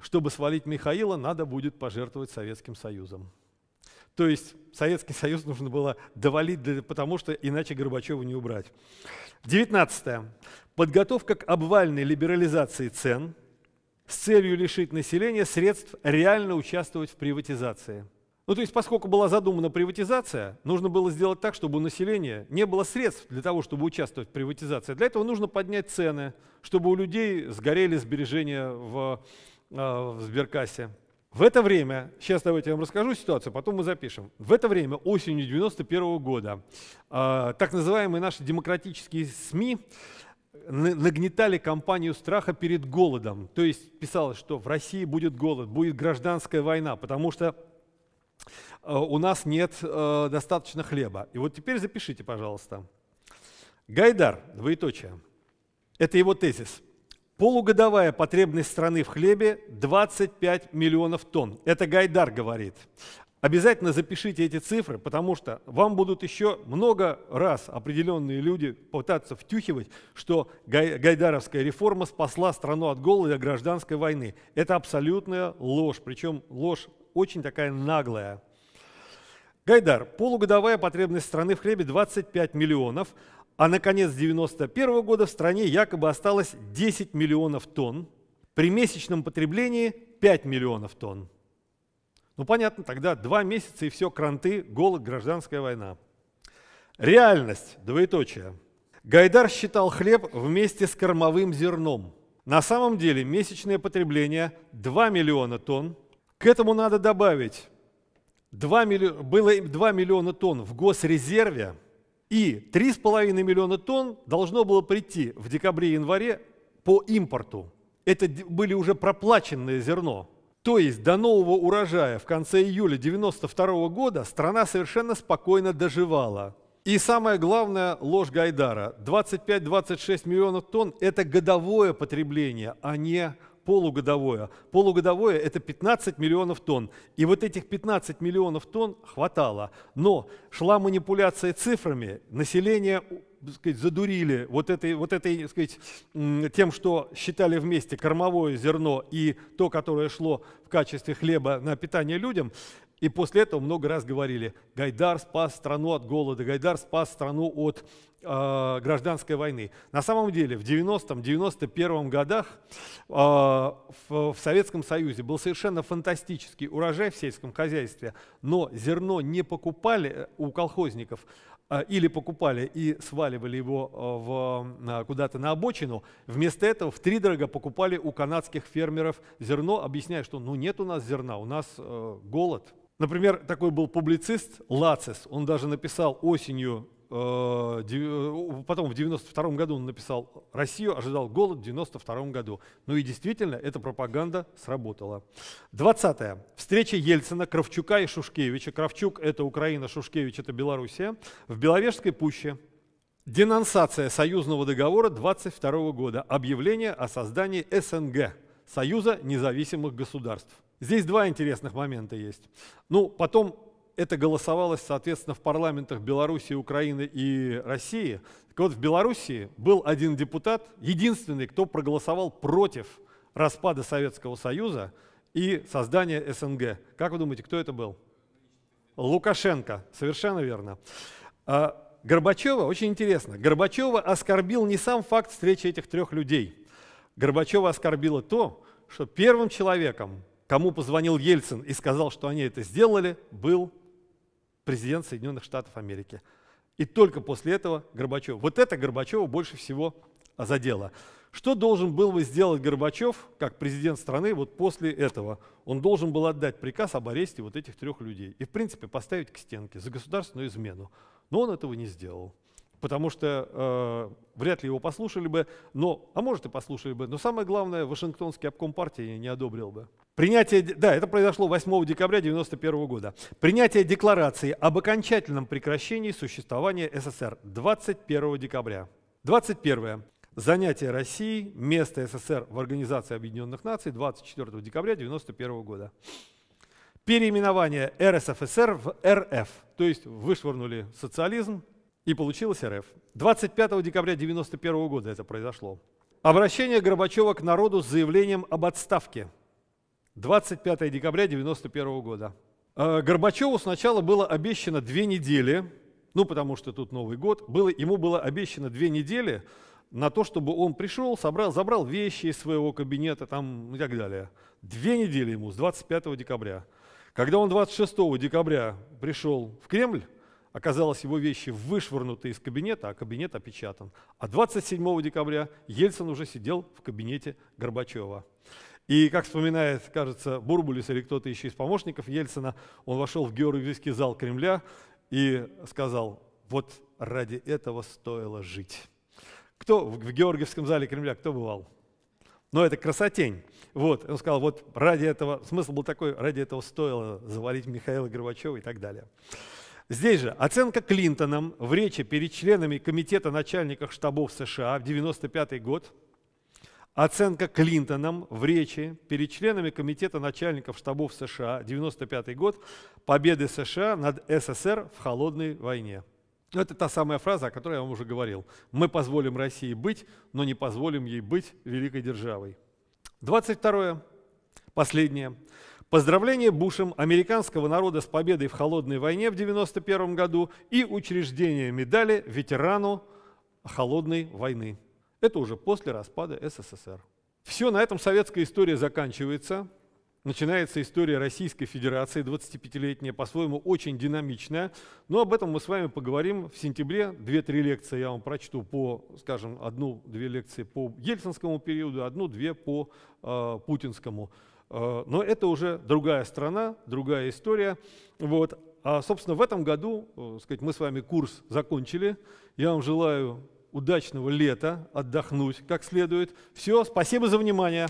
чтобы свалить Михаила, надо будет пожертвовать Советским Союзом. То есть Советский Союз нужно было довалить, потому что иначе Горбачева не убрать. 19. Подготовка к обвальной либерализации цен с целью лишить населения средств реально участвовать в приватизации – ну, то есть, поскольку была задумана приватизация, нужно было сделать так, чтобы у населения не было средств для того, чтобы участвовать в приватизации. Для этого нужно поднять цены, чтобы у людей сгорели сбережения в, э, в сберкассе. В это время, сейчас давайте я вам расскажу ситуацию, потом мы запишем. В это время, осенью 91 года, э, так называемые наши демократические СМИ нагнетали кампанию страха перед голодом. То есть писалось, что в России будет голод, будет гражданская война, потому что Э, у нас нет э, достаточно хлеба. И вот теперь запишите, пожалуйста. Гайдар, двоеточие. Это его тезис. Полугодовая потребность страны в хлебе 25 миллионов тонн. Это Гайдар говорит. Обязательно запишите эти цифры, потому что вам будут еще много раз определенные люди пытаться втюхивать, что гайдаровская реформа спасла страну от голода и гражданской войны. Это абсолютная ложь, причем ложь очень такая наглая. Гайдар. Полугодовая потребность страны в хлебе 25 миллионов, а на конец 1991 года в стране якобы осталось 10 миллионов тонн, при месячном потреблении 5 миллионов тонн. Ну понятно, тогда два месяца и все, кранты, голод, гражданская война. Реальность, двоеточие. Гайдар считал хлеб вместе с кормовым зерном. На самом деле месячное потребление 2 миллиона тонн, к этому надо добавить, 2 миллиона, было 2 миллиона тонн в госрезерве, и 3,5 миллиона тонн должно было прийти в декабре-январе по импорту. Это были уже проплаченное зерно. То есть до нового урожая в конце июля 1992 года страна совершенно спокойно доживала. И самое главное, ложь Гайдара. 25-26 миллионов тонн – это годовое потребление, а не полугодовое. Полугодовое – это 15 миллионов тонн. И вот этих 15 миллионов тонн хватало. Но шла манипуляция цифрами, население сказать, задурили вот этой, вот этой сказать, тем, что считали вместе кормовое зерно и то, которое шло в качестве хлеба на питание людям, и после этого много раз говорили, Гайдар спас страну от голода, Гайдар спас страну от э, гражданской войны. На самом деле в 90-91 годах э, в, в Советском Союзе был совершенно фантастический урожай в сельском хозяйстве, но зерно не покупали э, у колхозников, а, или покупали и сваливали его э, в, куда-то на обочину, вместо этого в три дорога покупали у канадских фермеров зерно, объясняя, что ну нет у нас зерна, у нас э, голод. Например, такой был публицист Лацис, он даже написал осенью, э, э потом в 92 году он написал «Россию ожидал голод в 92 году». Ну и действительно, эта пропаганда сработала. 20. -е. Встреча Ельцина, Кравчука и Шушкевича. Кравчук – это Украина, Шушкевич – это Белоруссия. В Беловежской пуще Денонсация союзного договора 22 года. Объявление о создании СНГ – Союза независимых государств. Здесь два интересных момента есть. Ну, потом это голосовалось, соответственно, в парламентах Белоруссии, Украины и России. Так вот, в Белоруссии был один депутат, единственный, кто проголосовал против распада Советского Союза и создания СНГ. Как вы думаете, кто это был? Лукашенко, совершенно верно. А Горбачева, очень интересно, Горбачева оскорбил не сам факт встречи этих трех людей. Горбачева оскорбило то, что первым человеком, кому позвонил Ельцин и сказал, что они это сделали, был президент Соединенных Штатов Америки. И только после этого Горбачев. Вот это Горбачева больше всего задело. Что должен был бы сделать Горбачев, как президент страны, вот после этого? Он должен был отдать приказ об аресте вот этих трех людей и, в принципе, поставить к стенке за государственную измену. Но он этого не сделал потому что э, вряд ли его послушали бы, но, а может и послушали бы, но самое главное, Вашингтонский обком партии не одобрил бы. Принятие, да, это произошло 8 декабря 1991 года. Принятие декларации об окончательном прекращении существования СССР 21 декабря. 21. Занятие России, место СССР в Организации Объединенных Наций 24 декабря 1991 года переименование РСФСР в РФ, то есть вышвырнули социализм, и получилось РФ. 25 декабря 1991 года это произошло. Обращение Горбачева к народу с заявлением об отставке. 25 декабря 1991 года. Э, Горбачеву сначала было обещано две недели, ну потому что тут Новый год, было, ему было обещано две недели на то, чтобы он пришел, собрал, забрал вещи из своего кабинета там, и так далее. Две недели ему с 25 декабря. Когда он 26 декабря пришел в Кремль, Оказалось, его вещи вышвырнуты из кабинета, а кабинет опечатан. А 27 декабря Ельцин уже сидел в кабинете Горбачева. И, как вспоминает, кажется, Бурбулис или кто-то еще из помощников Ельцина, он вошел в Георгиевский зал Кремля и сказал, вот ради этого стоило жить. Кто в Георгиевском зале Кремля, кто бывал? Но «Ну, это красотень. Вот, он сказал, вот ради этого, смысл был такой, ради этого стоило завалить Михаила Горбачева и так далее. Здесь же оценка Клинтоном в речи перед членами Комитета начальников штабов США в 1995 год – Оценка Клинтоном в речи перед членами Комитета начальников штабов США 1995 год победы США над СССР в холодной войне. Ну, это та самая фраза, о которой я вам уже говорил. Мы позволим России быть, но не позволим ей быть великой державой. 22. Последнее. Поздравление Бушем американского народа с победой в холодной войне в 1991 году и учреждение медали ветерану холодной войны. Это уже после распада СССР. Все, на этом советская история заканчивается. Начинается история Российской Федерации, 25-летняя, по-своему очень динамичная. Но об этом мы с вами поговорим в сентябре. Две-три лекции я вам прочту по, скажем, одну-две лекции по ельцинскому периоду, одну-две по э, путинскому. Э, но это уже другая страна, другая история. Вот. А, собственно, в этом году э, сказать, мы с вами курс закончили. Я вам желаю удачного лета, отдохнуть как следует. Все, спасибо за внимание.